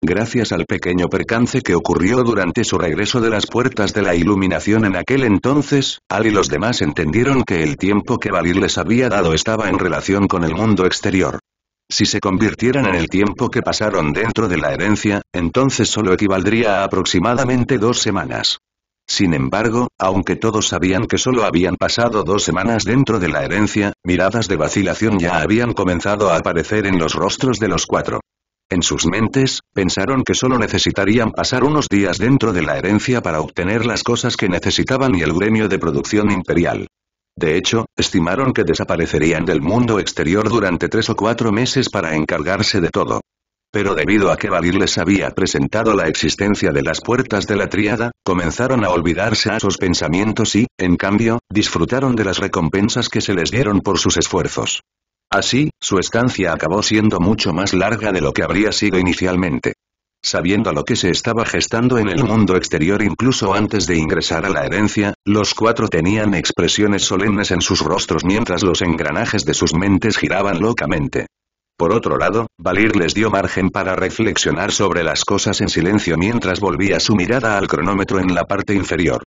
Gracias al pequeño percance que ocurrió durante su regreso de las puertas de la iluminación en aquel entonces, Al y los demás entendieron que el tiempo que Valir les había dado estaba en relación con el mundo exterior. Si se convirtieran en el tiempo que pasaron dentro de la herencia, entonces solo equivaldría a aproximadamente dos semanas. Sin embargo, aunque todos sabían que solo habían pasado dos semanas dentro de la herencia, miradas de vacilación ya habían comenzado a aparecer en los rostros de los cuatro. En sus mentes, pensaron que solo necesitarían pasar unos días dentro de la herencia para obtener las cosas que necesitaban y el gremio de producción imperial. De hecho, estimaron que desaparecerían del mundo exterior durante tres o cuatro meses para encargarse de todo. Pero debido a que Valir les había presentado la existencia de las puertas de la Triada, comenzaron a olvidarse a sus pensamientos y, en cambio, disfrutaron de las recompensas que se les dieron por sus esfuerzos. Así, su estancia acabó siendo mucho más larga de lo que habría sido inicialmente. Sabiendo lo que se estaba gestando en el mundo exterior incluso antes de ingresar a la herencia, los cuatro tenían expresiones solemnes en sus rostros mientras los engranajes de sus mentes giraban locamente. Por otro lado, Valir les dio margen para reflexionar sobre las cosas en silencio mientras volvía su mirada al cronómetro en la parte inferior.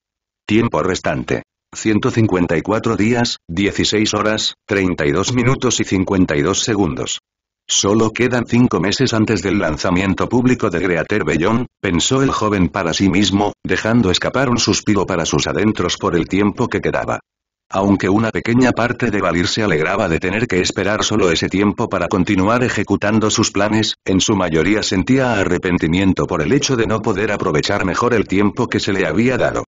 Tiempo restante. 154 días, 16 horas, 32 minutos y 52 segundos. Solo quedan cinco meses antes del lanzamiento público de Greater Bellón, pensó el joven para sí mismo, dejando escapar un suspiro para sus adentros por el tiempo que quedaba. Aunque una pequeña parte de Valir se alegraba de tener que esperar solo ese tiempo para continuar ejecutando sus planes, en su mayoría sentía arrepentimiento por el hecho de no poder aprovechar mejor el tiempo que se le había dado.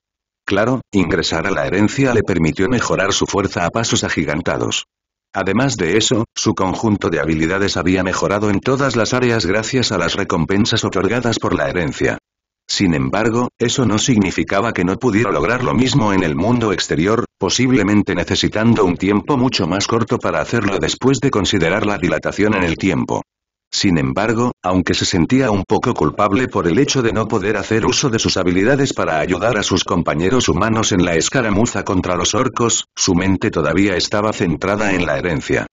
Claro, ingresar a la herencia le permitió mejorar su fuerza a pasos agigantados. Además de eso, su conjunto de habilidades había mejorado en todas las áreas gracias a las recompensas otorgadas por la herencia. Sin embargo, eso no significaba que no pudiera lograr lo mismo en el mundo exterior, posiblemente necesitando un tiempo mucho más corto para hacerlo después de considerar la dilatación en el tiempo. Sin embargo, aunque se sentía un poco culpable por el hecho de no poder hacer uso de sus habilidades para ayudar a sus compañeros humanos en la escaramuza contra los orcos, su mente todavía estaba centrada en la herencia.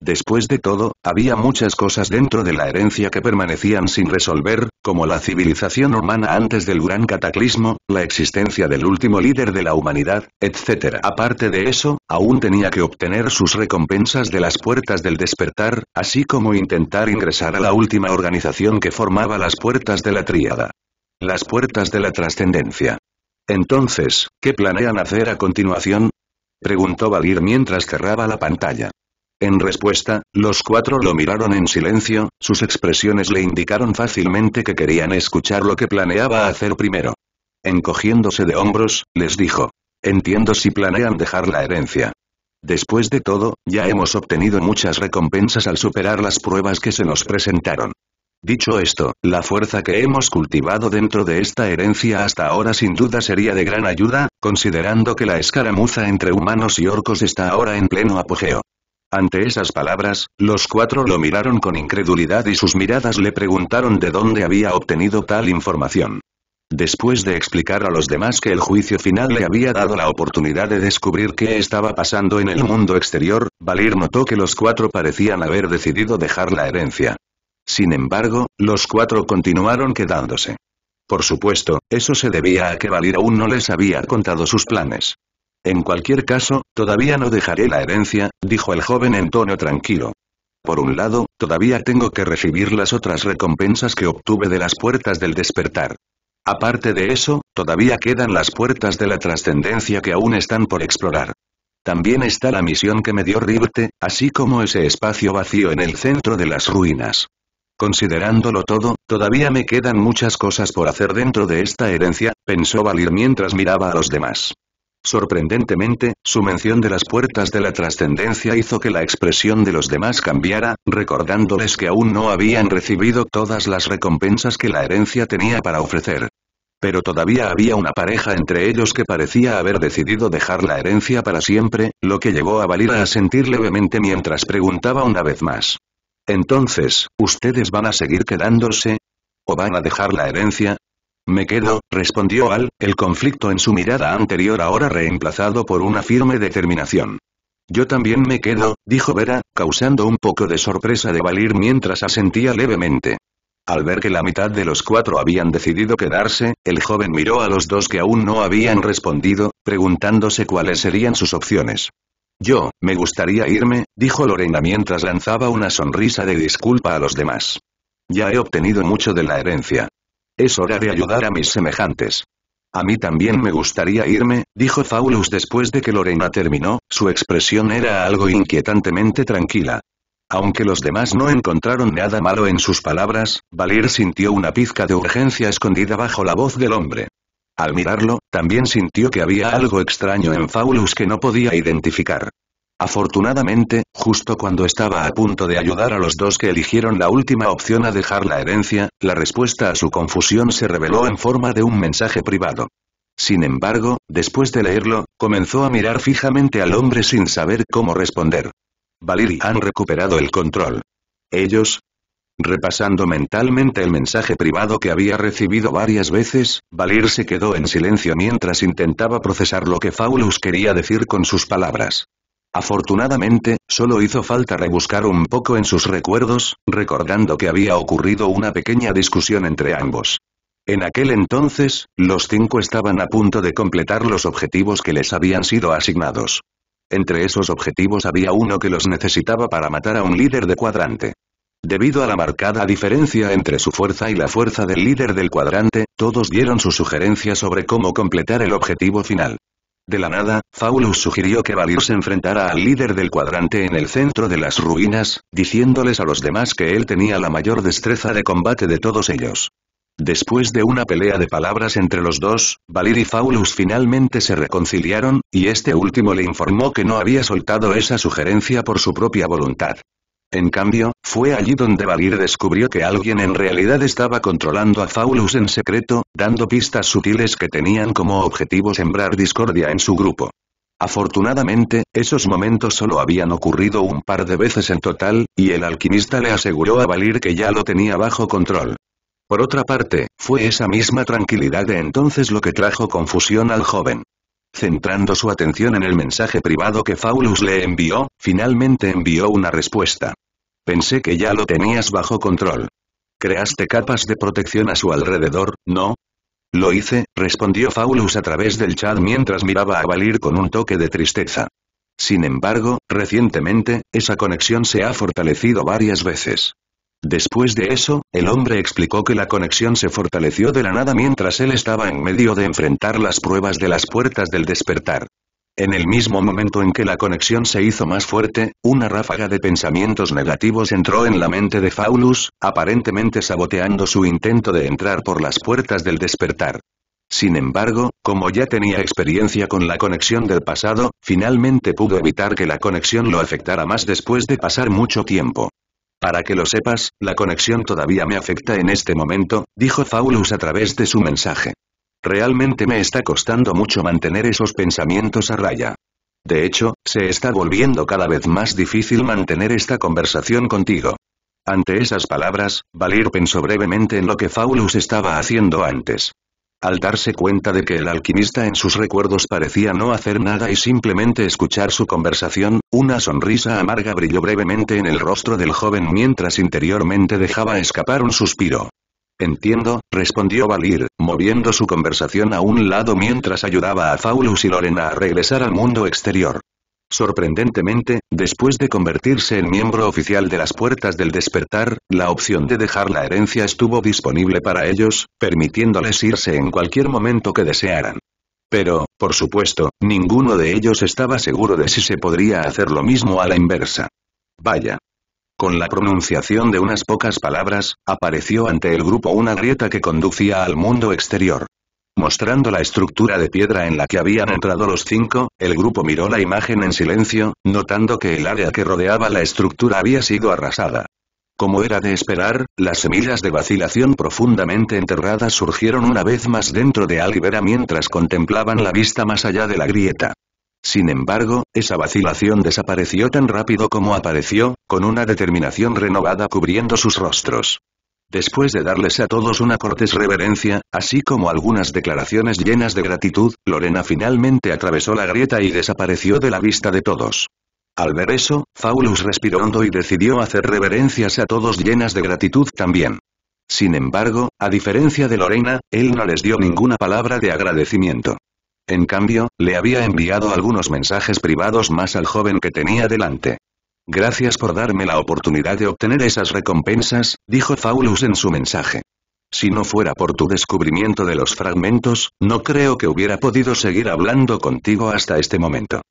Después de todo, había muchas cosas dentro de la herencia que permanecían sin resolver, como la civilización humana antes del gran cataclismo, la existencia del último líder de la humanidad, etc. Aparte de eso, aún tenía que obtener sus recompensas de las puertas del despertar, así como intentar ingresar a la última organización que formaba las puertas de la tríada. Las puertas de la trascendencia. Entonces, ¿qué planean hacer a continuación? Preguntó Valir mientras cerraba la pantalla. En respuesta, los cuatro lo miraron en silencio, sus expresiones le indicaron fácilmente que querían escuchar lo que planeaba hacer primero. Encogiéndose de hombros, les dijo. Entiendo si planean dejar la herencia. Después de todo, ya hemos obtenido muchas recompensas al superar las pruebas que se nos presentaron. Dicho esto, la fuerza que hemos cultivado dentro de esta herencia hasta ahora sin duda sería de gran ayuda, considerando que la escaramuza entre humanos y orcos está ahora en pleno apogeo. Ante esas palabras, los cuatro lo miraron con incredulidad y sus miradas le preguntaron de dónde había obtenido tal información. Después de explicar a los demás que el juicio final le había dado la oportunidad de descubrir qué estaba pasando en el mundo exterior, Valir notó que los cuatro parecían haber decidido dejar la herencia. Sin embargo, los cuatro continuaron quedándose. Por supuesto, eso se debía a que Valir aún no les había contado sus planes. En cualquier caso, todavía no dejaré la herencia, dijo el joven en tono tranquilo. Por un lado, todavía tengo que recibir las otras recompensas que obtuve de las puertas del despertar. Aparte de eso, todavía quedan las puertas de la trascendencia que aún están por explorar. También está la misión que me dio Ribte, así como ese espacio vacío en el centro de las ruinas. Considerándolo todo, todavía me quedan muchas cosas por hacer dentro de esta herencia, pensó Valir mientras miraba a los demás. Sorprendentemente, su mención de las puertas de la trascendencia hizo que la expresión de los demás cambiara, recordándoles que aún no habían recibido todas las recompensas que la herencia tenía para ofrecer. Pero todavía había una pareja entre ellos que parecía haber decidido dejar la herencia para siempre, lo que llevó a Valira a sentir levemente mientras preguntaba una vez más. Entonces, ¿ustedes van a seguir quedándose? ¿O van a dejar la herencia? Me quedo, respondió Al, el conflicto en su mirada anterior ahora reemplazado por una firme determinación. Yo también me quedo, dijo Vera, causando un poco de sorpresa de Valir mientras asentía levemente. Al ver que la mitad de los cuatro habían decidido quedarse, el joven miró a los dos que aún no habían respondido, preguntándose cuáles serían sus opciones. Yo, me gustaría irme, dijo Lorena mientras lanzaba una sonrisa de disculpa a los demás. Ya he obtenido mucho de la herencia. Es hora de ayudar a mis semejantes. A mí también me gustaría irme, dijo Faulus después de que Lorena terminó, su expresión era algo inquietantemente tranquila. Aunque los demás no encontraron nada malo en sus palabras, Valir sintió una pizca de urgencia escondida bajo la voz del hombre. Al mirarlo, también sintió que había algo extraño en Faulus que no podía identificar. Afortunadamente, justo cuando estaba a punto de ayudar a los dos que eligieron la última opción a dejar la herencia, la respuesta a su confusión se reveló en forma de un mensaje privado. Sin embargo, después de leerlo, comenzó a mirar fijamente al hombre sin saber cómo responder. Valir han recuperado el control. Ellos, Repasando mentalmente el mensaje privado que había recibido varias veces, Valir se quedó en silencio mientras intentaba procesar lo que Faulus quería decir con sus palabras. Afortunadamente, solo hizo falta rebuscar un poco en sus recuerdos, recordando que había ocurrido una pequeña discusión entre ambos. En aquel entonces, los cinco estaban a punto de completar los objetivos que les habían sido asignados. Entre esos objetivos había uno que los necesitaba para matar a un líder de cuadrante. Debido a la marcada diferencia entre su fuerza y la fuerza del líder del cuadrante, todos dieron su sugerencia sobre cómo completar el objetivo final. De la nada, Faulus sugirió que Valir se enfrentara al líder del cuadrante en el centro de las ruinas, diciéndoles a los demás que él tenía la mayor destreza de combate de todos ellos. Después de una pelea de palabras entre los dos, Valir y Faulus finalmente se reconciliaron, y este último le informó que no había soltado esa sugerencia por su propia voluntad. En cambio, fue allí donde Valir descubrió que alguien en realidad estaba controlando a Faulus en secreto, dando pistas sutiles que tenían como objetivo sembrar discordia en su grupo. Afortunadamente, esos momentos solo habían ocurrido un par de veces en total, y el alquimista le aseguró a Valir que ya lo tenía bajo control. Por otra parte, fue esa misma tranquilidad de entonces lo que trajo confusión al joven centrando su atención en el mensaje privado que Faulus le envió, finalmente envió una respuesta. Pensé que ya lo tenías bajo control. Creaste capas de protección a su alrededor, ¿no? Lo hice, respondió Faulus a través del chat mientras miraba a Valir con un toque de tristeza. Sin embargo, recientemente, esa conexión se ha fortalecido varias veces. Después de eso, el hombre explicó que la conexión se fortaleció de la nada mientras él estaba en medio de enfrentar las pruebas de las puertas del despertar. En el mismo momento en que la conexión se hizo más fuerte, una ráfaga de pensamientos negativos entró en la mente de Faulus, aparentemente saboteando su intento de entrar por las puertas del despertar. Sin embargo, como ya tenía experiencia con la conexión del pasado, finalmente pudo evitar que la conexión lo afectara más después de pasar mucho tiempo. Para que lo sepas, la conexión todavía me afecta en este momento, dijo Faulus a través de su mensaje. Realmente me está costando mucho mantener esos pensamientos a raya. De hecho, se está volviendo cada vez más difícil mantener esta conversación contigo. Ante esas palabras, Valir pensó brevemente en lo que Faulus estaba haciendo antes. Al darse cuenta de que el alquimista en sus recuerdos parecía no hacer nada y simplemente escuchar su conversación, una sonrisa amarga brilló brevemente en el rostro del joven mientras interiormente dejaba escapar un suspiro. Entiendo, respondió Valir, moviendo su conversación a un lado mientras ayudaba a Faulus y Lorena a regresar al mundo exterior. Sorprendentemente, después de convertirse en miembro oficial de las Puertas del Despertar, la opción de dejar la herencia estuvo disponible para ellos, permitiéndoles irse en cualquier momento que desearan. Pero, por supuesto, ninguno de ellos estaba seguro de si se podría hacer lo mismo a la inversa. Vaya. Con la pronunciación de unas pocas palabras, apareció ante el grupo una grieta que conducía al mundo exterior. Mostrando la estructura de piedra en la que habían entrado los cinco, el grupo miró la imagen en silencio, notando que el área que rodeaba la estructura había sido arrasada. Como era de esperar, las semillas de vacilación profundamente enterradas surgieron una vez más dentro de Alibera mientras contemplaban la vista más allá de la grieta. Sin embargo, esa vacilación desapareció tan rápido como apareció, con una determinación renovada cubriendo sus rostros. Después de darles a todos una cortés reverencia, así como algunas declaraciones llenas de gratitud, Lorena finalmente atravesó la grieta y desapareció de la vista de todos. Al ver eso, Faulus respiró hondo y decidió hacer reverencias a todos llenas de gratitud también. Sin embargo, a diferencia de Lorena, él no les dio ninguna palabra de agradecimiento. En cambio, le había enviado algunos mensajes privados más al joven que tenía delante. Gracias por darme la oportunidad de obtener esas recompensas, dijo Faulus en su mensaje. Si no fuera por tu descubrimiento de los fragmentos, no creo que hubiera podido seguir hablando contigo hasta este momento.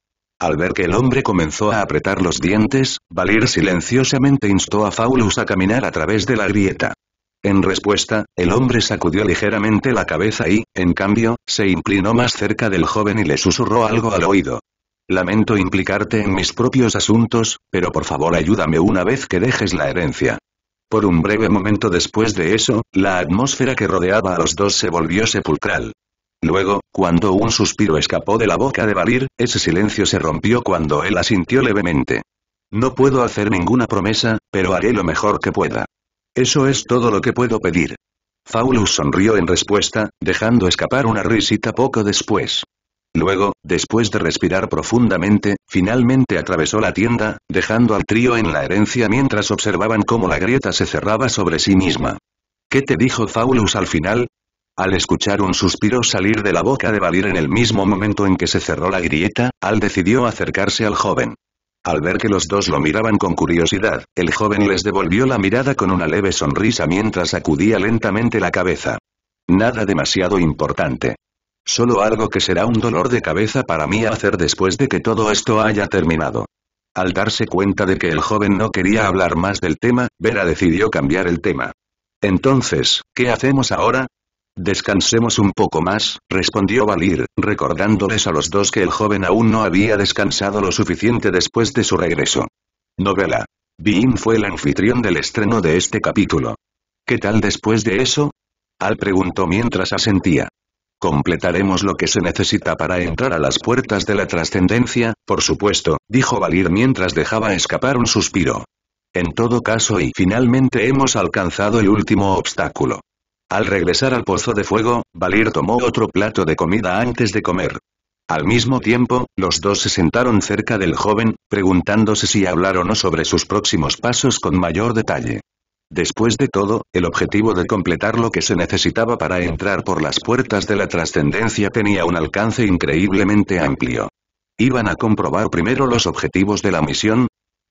Al ver que el hombre comenzó a apretar los dientes, Valir silenciosamente instó a Faulus a caminar a través de la grieta. En respuesta, el hombre sacudió ligeramente la cabeza y, en cambio, se inclinó más cerca del joven y le susurró algo al oído. Lamento implicarte en mis propios asuntos, pero por favor ayúdame una vez que dejes la herencia. Por un breve momento después de eso, la atmósfera que rodeaba a los dos se volvió sepulcral. Luego, cuando un suspiro escapó de la boca de Valir, ese silencio se rompió cuando él asintió levemente. No puedo hacer ninguna promesa, pero haré lo mejor que pueda. Eso es todo lo que puedo pedir. Faulus sonrió en respuesta, dejando escapar una risita poco después. Luego, después de respirar profundamente, finalmente atravesó la tienda, dejando al trío en la herencia mientras observaban cómo la grieta se cerraba sobre sí misma. ¿Qué te dijo Faulus al final? Al escuchar un suspiro salir de la boca de Valir en el mismo momento en que se cerró la grieta, Al decidió acercarse al joven. Al ver que los dos lo miraban con curiosidad, el joven les devolvió la mirada con una leve sonrisa mientras sacudía lentamente la cabeza. Nada demasiado importante. Solo algo que será un dolor de cabeza para mí hacer después de que todo esto haya terminado. Al darse cuenta de que el joven no quería hablar más del tema, Vera decidió cambiar el tema. Entonces, ¿qué hacemos ahora? Descansemos un poco más, respondió Valir, recordándoles a los dos que el joven aún no había descansado lo suficiente después de su regreso. Novela. Bean fue el anfitrión del estreno de este capítulo. ¿Qué tal después de eso? Al preguntó mientras asentía. Completaremos lo que se necesita para entrar a las puertas de la trascendencia, por supuesto, dijo Valir mientras dejaba escapar un suspiro. En todo caso y finalmente hemos alcanzado el último obstáculo. Al regresar al pozo de fuego, Valir tomó otro plato de comida antes de comer. Al mismo tiempo, los dos se sentaron cerca del joven, preguntándose si hablar o no sobre sus próximos pasos con mayor detalle. Después de todo, el objetivo de completar lo que se necesitaba para entrar por las puertas de la trascendencia tenía un alcance increíblemente amplio. Iban a comprobar primero los objetivos de la misión,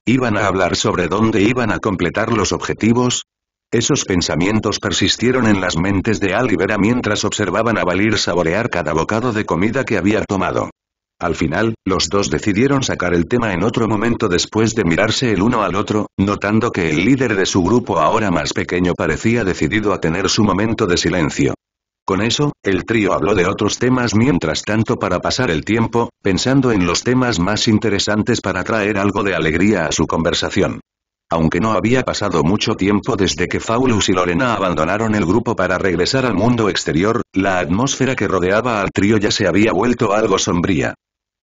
¿Iban a hablar sobre dónde iban a completar los objetivos? Esos pensamientos persistieron en las mentes de Alibera mientras observaban a Valir saborear cada bocado de comida que había tomado. Al final, los dos decidieron sacar el tema en otro momento después de mirarse el uno al otro, notando que el líder de su grupo ahora más pequeño parecía decidido a tener su momento de silencio. Con eso, el trío habló de otros temas mientras tanto para pasar el tiempo, pensando en los temas más interesantes para traer algo de alegría a su conversación. Aunque no había pasado mucho tiempo desde que Faulus y Lorena abandonaron el grupo para regresar al mundo exterior, la atmósfera que rodeaba al trío ya se había vuelto algo sombría.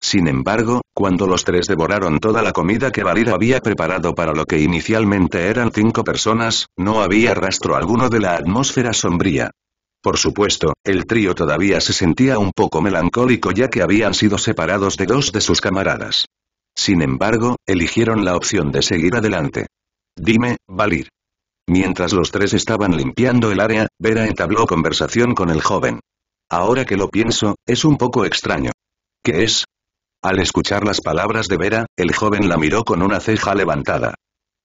Sin embargo, cuando los tres devoraron toda la comida que Valir había preparado para lo que inicialmente eran cinco personas, no había rastro alguno de la atmósfera sombría. Por supuesto, el trío todavía se sentía un poco melancólico ya que habían sido separados de dos de sus camaradas. Sin embargo, eligieron la opción de seguir adelante. Dime, Valir. Mientras los tres estaban limpiando el área, Vera entabló conversación con el joven. Ahora que lo pienso, es un poco extraño. ¿Qué es, al escuchar las palabras de Vera, el joven la miró con una ceja levantada.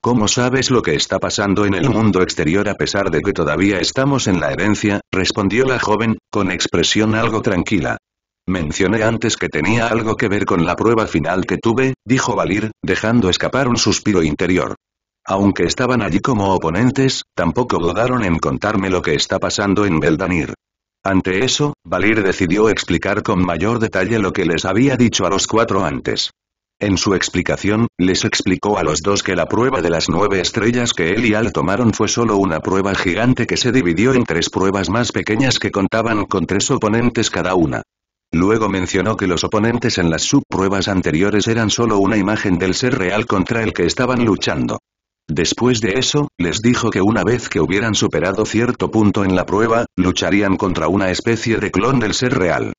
¿Cómo sabes lo que está pasando en el mundo exterior a pesar de que todavía estamos en la herencia? respondió la joven, con expresión algo tranquila. Mencioné antes que tenía algo que ver con la prueba final que tuve, dijo Valir, dejando escapar un suspiro interior. Aunque estaban allí como oponentes, tampoco dudaron en contarme lo que está pasando en Beldanir. Ante eso, Valir decidió explicar con mayor detalle lo que les había dicho a los cuatro antes. En su explicación, les explicó a los dos que la prueba de las nueve estrellas que él y Al tomaron fue solo una prueba gigante que se dividió en tres pruebas más pequeñas que contaban con tres oponentes cada una. Luego mencionó que los oponentes en las subpruebas anteriores eran solo una imagen del ser real contra el que estaban luchando. Después de eso, les dijo que una vez que hubieran superado cierto punto en la prueba, lucharían contra una especie de clon del ser real.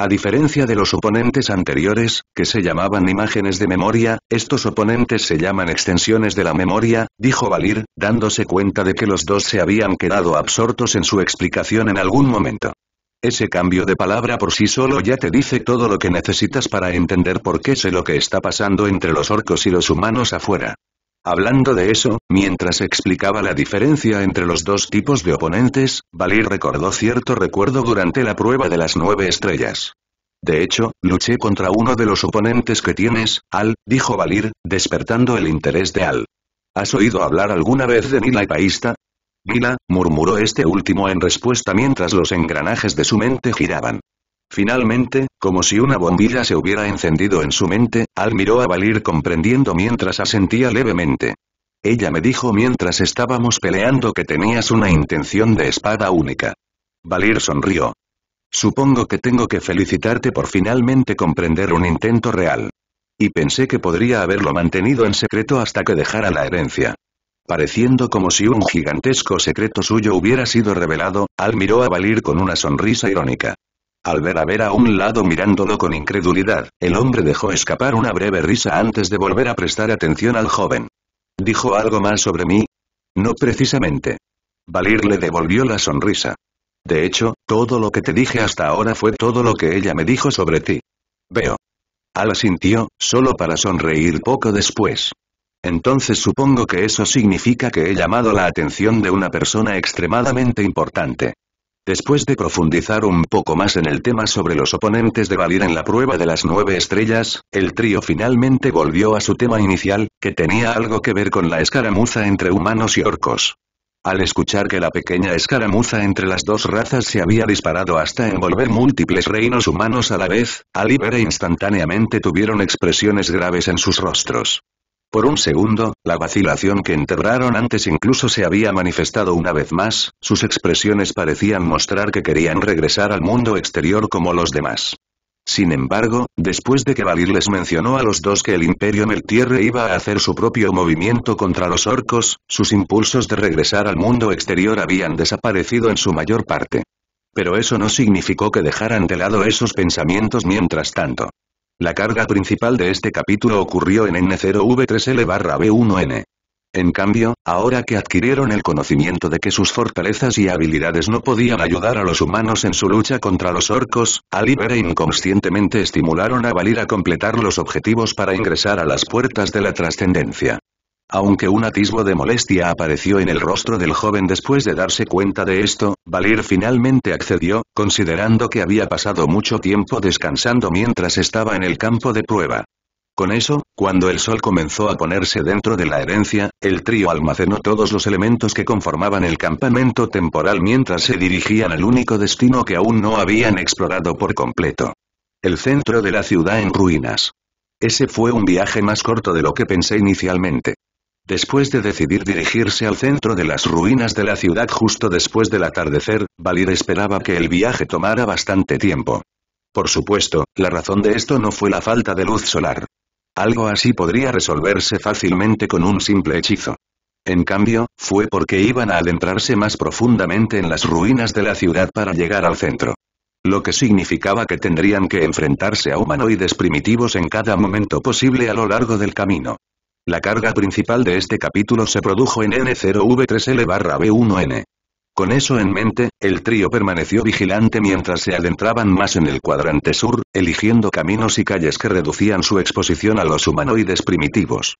A diferencia de los oponentes anteriores, que se llamaban imágenes de memoria, estos oponentes se llaman extensiones de la memoria, dijo Valir, dándose cuenta de que los dos se habían quedado absortos en su explicación en algún momento. Ese cambio de palabra por sí solo ya te dice todo lo que necesitas para entender por qué sé lo que está pasando entre los orcos y los humanos afuera. Hablando de eso, mientras explicaba la diferencia entre los dos tipos de oponentes, Valir recordó cierto recuerdo durante la prueba de las nueve estrellas. De hecho, luché contra uno de los oponentes que tienes, Al, dijo Valir, despertando el interés de Al. ¿Has oído hablar alguna vez de Nila y Paista? Nila, murmuró este último en respuesta mientras los engranajes de su mente giraban. Finalmente, como si una bombilla se hubiera encendido en su mente, Al miró a Valir comprendiendo mientras asentía levemente. Ella me dijo mientras estábamos peleando que tenías una intención de espada única. Valir sonrió. Supongo que tengo que felicitarte por finalmente comprender un intento real. Y pensé que podría haberlo mantenido en secreto hasta que dejara la herencia. Pareciendo como si un gigantesco secreto suyo hubiera sido revelado, Al miró a Valir con una sonrisa irónica. Al ver a Vera a un lado mirándolo con incredulidad, el hombre dejó escapar una breve risa antes de volver a prestar atención al joven. ¿Dijo algo más sobre mí? No precisamente. Valir le devolvió la sonrisa. De hecho, todo lo que te dije hasta ahora fue todo lo que ella me dijo sobre ti. Veo. la sintió, solo para sonreír poco después. Entonces supongo que eso significa que he llamado la atención de una persona extremadamente importante. Después de profundizar un poco más en el tema sobre los oponentes de Valir en la prueba de las nueve estrellas, el trío finalmente volvió a su tema inicial, que tenía algo que ver con la escaramuza entre humanos y orcos. Al escuchar que la pequeña escaramuza entre las dos razas se había disparado hasta envolver múltiples reinos humanos a la vez, Alibere e instantáneamente tuvieron expresiones graves en sus rostros. Por un segundo, la vacilación que enterraron antes incluso se había manifestado una vez más, sus expresiones parecían mostrar que querían regresar al mundo exterior como los demás. Sin embargo, después de que Valir les mencionó a los dos que el Imperio Meltierre iba a hacer su propio movimiento contra los orcos, sus impulsos de regresar al mundo exterior habían desaparecido en su mayor parte. Pero eso no significó que dejaran de lado esos pensamientos mientras tanto. La carga principal de este capítulo ocurrió en N0V3L-B1N. En cambio, ahora que adquirieron el conocimiento de que sus fortalezas y habilidades no podían ayudar a los humanos en su lucha contra los orcos, Alibere inconscientemente estimularon a Valir a completar los objetivos para ingresar a las puertas de la trascendencia. Aunque un atisbo de molestia apareció en el rostro del joven después de darse cuenta de esto, Valir finalmente accedió, considerando que había pasado mucho tiempo descansando mientras estaba en el campo de prueba. Con eso, cuando el sol comenzó a ponerse dentro de la herencia, el trío almacenó todos los elementos que conformaban el campamento temporal mientras se dirigían al único destino que aún no habían explorado por completo. El centro de la ciudad en ruinas. Ese fue un viaje más corto de lo que pensé inicialmente. Después de decidir dirigirse al centro de las ruinas de la ciudad justo después del atardecer, Valir esperaba que el viaje tomara bastante tiempo. Por supuesto, la razón de esto no fue la falta de luz solar. Algo así podría resolverse fácilmente con un simple hechizo. En cambio, fue porque iban a adentrarse más profundamente en las ruinas de la ciudad para llegar al centro. Lo que significaba que tendrían que enfrentarse a humanoides primitivos en cada momento posible a lo largo del camino. La carga principal de este capítulo se produjo en N0V3L-B1N. barra Con eso en mente, el trío permaneció vigilante mientras se adentraban más en el cuadrante sur, eligiendo caminos y calles que reducían su exposición a los humanoides primitivos.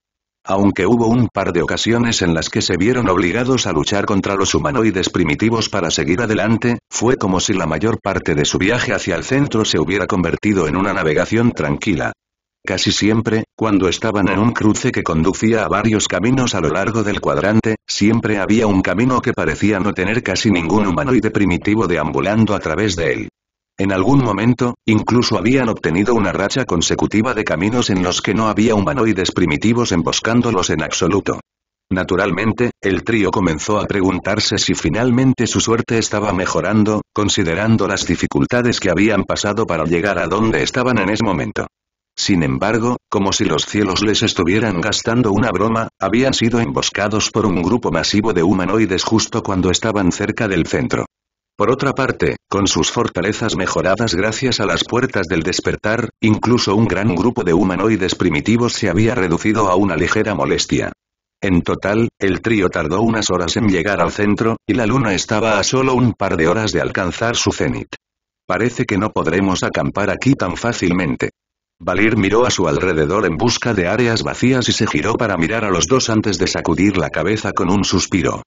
Aunque hubo un par de ocasiones en las que se vieron obligados a luchar contra los humanoides primitivos para seguir adelante, fue como si la mayor parte de su viaje hacia el centro se hubiera convertido en una navegación tranquila. Casi siempre, cuando estaban en un cruce que conducía a varios caminos a lo largo del cuadrante, siempre había un camino que parecía no tener casi ningún humanoide primitivo deambulando a través de él. En algún momento, incluso habían obtenido una racha consecutiva de caminos en los que no había humanoides primitivos emboscándolos en absoluto. Naturalmente, el trío comenzó a preguntarse si finalmente su suerte estaba mejorando, considerando las dificultades que habían pasado para llegar a donde estaban en ese momento. Sin embargo, como si los cielos les estuvieran gastando una broma, habían sido emboscados por un grupo masivo de humanoides justo cuando estaban cerca del centro. Por otra parte, con sus fortalezas mejoradas gracias a las puertas del despertar, incluso un gran grupo de humanoides primitivos se había reducido a una ligera molestia. En total, el trío tardó unas horas en llegar al centro, y la luna estaba a solo un par de horas de alcanzar su cenit. Parece que no podremos acampar aquí tan fácilmente. Valir miró a su alrededor en busca de áreas vacías y se giró para mirar a los dos antes de sacudir la cabeza con un suspiro.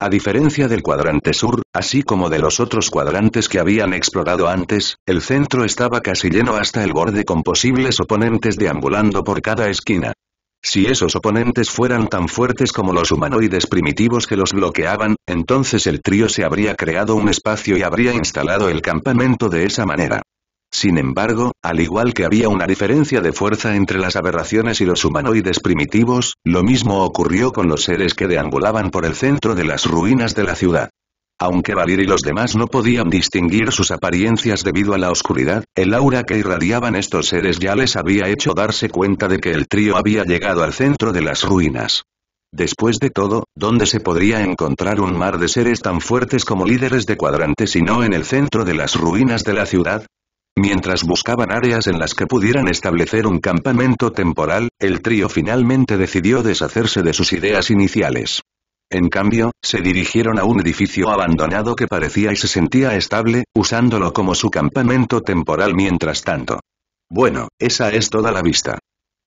A diferencia del cuadrante sur, así como de los otros cuadrantes que habían explorado antes, el centro estaba casi lleno hasta el borde con posibles oponentes deambulando por cada esquina. Si esos oponentes fueran tan fuertes como los humanoides primitivos que los bloqueaban, entonces el trío se habría creado un espacio y habría instalado el campamento de esa manera. Sin embargo, al igual que había una diferencia de fuerza entre las aberraciones y los humanoides primitivos, lo mismo ocurrió con los seres que deambulaban por el centro de las ruinas de la ciudad. Aunque Valir y los demás no podían distinguir sus apariencias debido a la oscuridad, el aura que irradiaban estos seres ya les había hecho darse cuenta de que el trío había llegado al centro de las ruinas. Después de todo, ¿dónde se podría encontrar un mar de seres tan fuertes como líderes de cuadrantes si no en el centro de las ruinas de la ciudad? Mientras buscaban áreas en las que pudieran establecer un campamento temporal, el trío finalmente decidió deshacerse de sus ideas iniciales. En cambio, se dirigieron a un edificio abandonado que parecía y se sentía estable, usándolo como su campamento temporal mientras tanto. Bueno, esa es toda la vista.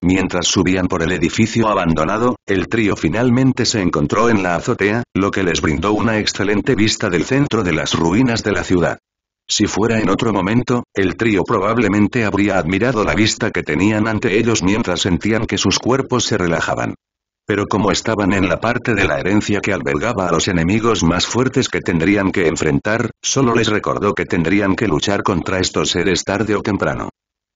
Mientras subían por el edificio abandonado, el trío finalmente se encontró en la azotea, lo que les brindó una excelente vista del centro de las ruinas de la ciudad. Si fuera en otro momento, el trío probablemente habría admirado la vista que tenían ante ellos mientras sentían que sus cuerpos se relajaban. Pero como estaban en la parte de la herencia que albergaba a los enemigos más fuertes que tendrían que enfrentar, solo les recordó que tendrían que luchar contra estos seres tarde o temprano.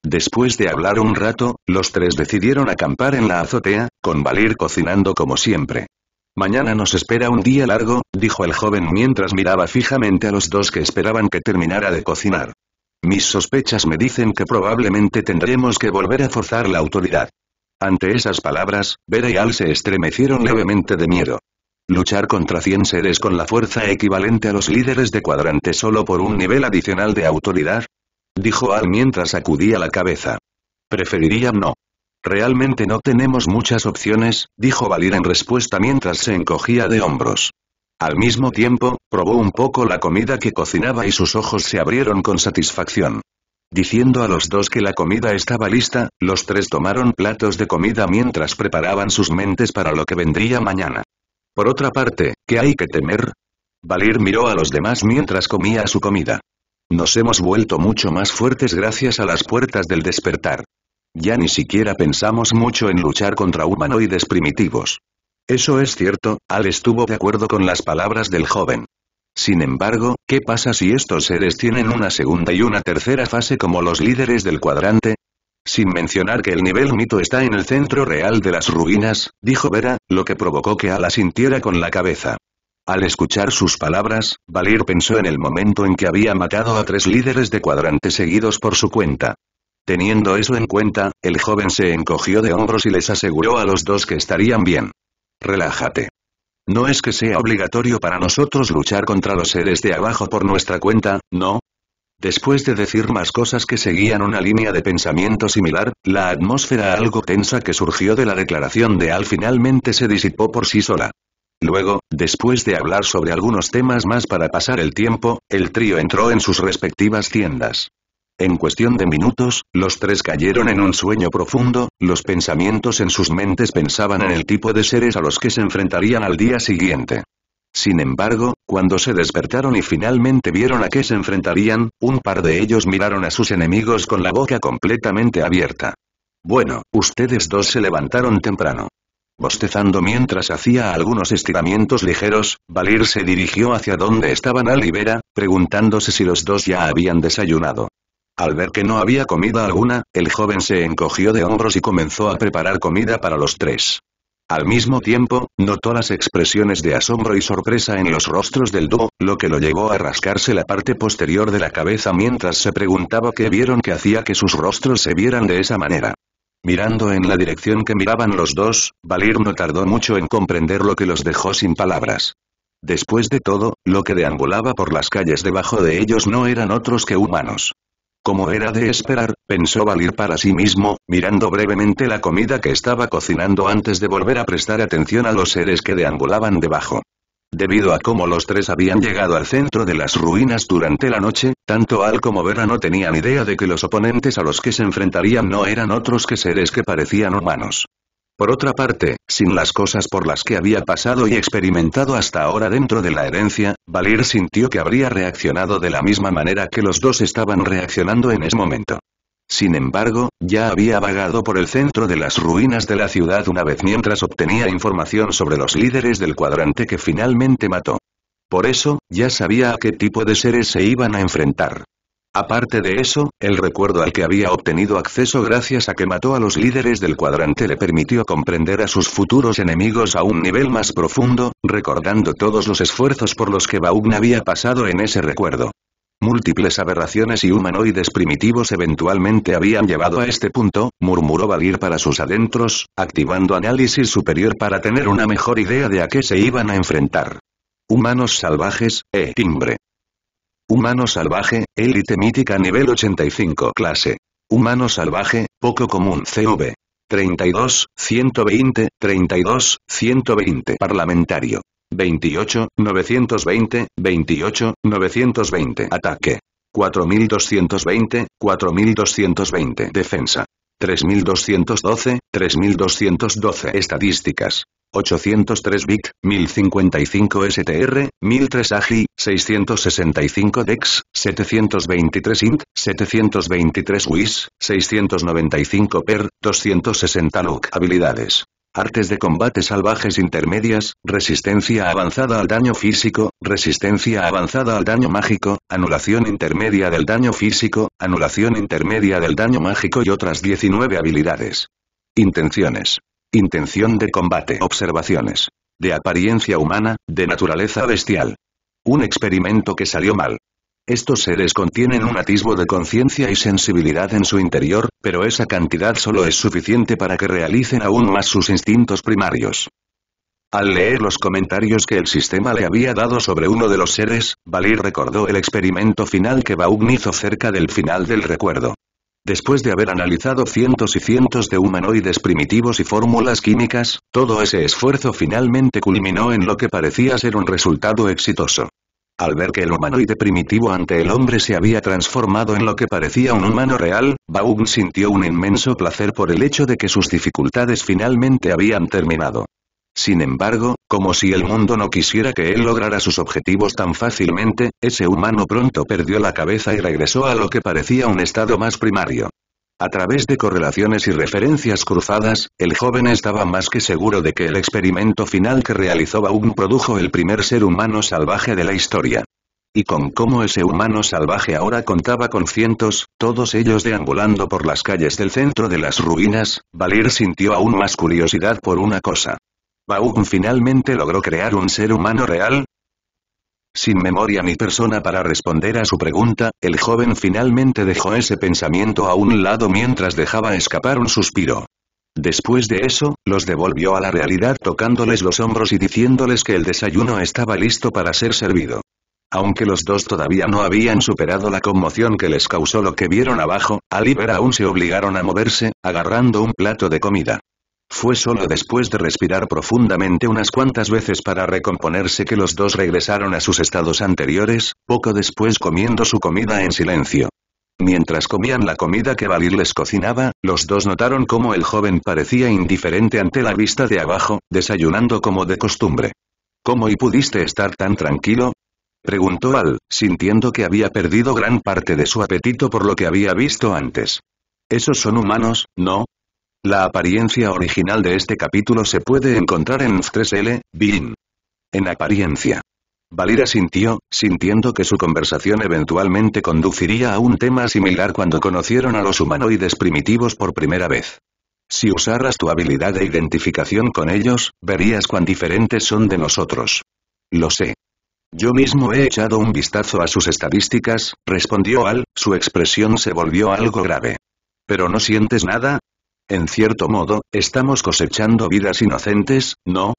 Después de hablar un rato, los tres decidieron acampar en la azotea, con Valir cocinando como siempre. Mañana nos espera un día largo, dijo el joven mientras miraba fijamente a los dos que esperaban que terminara de cocinar. Mis sospechas me dicen que probablemente tendremos que volver a forzar la autoridad. Ante esas palabras, Vera y Al se estremecieron levemente de miedo. Luchar contra cien seres con la fuerza equivalente a los líderes de cuadrante solo por un nivel adicional de autoridad? Dijo Al mientras sacudía la cabeza. Preferiría no. Realmente no tenemos muchas opciones, dijo Valir en respuesta mientras se encogía de hombros. Al mismo tiempo, probó un poco la comida que cocinaba y sus ojos se abrieron con satisfacción. Diciendo a los dos que la comida estaba lista, los tres tomaron platos de comida mientras preparaban sus mentes para lo que vendría mañana. Por otra parte, ¿qué hay que temer? Valir miró a los demás mientras comía su comida. Nos hemos vuelto mucho más fuertes gracias a las puertas del despertar. Ya ni siquiera pensamos mucho en luchar contra humanoides primitivos. Eso es cierto, Al estuvo de acuerdo con las palabras del joven. Sin embargo, ¿qué pasa si estos seres tienen una segunda y una tercera fase como los líderes del cuadrante? Sin mencionar que el nivel mito está en el centro real de las ruinas, dijo Vera, lo que provocó que Al asintiera con la cabeza. Al escuchar sus palabras, Valir pensó en el momento en que había matado a tres líderes de cuadrante seguidos por su cuenta. Teniendo eso en cuenta, el joven se encogió de hombros y les aseguró a los dos que estarían bien. Relájate. No es que sea obligatorio para nosotros luchar contra los seres de abajo por nuestra cuenta, ¿no? Después de decir más cosas que seguían una línea de pensamiento similar, la atmósfera algo tensa que surgió de la declaración de Al finalmente se disipó por sí sola. Luego, después de hablar sobre algunos temas más para pasar el tiempo, el trío entró en sus respectivas tiendas. En cuestión de minutos, los tres cayeron en un sueño profundo, los pensamientos en sus mentes pensaban en el tipo de seres a los que se enfrentarían al día siguiente. Sin embargo, cuando se despertaron y finalmente vieron a qué se enfrentarían, un par de ellos miraron a sus enemigos con la boca completamente abierta. Bueno, ustedes dos se levantaron temprano. Bostezando mientras hacía algunos estiramientos ligeros, Valir se dirigió hacia donde estaban Vera, preguntándose si los dos ya habían desayunado. Al ver que no había comida alguna, el joven se encogió de hombros y comenzó a preparar comida para los tres. Al mismo tiempo, notó las expresiones de asombro y sorpresa en los rostros del dúo, lo que lo llevó a rascarse la parte posterior de la cabeza mientras se preguntaba qué vieron que hacía que sus rostros se vieran de esa manera. Mirando en la dirección que miraban los dos, Valir no tardó mucho en comprender lo que los dejó sin palabras. Después de todo, lo que deambulaba por las calles debajo de ellos no eran otros que humanos. Como era de esperar, pensó Valir para sí mismo, mirando brevemente la comida que estaba cocinando antes de volver a prestar atención a los seres que deambulaban debajo. Debido a cómo los tres habían llegado al centro de las ruinas durante la noche, tanto Al como Vera no tenían idea de que los oponentes a los que se enfrentarían no eran otros que seres que parecían humanos. Por otra parte, sin las cosas por las que había pasado y experimentado hasta ahora dentro de la herencia, Valir sintió que habría reaccionado de la misma manera que los dos estaban reaccionando en ese momento. Sin embargo, ya había vagado por el centro de las ruinas de la ciudad una vez mientras obtenía información sobre los líderes del cuadrante que finalmente mató. Por eso, ya sabía a qué tipo de seres se iban a enfrentar. Aparte de eso, el recuerdo al que había obtenido acceso gracias a que mató a los líderes del cuadrante le permitió comprender a sus futuros enemigos a un nivel más profundo, recordando todos los esfuerzos por los que Baugn había pasado en ese recuerdo. Múltiples aberraciones y humanoides primitivos eventualmente habían llevado a este punto, murmuró Valir para sus adentros, activando análisis superior para tener una mejor idea de a qué se iban a enfrentar. Humanos salvajes, e timbre. Humano salvaje, élite mítica nivel 85 clase. Humano salvaje, poco común CV. 32, 120, 32, 120 parlamentario. 28, 920, 28, 920 ataque. 4220, 4220 defensa. 3212, 3212 estadísticas. 803 Bit, 1055 STR, 1003 AGI, 665 DEX, 723 INT, 723 WIS, 695 PER, 260 look Habilidades. Artes de combate salvajes intermedias, resistencia avanzada al daño físico, resistencia avanzada al daño mágico, anulación intermedia del daño físico, anulación intermedia del daño mágico y otras 19 habilidades. Intenciones. Intención de combate. Observaciones. De apariencia humana, de naturaleza bestial. Un experimento que salió mal. Estos seres contienen un atisbo de conciencia y sensibilidad en su interior, pero esa cantidad solo es suficiente para que realicen aún más sus instintos primarios. Al leer los comentarios que el sistema le había dado sobre uno de los seres, Valir recordó el experimento final que Baum hizo cerca del final del recuerdo. Después de haber analizado cientos y cientos de humanoides primitivos y fórmulas químicas, todo ese esfuerzo finalmente culminó en lo que parecía ser un resultado exitoso. Al ver que el humanoide primitivo ante el hombre se había transformado en lo que parecía un humano real, Baum sintió un inmenso placer por el hecho de que sus dificultades finalmente habían terminado. Sin embargo, como si el mundo no quisiera que él lograra sus objetivos tan fácilmente, ese humano pronto perdió la cabeza y regresó a lo que parecía un estado más primario. A través de correlaciones y referencias cruzadas, el joven estaba más que seguro de que el experimento final que realizó Baum produjo el primer ser humano salvaje de la historia. Y con cómo ese humano salvaje ahora contaba con cientos, todos ellos deambulando por las calles del centro de las ruinas, Valir sintió aún más curiosidad por una cosa. Baum finalmente logró crear un ser humano real? Sin memoria ni persona para responder a su pregunta, el joven finalmente dejó ese pensamiento a un lado mientras dejaba escapar un suspiro. Después de eso, los devolvió a la realidad tocándoles los hombros y diciéndoles que el desayuno estaba listo para ser servido. Aunque los dos todavía no habían superado la conmoción que les causó lo que vieron abajo, a y aún se obligaron a moverse, agarrando un plato de comida. Fue solo después de respirar profundamente unas cuantas veces para recomponerse que los dos regresaron a sus estados anteriores, poco después comiendo su comida en silencio. Mientras comían la comida que Valir les cocinaba, los dos notaron cómo el joven parecía indiferente ante la vista de abajo, desayunando como de costumbre. ¿Cómo y pudiste estar tan tranquilo? Preguntó Al, sintiendo que había perdido gran parte de su apetito por lo que había visto antes. Esos son humanos, ¿no? La apariencia original de este capítulo se puede encontrar en 3L, Bin. En apariencia. Valira sintió, sintiendo que su conversación eventualmente conduciría a un tema similar cuando conocieron a los humanoides primitivos por primera vez. Si usaras tu habilidad de identificación con ellos, verías cuán diferentes son de nosotros. Lo sé. Yo mismo he echado un vistazo a sus estadísticas, respondió Al, su expresión se volvió algo grave. ¿Pero no sientes nada? En cierto modo, estamos cosechando vidas inocentes, ¿no?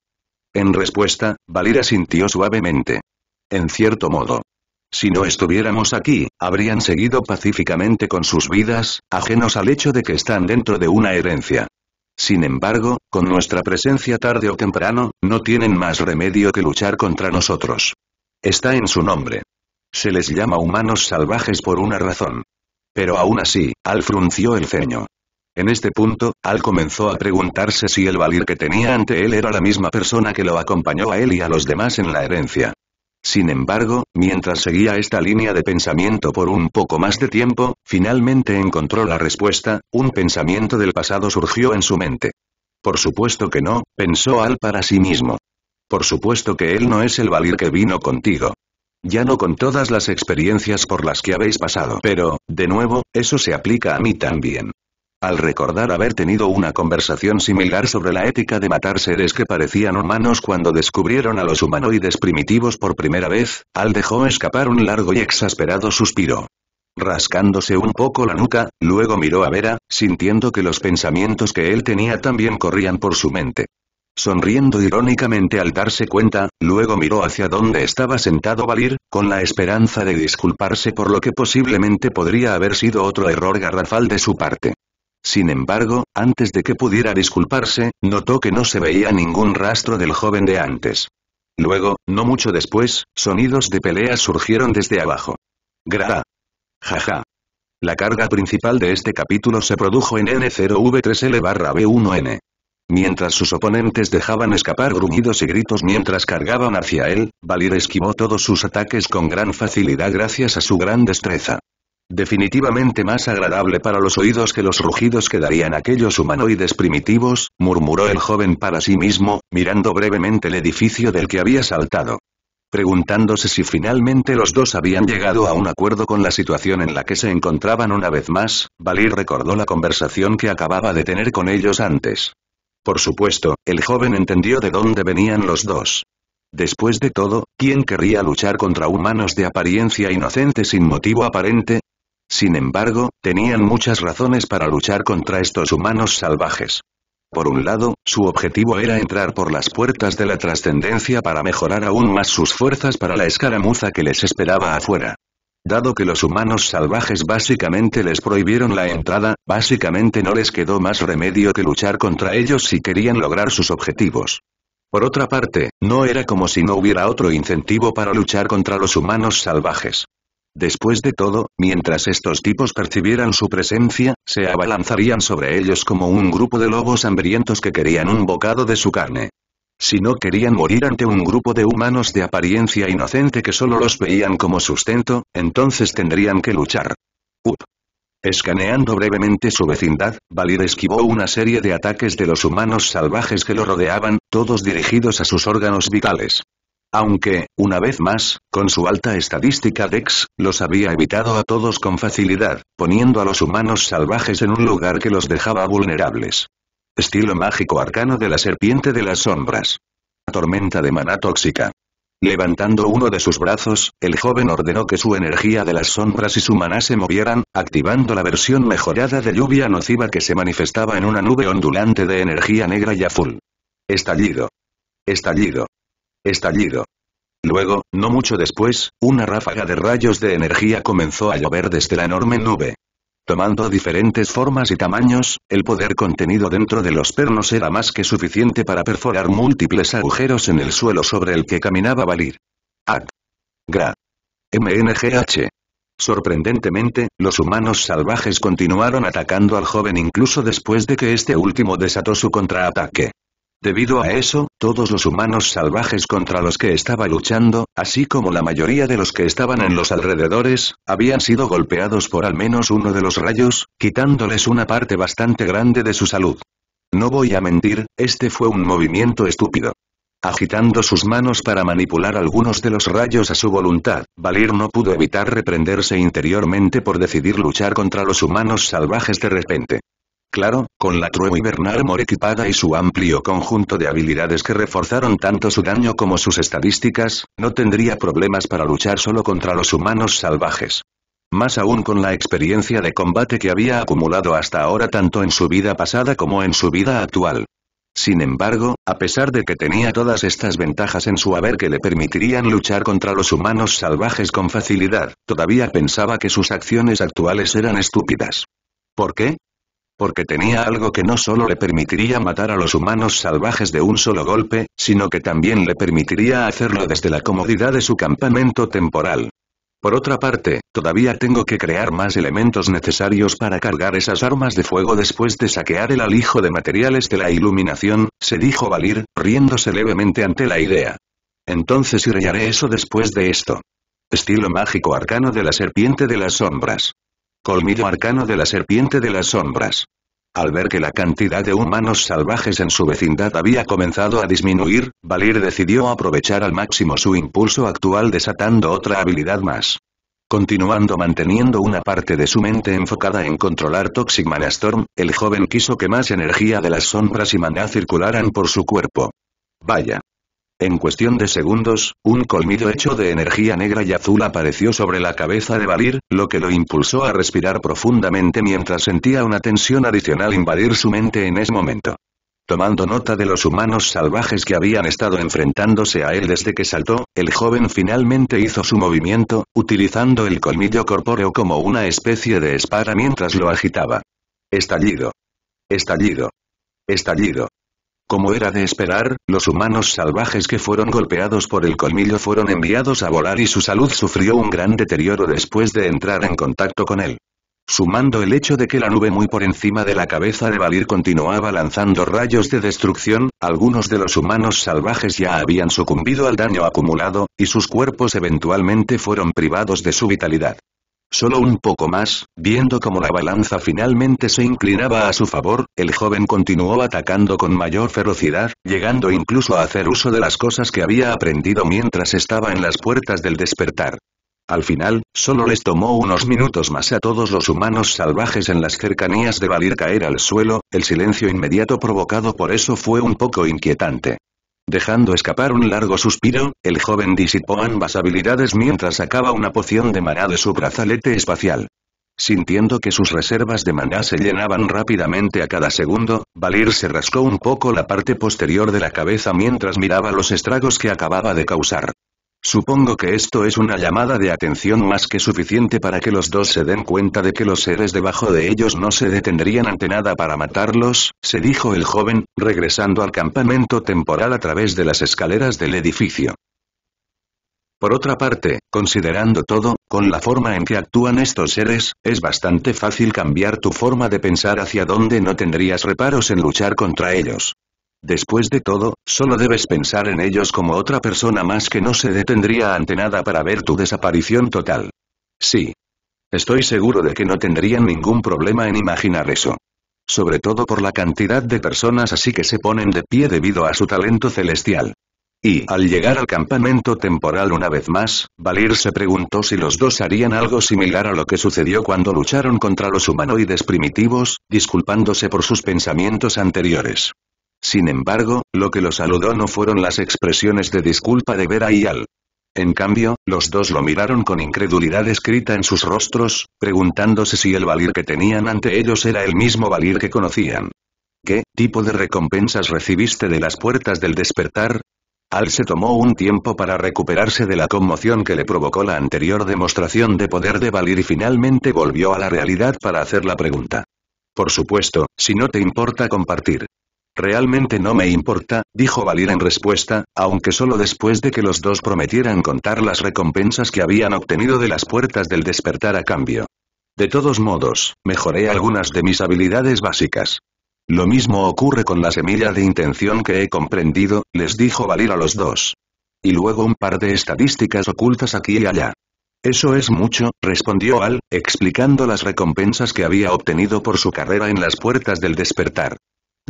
En respuesta, Valira sintió suavemente. En cierto modo. Si no estuviéramos aquí, habrían seguido pacíficamente con sus vidas, ajenos al hecho de que están dentro de una herencia. Sin embargo, con nuestra presencia tarde o temprano, no tienen más remedio que luchar contra nosotros. Está en su nombre. Se les llama humanos salvajes por una razón. Pero aún así, Al frunció el ceño. En este punto, Al comenzó a preguntarse si el valir que tenía ante él era la misma persona que lo acompañó a él y a los demás en la herencia. Sin embargo, mientras seguía esta línea de pensamiento por un poco más de tiempo, finalmente encontró la respuesta, un pensamiento del pasado surgió en su mente. Por supuesto que no, pensó Al para sí mismo. Por supuesto que él no es el valir que vino contigo. Ya no con todas las experiencias por las que habéis pasado. Pero, de nuevo, eso se aplica a mí también. Al recordar haber tenido una conversación similar sobre la ética de matar seres que parecían humanos cuando descubrieron a los humanoides primitivos por primera vez, Al dejó escapar un largo y exasperado suspiro rascándose un poco la nuca, luego miró a Vera, sintiendo que los pensamientos que él tenía también corrían por su mente. Sonriendo irónicamente al darse cuenta, luego miró hacia donde estaba sentado Valir, con la esperanza de disculparse por lo que posiblemente podría haber sido otro error garrafal de su parte. Sin embargo, antes de que pudiera disculparse, notó que no se veía ningún rastro del joven de antes. Luego, no mucho después, sonidos de pelea surgieron desde abajo. Gra. Jaja. La carga principal de este capítulo se produjo en N0V3L barra B1N. Mientras sus oponentes dejaban escapar gruñidos y gritos mientras cargaban hacia él, Valir esquivó todos sus ataques con gran facilidad gracias a su gran destreza. Definitivamente más agradable para los oídos que los rugidos que darían aquellos humanoides primitivos, murmuró el joven para sí mismo, mirando brevemente el edificio del que había saltado. Preguntándose si finalmente los dos habían llegado a un acuerdo con la situación en la que se encontraban una vez más, Valir recordó la conversación que acababa de tener con ellos antes. Por supuesto, el joven entendió de dónde venían los dos. Después de todo, ¿quién querría luchar contra humanos de apariencia inocente sin motivo aparente? Sin embargo, tenían muchas razones para luchar contra estos humanos salvajes. Por un lado, su objetivo era entrar por las puertas de la trascendencia para mejorar aún más sus fuerzas para la escaramuza que les esperaba afuera. Dado que los humanos salvajes básicamente les prohibieron la entrada, básicamente no les quedó más remedio que luchar contra ellos si querían lograr sus objetivos. Por otra parte, no era como si no hubiera otro incentivo para luchar contra los humanos salvajes. Después de todo, mientras estos tipos percibieran su presencia, se abalanzarían sobre ellos como un grupo de lobos hambrientos que querían un bocado de su carne. Si no querían morir ante un grupo de humanos de apariencia inocente que solo los veían como sustento, entonces tendrían que luchar. Up. Escaneando brevemente su vecindad, Valir esquivó una serie de ataques de los humanos salvajes que lo rodeaban, todos dirigidos a sus órganos vitales aunque, una vez más, con su alta estadística Dex, los había evitado a todos con facilidad, poniendo a los humanos salvajes en un lugar que los dejaba vulnerables. Estilo mágico arcano de la serpiente de las sombras. Tormenta de maná tóxica. Levantando uno de sus brazos, el joven ordenó que su energía de las sombras y su maná se movieran, activando la versión mejorada de lluvia nociva que se manifestaba en una nube ondulante de energía negra y azul. Estallido. Estallido. Estallido. Luego, no mucho después, una ráfaga de rayos de energía comenzó a llover desde la enorme nube. Tomando diferentes formas y tamaños, el poder contenido dentro de los pernos era más que suficiente para perforar múltiples agujeros en el suelo sobre el que caminaba Valir. Ag. Gra. MNGH. Sorprendentemente, los humanos salvajes continuaron atacando al joven incluso después de que este último desató su contraataque. Debido a eso, todos los humanos salvajes contra los que estaba luchando, así como la mayoría de los que estaban en los alrededores, habían sido golpeados por al menos uno de los rayos, quitándoles una parte bastante grande de su salud. No voy a mentir, este fue un movimiento estúpido. Agitando sus manos para manipular algunos de los rayos a su voluntad, Valir no pudo evitar reprenderse interiormente por decidir luchar contra los humanos salvajes de repente. Claro, con la True y Bernard equipada y su amplio conjunto de habilidades que reforzaron tanto su daño como sus estadísticas, no tendría problemas para luchar solo contra los humanos salvajes. Más aún con la experiencia de combate que había acumulado hasta ahora tanto en su vida pasada como en su vida actual. Sin embargo, a pesar de que tenía todas estas ventajas en su haber que le permitirían luchar contra los humanos salvajes con facilidad, todavía pensaba que sus acciones actuales eran estúpidas. ¿Por qué? porque tenía algo que no solo le permitiría matar a los humanos salvajes de un solo golpe, sino que también le permitiría hacerlo desde la comodidad de su campamento temporal. Por otra parte, todavía tengo que crear más elementos necesarios para cargar esas armas de fuego después de saquear el alijo de materiales de la iluminación, se dijo Valir, riéndose levemente ante la idea. Entonces irrellaré eso después de esto. Estilo mágico arcano de la serpiente de las sombras. Colmillo arcano de la serpiente de las sombras. Al ver que la cantidad de humanos salvajes en su vecindad había comenzado a disminuir, Valir decidió aprovechar al máximo su impulso actual desatando otra habilidad más. Continuando manteniendo una parte de su mente enfocada en controlar Toxic manastorm el joven quiso que más energía de las sombras y maná circularan por su cuerpo. Vaya. En cuestión de segundos, un colmillo hecho de energía negra y azul apareció sobre la cabeza de Valir, lo que lo impulsó a respirar profundamente mientras sentía una tensión adicional invadir su mente en ese momento. Tomando nota de los humanos salvajes que habían estado enfrentándose a él desde que saltó, el joven finalmente hizo su movimiento, utilizando el colmillo corpóreo como una especie de espada mientras lo agitaba. Estallido. Estallido. Estallido. Como era de esperar, los humanos salvajes que fueron golpeados por el colmillo fueron enviados a volar y su salud sufrió un gran deterioro después de entrar en contacto con él. Sumando el hecho de que la nube muy por encima de la cabeza de Valir continuaba lanzando rayos de destrucción, algunos de los humanos salvajes ya habían sucumbido al daño acumulado, y sus cuerpos eventualmente fueron privados de su vitalidad. Solo un poco más, viendo cómo la balanza finalmente se inclinaba a su favor, el joven continuó atacando con mayor ferocidad, llegando incluso a hacer uso de las cosas que había aprendido mientras estaba en las puertas del despertar. Al final, solo les tomó unos minutos más a todos los humanos salvajes en las cercanías de Valir caer al suelo, el silencio inmediato provocado por eso fue un poco inquietante. Dejando escapar un largo suspiro, el joven disipó ambas habilidades mientras sacaba una poción de maná de su brazalete espacial. Sintiendo que sus reservas de maná se llenaban rápidamente a cada segundo, Valir se rascó un poco la parte posterior de la cabeza mientras miraba los estragos que acababa de causar. Supongo que esto es una llamada de atención más que suficiente para que los dos se den cuenta de que los seres debajo de ellos no se detendrían ante nada para matarlos, se dijo el joven, regresando al campamento temporal a través de las escaleras del edificio. Por otra parte, considerando todo, con la forma en que actúan estos seres, es bastante fácil cambiar tu forma de pensar hacia donde no tendrías reparos en luchar contra ellos. Después de todo, solo debes pensar en ellos como otra persona más que no se detendría ante nada para ver tu desaparición total. Sí. Estoy seguro de que no tendrían ningún problema en imaginar eso. Sobre todo por la cantidad de personas así que se ponen de pie debido a su talento celestial. Y, al llegar al campamento temporal una vez más, Valir se preguntó si los dos harían algo similar a lo que sucedió cuando lucharon contra los humanoides primitivos, disculpándose por sus pensamientos anteriores. Sin embargo, lo que lo saludó no fueron las expresiones de disculpa de Vera y Al. En cambio, los dos lo miraron con incredulidad escrita en sus rostros, preguntándose si el valir que tenían ante ellos era el mismo valir que conocían. ¿Qué tipo de recompensas recibiste de las puertas del despertar? Al se tomó un tiempo para recuperarse de la conmoción que le provocó la anterior demostración de poder de Valir y finalmente volvió a la realidad para hacer la pregunta. Por supuesto, si no te importa compartir. Realmente no me importa, dijo Valir en respuesta, aunque solo después de que los dos prometieran contar las recompensas que habían obtenido de las puertas del despertar a cambio. De todos modos, mejoré algunas de mis habilidades básicas. Lo mismo ocurre con la semilla de intención que he comprendido, les dijo Valir a los dos. Y luego un par de estadísticas ocultas aquí y allá. Eso es mucho, respondió Al, explicando las recompensas que había obtenido por su carrera en las puertas del despertar.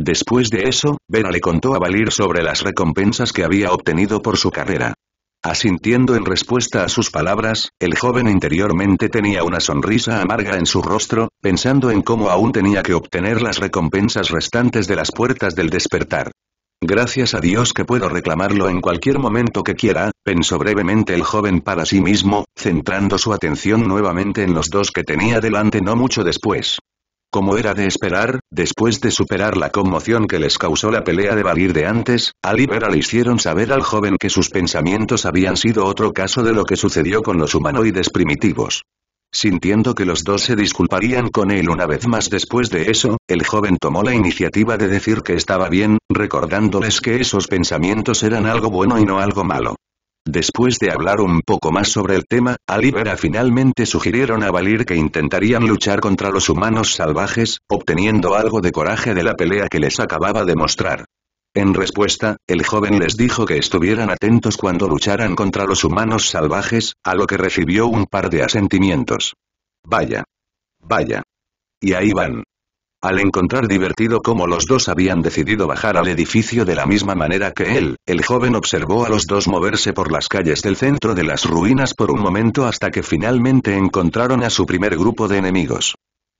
Después de eso, Vera le contó a Valir sobre las recompensas que había obtenido por su carrera. Asintiendo en respuesta a sus palabras, el joven interiormente tenía una sonrisa amarga en su rostro, pensando en cómo aún tenía que obtener las recompensas restantes de las puertas del despertar. Gracias a Dios que puedo reclamarlo en cualquier momento que quiera, pensó brevemente el joven para sí mismo, centrando su atención nuevamente en los dos que tenía delante no mucho después. Como era de esperar, después de superar la conmoción que les causó la pelea de Valir de antes, a Libera le hicieron saber al joven que sus pensamientos habían sido otro caso de lo que sucedió con los humanoides primitivos. Sintiendo que los dos se disculparían con él una vez más después de eso, el joven tomó la iniciativa de decir que estaba bien, recordándoles que esos pensamientos eran algo bueno y no algo malo. Después de hablar un poco más sobre el tema, a Libera finalmente sugirieron a Valir que intentarían luchar contra los humanos salvajes, obteniendo algo de coraje de la pelea que les acababa de mostrar. En respuesta, el joven les dijo que estuvieran atentos cuando lucharan contra los humanos salvajes, a lo que recibió un par de asentimientos. Vaya. Vaya. Y ahí van. Al encontrar divertido cómo los dos habían decidido bajar al edificio de la misma manera que él, el joven observó a los dos moverse por las calles del centro de las ruinas por un momento hasta que finalmente encontraron a su primer grupo de enemigos.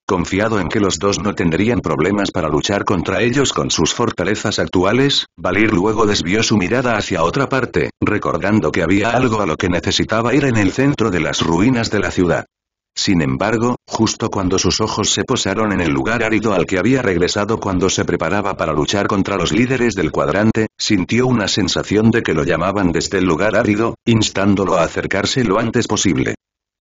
Confiado en que los dos no tendrían problemas para luchar contra ellos con sus fortalezas actuales, Valir luego desvió su mirada hacia otra parte, recordando que había algo a lo que necesitaba ir en el centro de las ruinas de la ciudad. Sin embargo, justo cuando sus ojos se posaron en el lugar árido al que había regresado cuando se preparaba para luchar contra los líderes del cuadrante, sintió una sensación de que lo llamaban desde el lugar árido, instándolo a acercarse lo antes posible.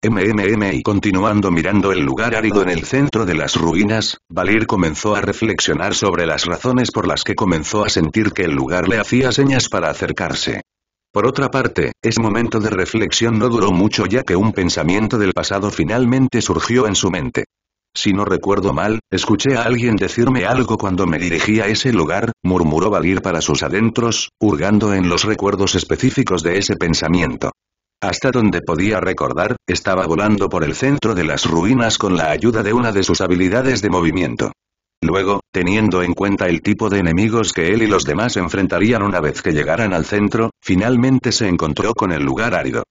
MMM y continuando mirando el lugar árido en el centro de las ruinas, Valir comenzó a reflexionar sobre las razones por las que comenzó a sentir que el lugar le hacía señas para acercarse. Por otra parte, ese momento de reflexión no duró mucho ya que un pensamiento del pasado finalmente surgió en su mente. Si no recuerdo mal, escuché a alguien decirme algo cuando me dirigí a ese lugar, murmuró Valir para sus adentros, hurgando en los recuerdos específicos de ese pensamiento. Hasta donde podía recordar, estaba volando por el centro de las ruinas con la ayuda de una de sus habilidades de movimiento. Luego, teniendo en cuenta el tipo de enemigos que él y los demás enfrentarían una vez que llegaran al centro, Finalmente se encontró con el lugar árido.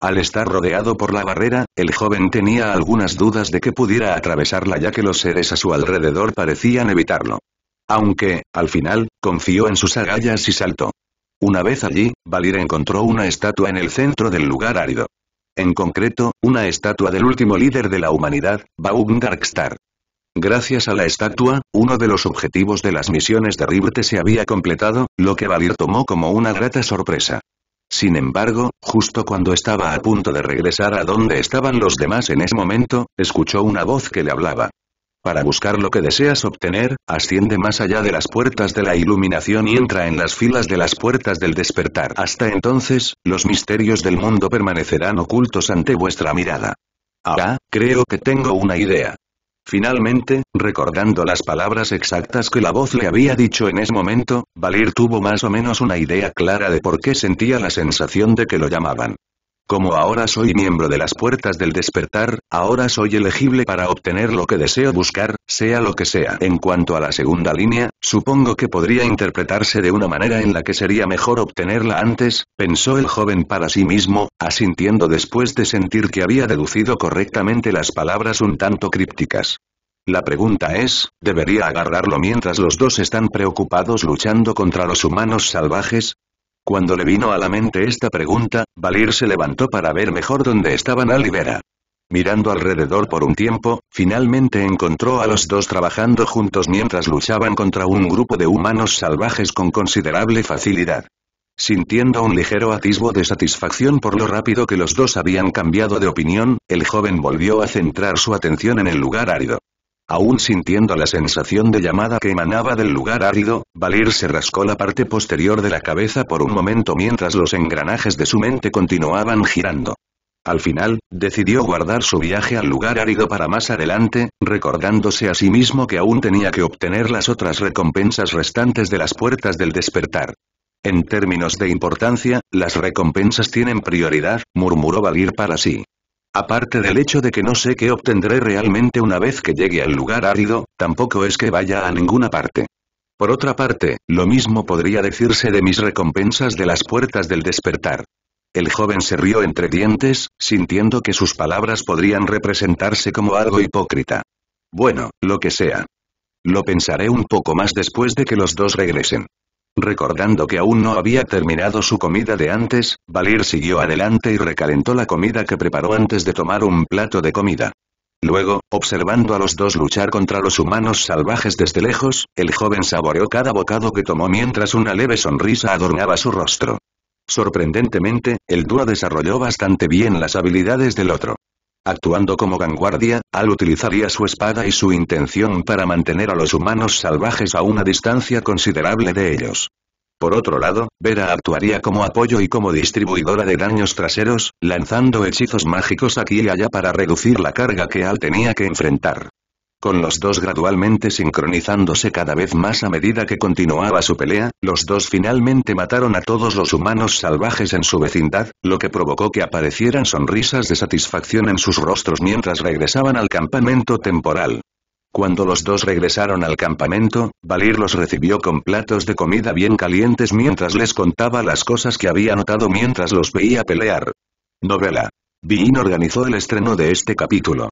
Al estar rodeado por la barrera, el joven tenía algunas dudas de que pudiera atravesarla ya que los seres a su alrededor parecían evitarlo. Aunque, al final, confió en sus agallas y saltó. Una vez allí, Valir encontró una estatua en el centro del lugar árido. En concreto, una estatua del último líder de la humanidad, Baum Darkstar. Gracias a la estatua, uno de los objetivos de las misiones de Ribte se había completado, lo que Valir tomó como una grata sorpresa. Sin embargo, justo cuando estaba a punto de regresar a donde estaban los demás en ese momento, escuchó una voz que le hablaba. Para buscar lo que deseas obtener, asciende más allá de las puertas de la iluminación y entra en las filas de las puertas del despertar. Hasta entonces, los misterios del mundo permanecerán ocultos ante vuestra mirada. Ahora, creo que tengo una idea. Finalmente, recordando las palabras exactas que la voz le había dicho en ese momento, Valir tuvo más o menos una idea clara de por qué sentía la sensación de que lo llamaban. Como ahora soy miembro de las puertas del despertar, ahora soy elegible para obtener lo que deseo buscar, sea lo que sea. En cuanto a la segunda línea, supongo que podría interpretarse de una manera en la que sería mejor obtenerla antes, pensó el joven para sí mismo, asintiendo después de sentir que había deducido correctamente las palabras un tanto crípticas. La pregunta es, ¿debería agarrarlo mientras los dos están preocupados luchando contra los humanos salvajes? Cuando le vino a la mente esta pregunta, Valir se levantó para ver mejor dónde estaban Al y Mirando alrededor por un tiempo, finalmente encontró a los dos trabajando juntos mientras luchaban contra un grupo de humanos salvajes con considerable facilidad. Sintiendo un ligero atisbo de satisfacción por lo rápido que los dos habían cambiado de opinión, el joven volvió a centrar su atención en el lugar árido. Aún sintiendo la sensación de llamada que emanaba del lugar árido, Valir se rascó la parte posterior de la cabeza por un momento mientras los engranajes de su mente continuaban girando. Al final, decidió guardar su viaje al lugar árido para más adelante, recordándose a sí mismo que aún tenía que obtener las otras recompensas restantes de las puertas del despertar. En términos de importancia, las recompensas tienen prioridad, murmuró Valir para sí. Aparte del hecho de que no sé qué obtendré realmente una vez que llegue al lugar árido, tampoco es que vaya a ninguna parte. Por otra parte, lo mismo podría decirse de mis recompensas de las puertas del despertar. El joven se rió entre dientes, sintiendo que sus palabras podrían representarse como algo hipócrita. Bueno, lo que sea. Lo pensaré un poco más después de que los dos regresen. Recordando que aún no había terminado su comida de antes, Valir siguió adelante y recalentó la comida que preparó antes de tomar un plato de comida. Luego, observando a los dos luchar contra los humanos salvajes desde lejos, el joven saboreó cada bocado que tomó mientras una leve sonrisa adornaba su rostro. Sorprendentemente, el dúo desarrolló bastante bien las habilidades del otro. Actuando como vanguardia, Al utilizaría su espada y su intención para mantener a los humanos salvajes a una distancia considerable de ellos. Por otro lado, Vera actuaría como apoyo y como distribuidora de daños traseros, lanzando hechizos mágicos aquí y allá para reducir la carga que Al tenía que enfrentar con los dos gradualmente sincronizándose cada vez más a medida que continuaba su pelea, los dos finalmente mataron a todos los humanos salvajes en su vecindad, lo que provocó que aparecieran sonrisas de satisfacción en sus rostros mientras regresaban al campamento temporal. Cuando los dos regresaron al campamento, Valir los recibió con platos de comida bien calientes mientras les contaba las cosas que había notado mientras los veía pelear. Novela. Bean organizó el estreno de este capítulo.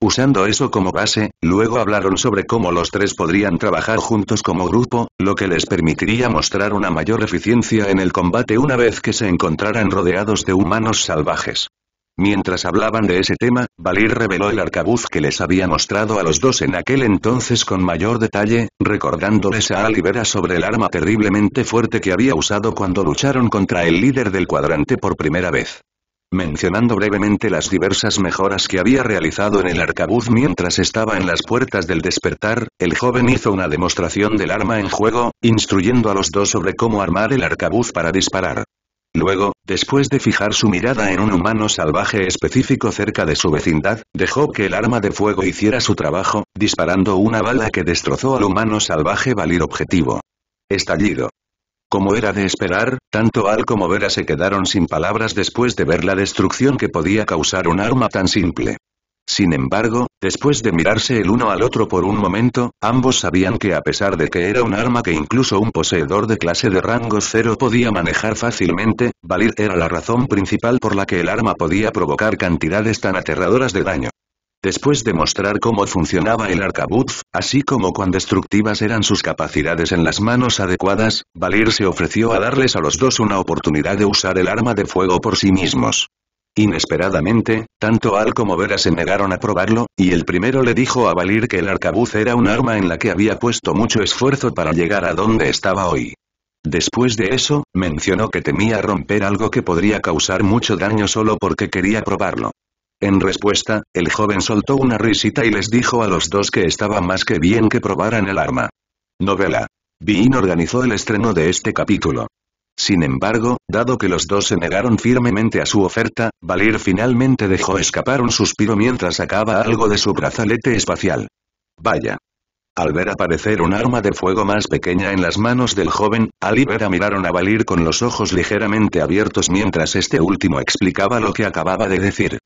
Usando eso como base, luego hablaron sobre cómo los tres podrían trabajar juntos como grupo, lo que les permitiría mostrar una mayor eficiencia en el combate una vez que se encontraran rodeados de humanos salvajes. Mientras hablaban de ese tema, Valir reveló el arcabuz que les había mostrado a los dos en aquel entonces con mayor detalle, recordándoles a Alibera sobre el arma terriblemente fuerte que había usado cuando lucharon contra el líder del cuadrante por primera vez mencionando brevemente las diversas mejoras que había realizado en el arcabuz mientras estaba en las puertas del despertar, el joven hizo una demostración del arma en juego, instruyendo a los dos sobre cómo armar el arcabuz para disparar. Luego, después de fijar su mirada en un humano salvaje específico cerca de su vecindad, dejó que el arma de fuego hiciera su trabajo, disparando una bala que destrozó al humano salvaje valir objetivo. Estallido. Como era de esperar, tanto Al como Vera se quedaron sin palabras después de ver la destrucción que podía causar un arma tan simple. Sin embargo, después de mirarse el uno al otro por un momento, ambos sabían que a pesar de que era un arma que incluso un poseedor de clase de rango cero podía manejar fácilmente, Valir era la razón principal por la que el arma podía provocar cantidades tan aterradoras de daño. Después de mostrar cómo funcionaba el arcabuz, así como cuán destructivas eran sus capacidades en las manos adecuadas, Valir se ofreció a darles a los dos una oportunidad de usar el arma de fuego por sí mismos. Inesperadamente, tanto Al como Vera se negaron a probarlo, y el primero le dijo a Valir que el arcabuz era un arma en la que había puesto mucho esfuerzo para llegar a donde estaba hoy. Después de eso, mencionó que temía romper algo que podría causar mucho daño solo porque quería probarlo. En respuesta, el joven soltó una risita y les dijo a los dos que estaba más que bien que probaran el arma. Novela. Bean organizó el estreno de este capítulo. Sin embargo, dado que los dos se negaron firmemente a su oferta, Valir finalmente dejó escapar un suspiro mientras sacaba algo de su brazalete espacial. Vaya. Al ver aparecer un arma de fuego más pequeña en las manos del joven, Ali miraron a Valir con los ojos ligeramente abiertos mientras este último explicaba lo que acababa de decir.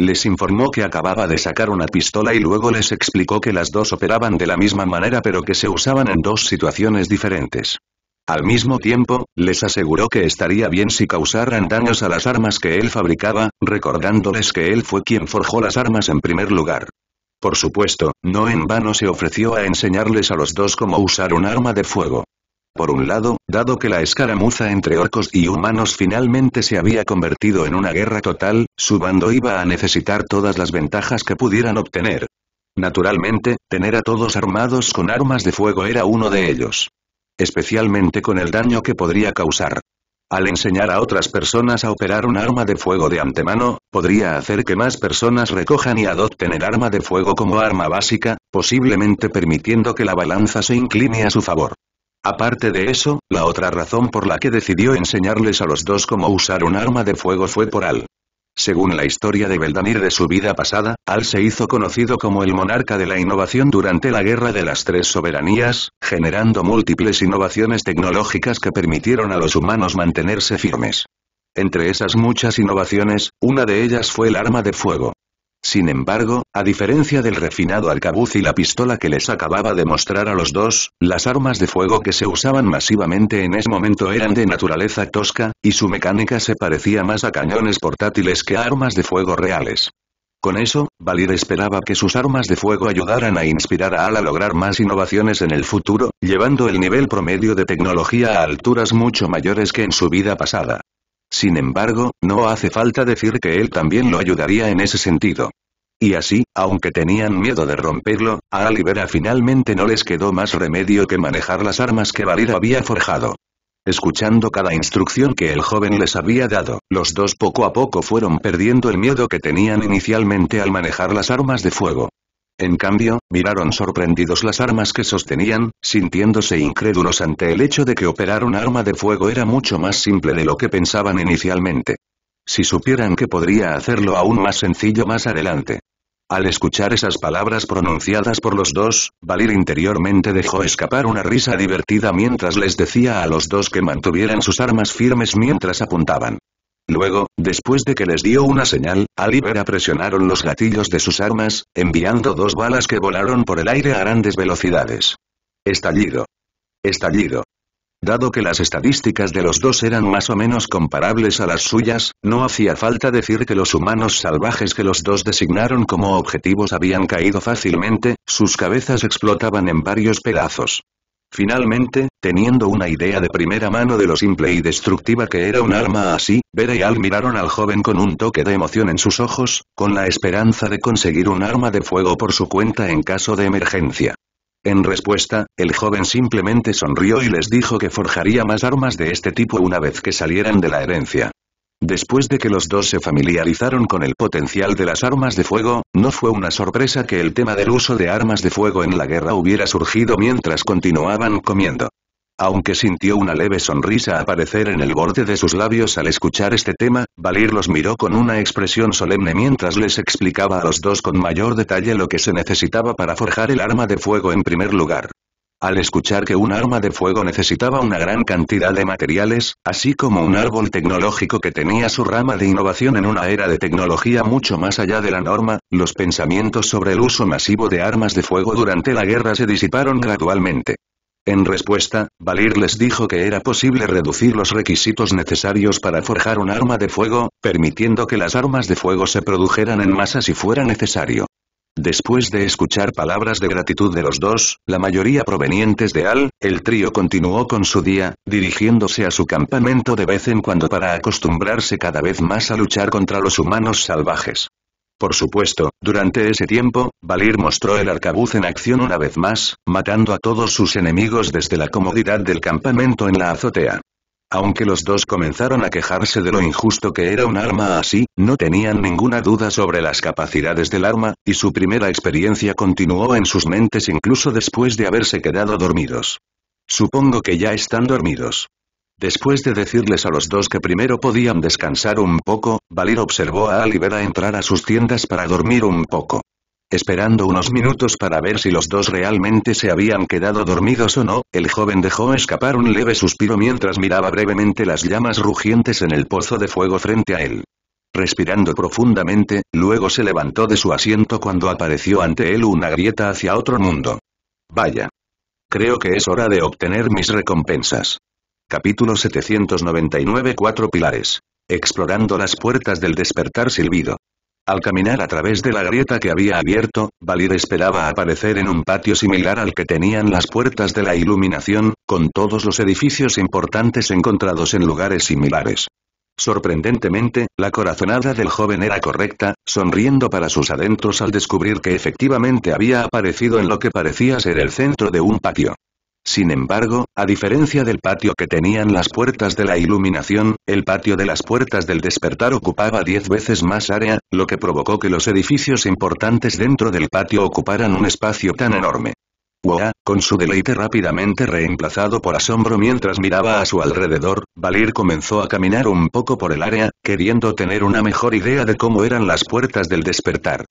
Les informó que acababa de sacar una pistola y luego les explicó que las dos operaban de la misma manera pero que se usaban en dos situaciones diferentes. Al mismo tiempo, les aseguró que estaría bien si causaran daños a las armas que él fabricaba, recordándoles que él fue quien forjó las armas en primer lugar. Por supuesto, no en vano se ofreció a enseñarles a los dos cómo usar un arma de fuego. Por un lado, dado que la escaramuza entre orcos y humanos finalmente se había convertido en una guerra total, su bando iba a necesitar todas las ventajas que pudieran obtener. Naturalmente, tener a todos armados con armas de fuego era uno de ellos. Especialmente con el daño que podría causar. Al enseñar a otras personas a operar un arma de fuego de antemano, podría hacer que más personas recojan y adopten el arma de fuego como arma básica, posiblemente permitiendo que la balanza se incline a su favor. Aparte de eso, la otra razón por la que decidió enseñarles a los dos cómo usar un arma de fuego fue por Al. Según la historia de Beldanir de su vida pasada, Al se hizo conocido como el monarca de la innovación durante la Guerra de las Tres Soberanías, generando múltiples innovaciones tecnológicas que permitieron a los humanos mantenerse firmes. Entre esas muchas innovaciones, una de ellas fue el arma de fuego. Sin embargo, a diferencia del refinado arcabuz y la pistola que les acababa de mostrar a los dos, las armas de fuego que se usaban masivamente en ese momento eran de naturaleza tosca, y su mecánica se parecía más a cañones portátiles que a armas de fuego reales. Con eso, Valir esperaba que sus armas de fuego ayudaran a inspirar a Al a lograr más innovaciones en el futuro, llevando el nivel promedio de tecnología a alturas mucho mayores que en su vida pasada. Sin embargo, no hace falta decir que él también lo ayudaría en ese sentido. Y así, aunque tenían miedo de romperlo, a Alibera finalmente no les quedó más remedio que manejar las armas que Valir había forjado. Escuchando cada instrucción que el joven les había dado, los dos poco a poco fueron perdiendo el miedo que tenían inicialmente al manejar las armas de fuego. En cambio, miraron sorprendidos las armas que sostenían, sintiéndose incrédulos ante el hecho de que operar un arma de fuego era mucho más simple de lo que pensaban inicialmente. Si supieran que podría hacerlo aún más sencillo más adelante. Al escuchar esas palabras pronunciadas por los dos, Valir interiormente dejó escapar una risa divertida mientras les decía a los dos que mantuvieran sus armas firmes mientras apuntaban. Luego, después de que les dio una señal, a presionaron los gatillos de sus armas, enviando dos balas que volaron por el aire a grandes velocidades. Estallido. Estallido. Dado que las estadísticas de los dos eran más o menos comparables a las suyas, no hacía falta decir que los humanos salvajes que los dos designaron como objetivos habían caído fácilmente, sus cabezas explotaban en varios pedazos. Finalmente, teniendo una idea de primera mano de lo simple y destructiva que era un arma así, Bereal y miraron al joven con un toque de emoción en sus ojos, con la esperanza de conseguir un arma de fuego por su cuenta en caso de emergencia. En respuesta, el joven simplemente sonrió y les dijo que forjaría más armas de este tipo una vez que salieran de la herencia. Después de que los dos se familiarizaron con el potencial de las armas de fuego, no fue una sorpresa que el tema del uso de armas de fuego en la guerra hubiera surgido mientras continuaban comiendo. Aunque sintió una leve sonrisa aparecer en el borde de sus labios al escuchar este tema, Valir los miró con una expresión solemne mientras les explicaba a los dos con mayor detalle lo que se necesitaba para forjar el arma de fuego en primer lugar. Al escuchar que un arma de fuego necesitaba una gran cantidad de materiales, así como un árbol tecnológico que tenía su rama de innovación en una era de tecnología mucho más allá de la norma, los pensamientos sobre el uso masivo de armas de fuego durante la guerra se disiparon gradualmente. En respuesta, Valir les dijo que era posible reducir los requisitos necesarios para forjar un arma de fuego, permitiendo que las armas de fuego se produjeran en masa si fuera necesario. Después de escuchar palabras de gratitud de los dos, la mayoría provenientes de Al, el trío continuó con su día, dirigiéndose a su campamento de vez en cuando para acostumbrarse cada vez más a luchar contra los humanos salvajes. Por supuesto, durante ese tiempo, Valir mostró el arcabuz en acción una vez más, matando a todos sus enemigos desde la comodidad del campamento en la azotea. Aunque los dos comenzaron a quejarse de lo injusto que era un arma así, no tenían ninguna duda sobre las capacidades del arma, y su primera experiencia continuó en sus mentes incluso después de haberse quedado dormidos. Supongo que ya están dormidos. Después de decirles a los dos que primero podían descansar un poco, Valir observó a Alibera entrar a sus tiendas para dormir un poco. Esperando unos minutos para ver si los dos realmente se habían quedado dormidos o no, el joven dejó escapar un leve suspiro mientras miraba brevemente las llamas rugientes en el pozo de fuego frente a él. Respirando profundamente, luego se levantó de su asiento cuando apareció ante él una grieta hacia otro mundo. Vaya. Creo que es hora de obtener mis recompensas. Capítulo 799 Cuatro Pilares. Explorando las puertas del despertar silbido. Al caminar a través de la grieta que había abierto, Valir esperaba aparecer en un patio similar al que tenían las puertas de la iluminación, con todos los edificios importantes encontrados en lugares similares. Sorprendentemente, la corazonada del joven era correcta, sonriendo para sus adentros al descubrir que efectivamente había aparecido en lo que parecía ser el centro de un patio. Sin embargo, a diferencia del patio que tenían las puertas de la iluminación, el patio de las puertas del despertar ocupaba diez veces más área, lo que provocó que los edificios importantes dentro del patio ocuparan un espacio tan enorme. con su deleite rápidamente reemplazado por asombro mientras miraba a su alrededor, Valir comenzó a caminar un poco por el área, queriendo tener una mejor idea de cómo eran las puertas del despertar.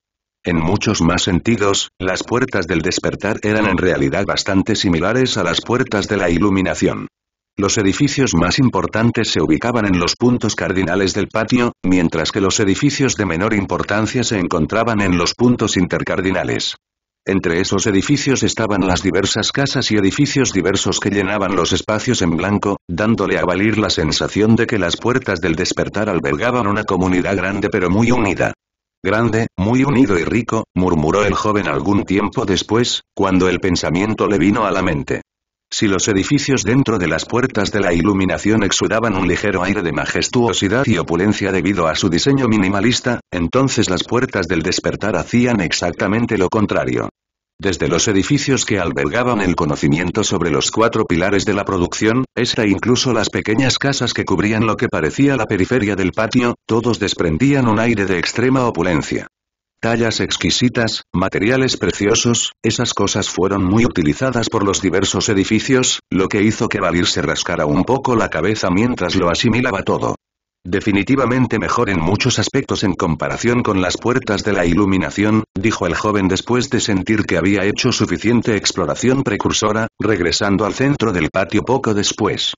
En muchos más sentidos, las puertas del despertar eran en realidad bastante similares a las puertas de la iluminación. Los edificios más importantes se ubicaban en los puntos cardinales del patio, mientras que los edificios de menor importancia se encontraban en los puntos intercardinales. Entre esos edificios estaban las diversas casas y edificios diversos que llenaban los espacios en blanco, dándole a Valir la sensación de que las puertas del despertar albergaban una comunidad grande pero muy unida. Grande, muy unido y rico, murmuró el joven algún tiempo después, cuando el pensamiento le vino a la mente. Si los edificios dentro de las puertas de la iluminación exudaban un ligero aire de majestuosidad y opulencia debido a su diseño minimalista, entonces las puertas del despertar hacían exactamente lo contrario. Desde los edificios que albergaban el conocimiento sobre los cuatro pilares de la producción, hasta incluso las pequeñas casas que cubrían lo que parecía la periferia del patio, todos desprendían un aire de extrema opulencia. Tallas exquisitas, materiales preciosos, esas cosas fueron muy utilizadas por los diversos edificios, lo que hizo que Valir se rascara un poco la cabeza mientras lo asimilaba todo. Definitivamente mejor en muchos aspectos en comparación con las puertas de la iluminación, dijo el joven después de sentir que había hecho suficiente exploración precursora, regresando al centro del patio poco después.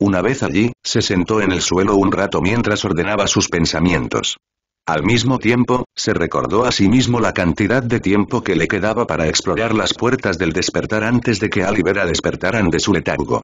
Una vez allí, se sentó en el suelo un rato mientras ordenaba sus pensamientos. Al mismo tiempo, se recordó a sí mismo la cantidad de tiempo que le quedaba para explorar las puertas del despertar antes de que Alibera despertaran de su letargo.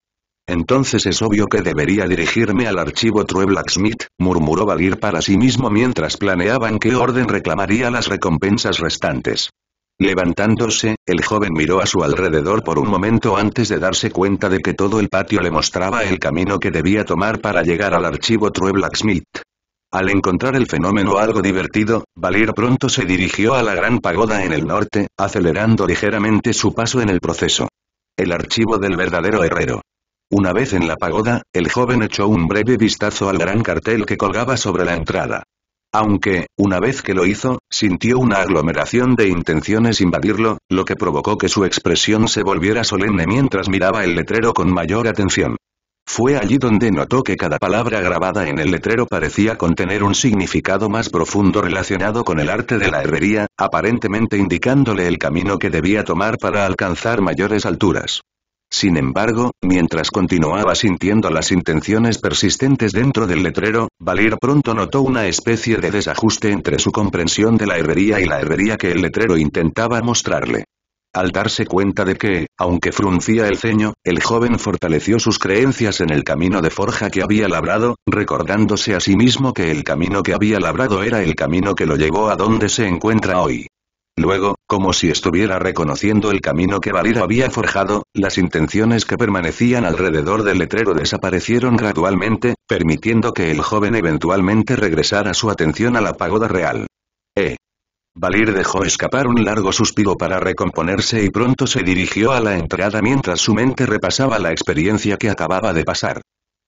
Entonces es obvio que debería dirigirme al archivo True Blacksmith, murmuró Valir para sí mismo mientras planeaban qué orden reclamaría las recompensas restantes. Levantándose, el joven miró a su alrededor por un momento antes de darse cuenta de que todo el patio le mostraba el camino que debía tomar para llegar al archivo True Blacksmith. Al encontrar el fenómeno algo divertido, Valir pronto se dirigió a la gran pagoda en el norte, acelerando ligeramente su paso en el proceso. El archivo del verdadero herrero. Una vez en la pagoda, el joven echó un breve vistazo al gran cartel que colgaba sobre la entrada. Aunque, una vez que lo hizo, sintió una aglomeración de intenciones invadirlo, lo que provocó que su expresión se volviera solemne mientras miraba el letrero con mayor atención. Fue allí donde notó que cada palabra grabada en el letrero parecía contener un significado más profundo relacionado con el arte de la herrería, aparentemente indicándole el camino que debía tomar para alcanzar mayores alturas. Sin embargo, mientras continuaba sintiendo las intenciones persistentes dentro del letrero, Valir pronto notó una especie de desajuste entre su comprensión de la herrería y la herrería que el letrero intentaba mostrarle. Al darse cuenta de que, aunque fruncía el ceño, el joven fortaleció sus creencias en el camino de forja que había labrado, recordándose a sí mismo que el camino que había labrado era el camino que lo llevó a donde se encuentra hoy. Luego, como si estuviera reconociendo el camino que Valir había forjado, las intenciones que permanecían alrededor del letrero desaparecieron gradualmente, permitiendo que el joven eventualmente regresara su atención a la pagoda real. Eh. Valir dejó escapar un largo suspiro para recomponerse y pronto se dirigió a la entrada mientras su mente repasaba la experiencia que acababa de pasar.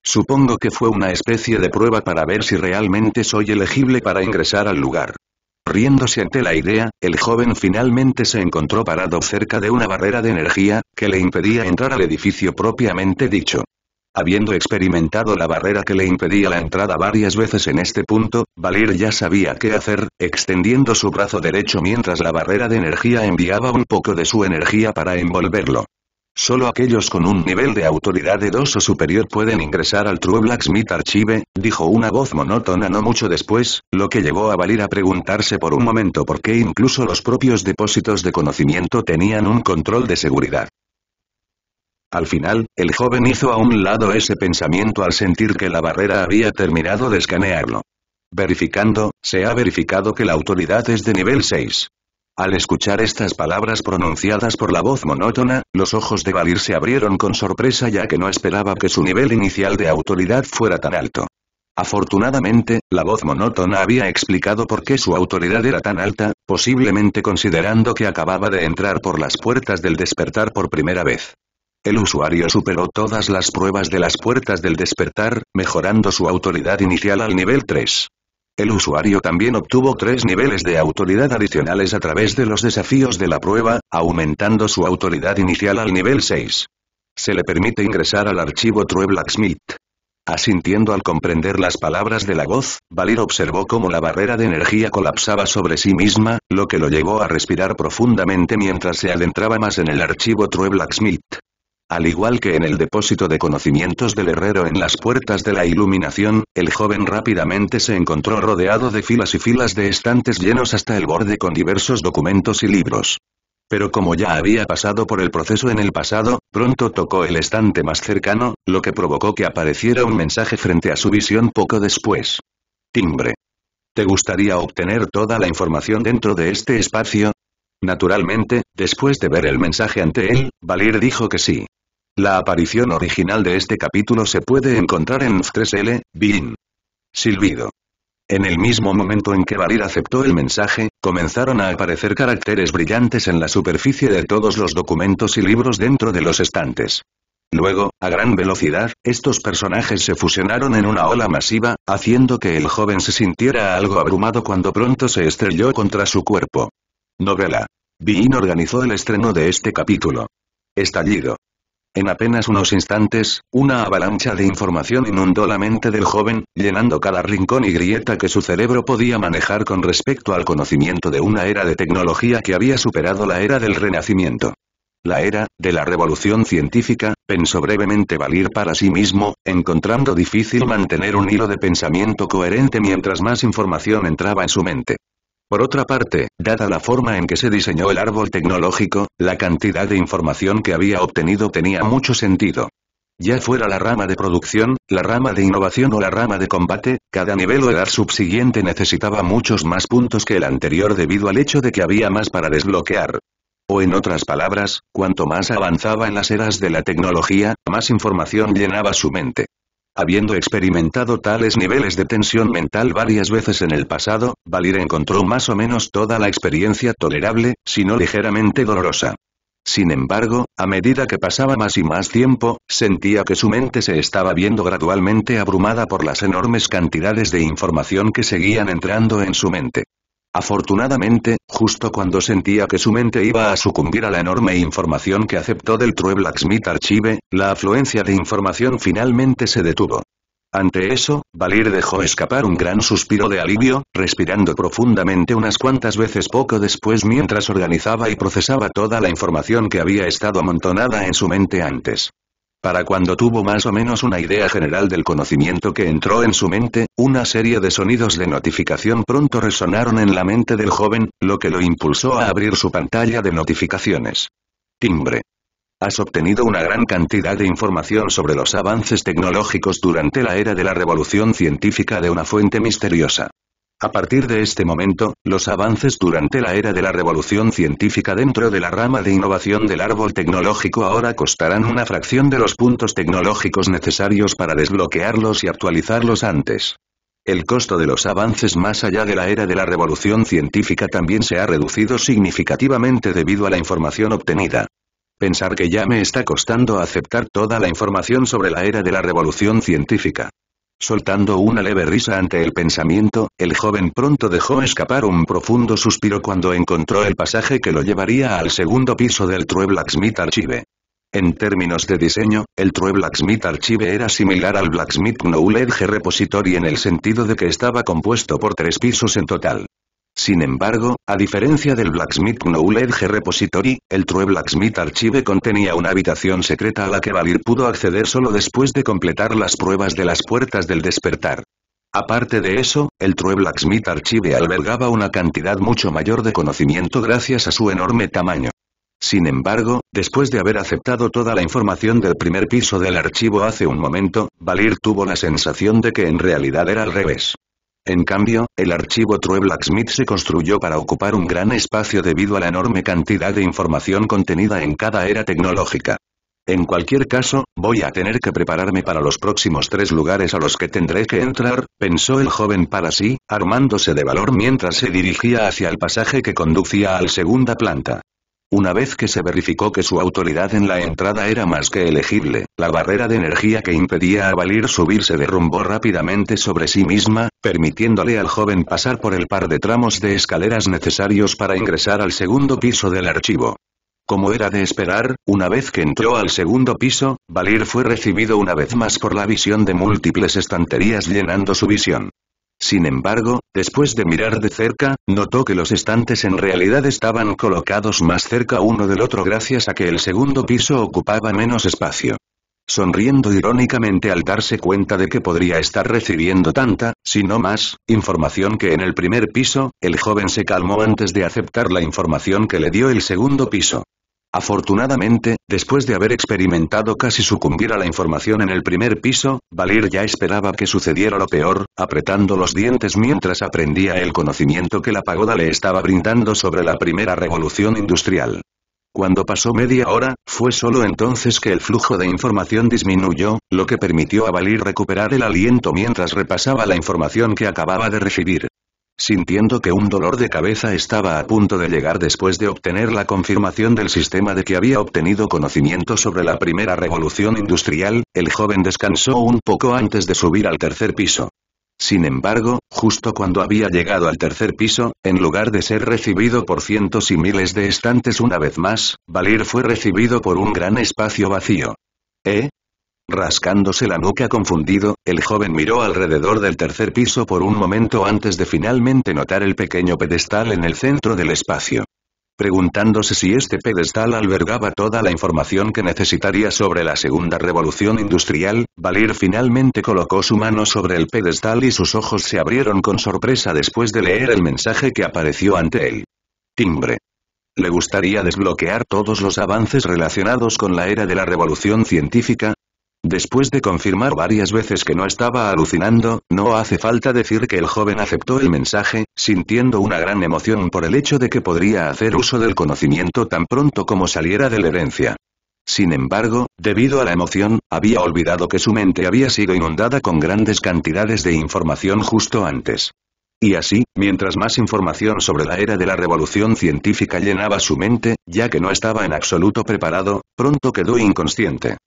Supongo que fue una especie de prueba para ver si realmente soy elegible para ingresar al lugar. Riéndose ante la idea, el joven finalmente se encontró parado cerca de una barrera de energía, que le impedía entrar al edificio propiamente dicho. Habiendo experimentado la barrera que le impedía la entrada varias veces en este punto, Valir ya sabía qué hacer, extendiendo su brazo derecho mientras la barrera de energía enviaba un poco de su energía para envolverlo. Solo aquellos con un nivel de autoridad de 2 o superior pueden ingresar al True Blacksmith Archive, dijo una voz monótona no mucho después, lo que llevó a Valir a preguntarse por un momento por qué incluso los propios depósitos de conocimiento tenían un control de seguridad. Al final, el joven hizo a un lado ese pensamiento al sentir que la barrera había terminado de escanearlo. Verificando, se ha verificado que la autoridad es de nivel 6. Al escuchar estas palabras pronunciadas por la voz monótona, los ojos de Valir se abrieron con sorpresa ya que no esperaba que su nivel inicial de autoridad fuera tan alto. Afortunadamente, la voz monótona había explicado por qué su autoridad era tan alta, posiblemente considerando que acababa de entrar por las puertas del despertar por primera vez. El usuario superó todas las pruebas de las puertas del despertar, mejorando su autoridad inicial al nivel 3. El usuario también obtuvo tres niveles de autoridad adicionales a través de los desafíos de la prueba, aumentando su autoridad inicial al nivel 6. Se le permite ingresar al archivo True Blacksmith. Asintiendo al comprender las palabras de la voz, Valir observó cómo la barrera de energía colapsaba sobre sí misma, lo que lo llevó a respirar profundamente mientras se adentraba más en el archivo True Blacksmith. Al igual que en el depósito de conocimientos del herrero en las puertas de la iluminación, el joven rápidamente se encontró rodeado de filas y filas de estantes llenos hasta el borde con diversos documentos y libros. Pero como ya había pasado por el proceso en el pasado, pronto tocó el estante más cercano, lo que provocó que apareciera un mensaje frente a su visión poco después. Timbre. ¿Te gustaría obtener toda la información dentro de este espacio? Naturalmente, después de ver el mensaje ante él, Valir dijo que sí. La aparición original de este capítulo se puede encontrar en 3L, Bin. Silbido. En el mismo momento en que Valir aceptó el mensaje, comenzaron a aparecer caracteres brillantes en la superficie de todos los documentos y libros dentro de los estantes. Luego, a gran velocidad, estos personajes se fusionaron en una ola masiva, haciendo que el joven se sintiera algo abrumado cuando pronto se estrelló contra su cuerpo. Novela. Bean organizó el estreno de este capítulo. Estallido. En apenas unos instantes, una avalancha de información inundó la mente del joven, llenando cada rincón y grieta que su cerebro podía manejar con respecto al conocimiento de una era de tecnología que había superado la era del renacimiento. La era, de la revolución científica, pensó brevemente valir para sí mismo, encontrando difícil mantener un hilo de pensamiento coherente mientras más información entraba en su mente. Por otra parte, dada la forma en que se diseñó el árbol tecnológico, la cantidad de información que había obtenido tenía mucho sentido. Ya fuera la rama de producción, la rama de innovación o la rama de combate, cada nivel o edad subsiguiente necesitaba muchos más puntos que el anterior debido al hecho de que había más para desbloquear. O en otras palabras, cuanto más avanzaba en las eras de la tecnología, más información llenaba su mente. Habiendo experimentado tales niveles de tensión mental varias veces en el pasado, Valir encontró más o menos toda la experiencia tolerable, si no ligeramente dolorosa. Sin embargo, a medida que pasaba más y más tiempo, sentía que su mente se estaba viendo gradualmente abrumada por las enormes cantidades de información que seguían entrando en su mente. Afortunadamente, justo cuando sentía que su mente iba a sucumbir a la enorme información que aceptó del True Blacksmith Archive, la afluencia de información finalmente se detuvo. Ante eso, Valir dejó escapar un gran suspiro de alivio, respirando profundamente unas cuantas veces poco después mientras organizaba y procesaba toda la información que había estado amontonada en su mente antes. Para cuando tuvo más o menos una idea general del conocimiento que entró en su mente, una serie de sonidos de notificación pronto resonaron en la mente del joven, lo que lo impulsó a abrir su pantalla de notificaciones. Timbre. Has obtenido una gran cantidad de información sobre los avances tecnológicos durante la era de la revolución científica de una fuente misteriosa. A partir de este momento, los avances durante la era de la revolución científica dentro de la rama de innovación del árbol tecnológico ahora costarán una fracción de los puntos tecnológicos necesarios para desbloquearlos y actualizarlos antes. El costo de los avances más allá de la era de la revolución científica también se ha reducido significativamente debido a la información obtenida. Pensar que ya me está costando aceptar toda la información sobre la era de la revolución científica. Soltando una leve risa ante el pensamiento, el joven pronto dejó escapar un profundo suspiro cuando encontró el pasaje que lo llevaría al segundo piso del True Blacksmith Archive. En términos de diseño, el True Blacksmith Archive era similar al Blacksmith Knowledge Repository en el sentido de que estaba compuesto por tres pisos en total. Sin embargo, a diferencia del Blacksmith Knowledge Repository, el True Blacksmith Archive contenía una habitación secreta a la que Valir pudo acceder solo después de completar las pruebas de las puertas del despertar. Aparte de eso, el True Blacksmith Archive albergaba una cantidad mucho mayor de conocimiento gracias a su enorme tamaño. Sin embargo, después de haber aceptado toda la información del primer piso del archivo hace un momento, Valir tuvo la sensación de que en realidad era al revés. En cambio, el archivo True Blacksmith se construyó para ocupar un gran espacio debido a la enorme cantidad de información contenida en cada era tecnológica. En cualquier caso, voy a tener que prepararme para los próximos tres lugares a los que tendré que entrar, pensó el joven para sí, armándose de valor mientras se dirigía hacia el pasaje que conducía a segunda planta. Una vez que se verificó que su autoridad en la entrada era más que elegible, la barrera de energía que impedía a Valir subir se derrumbó rápidamente sobre sí misma, permitiéndole al joven pasar por el par de tramos de escaleras necesarios para ingresar al segundo piso del archivo. Como era de esperar, una vez que entró al segundo piso, Valir fue recibido una vez más por la visión de múltiples estanterías llenando su visión. Sin embargo, después de mirar de cerca, notó que los estantes en realidad estaban colocados más cerca uno del otro gracias a que el segundo piso ocupaba menos espacio. Sonriendo irónicamente al darse cuenta de que podría estar recibiendo tanta, si no más, información que en el primer piso, el joven se calmó antes de aceptar la información que le dio el segundo piso. Afortunadamente, después de haber experimentado casi sucumbir a la información en el primer piso, Valir ya esperaba que sucediera lo peor, apretando los dientes mientras aprendía el conocimiento que la pagoda le estaba brindando sobre la primera revolución industrial. Cuando pasó media hora, fue solo entonces que el flujo de información disminuyó, lo que permitió a Valir recuperar el aliento mientras repasaba la información que acababa de recibir sintiendo que un dolor de cabeza estaba a punto de llegar después de obtener la confirmación del sistema de que había obtenido conocimiento sobre la primera revolución industrial, el joven descansó un poco antes de subir al tercer piso. Sin embargo, justo cuando había llegado al tercer piso, en lugar de ser recibido por cientos y miles de estantes una vez más, Valir fue recibido por un gran espacio vacío. ¿Eh? Rascándose la nuca confundido, el joven miró alrededor del tercer piso por un momento antes de finalmente notar el pequeño pedestal en el centro del espacio. Preguntándose si este pedestal albergaba toda la información que necesitaría sobre la segunda revolución industrial, Valir finalmente colocó su mano sobre el pedestal y sus ojos se abrieron con sorpresa después de leer el mensaje que apareció ante él. Timbre. Le gustaría desbloquear todos los avances relacionados con la era de la revolución científica, Después de confirmar varias veces que no estaba alucinando, no hace falta decir que el joven aceptó el mensaje, sintiendo una gran emoción por el hecho de que podría hacer uso del conocimiento tan pronto como saliera de la herencia. Sin embargo, debido a la emoción, había olvidado que su mente había sido inundada con grandes cantidades de información justo antes. Y así, mientras más información sobre la era de la revolución científica llenaba su mente, ya que no estaba en absoluto preparado, pronto quedó inconsciente.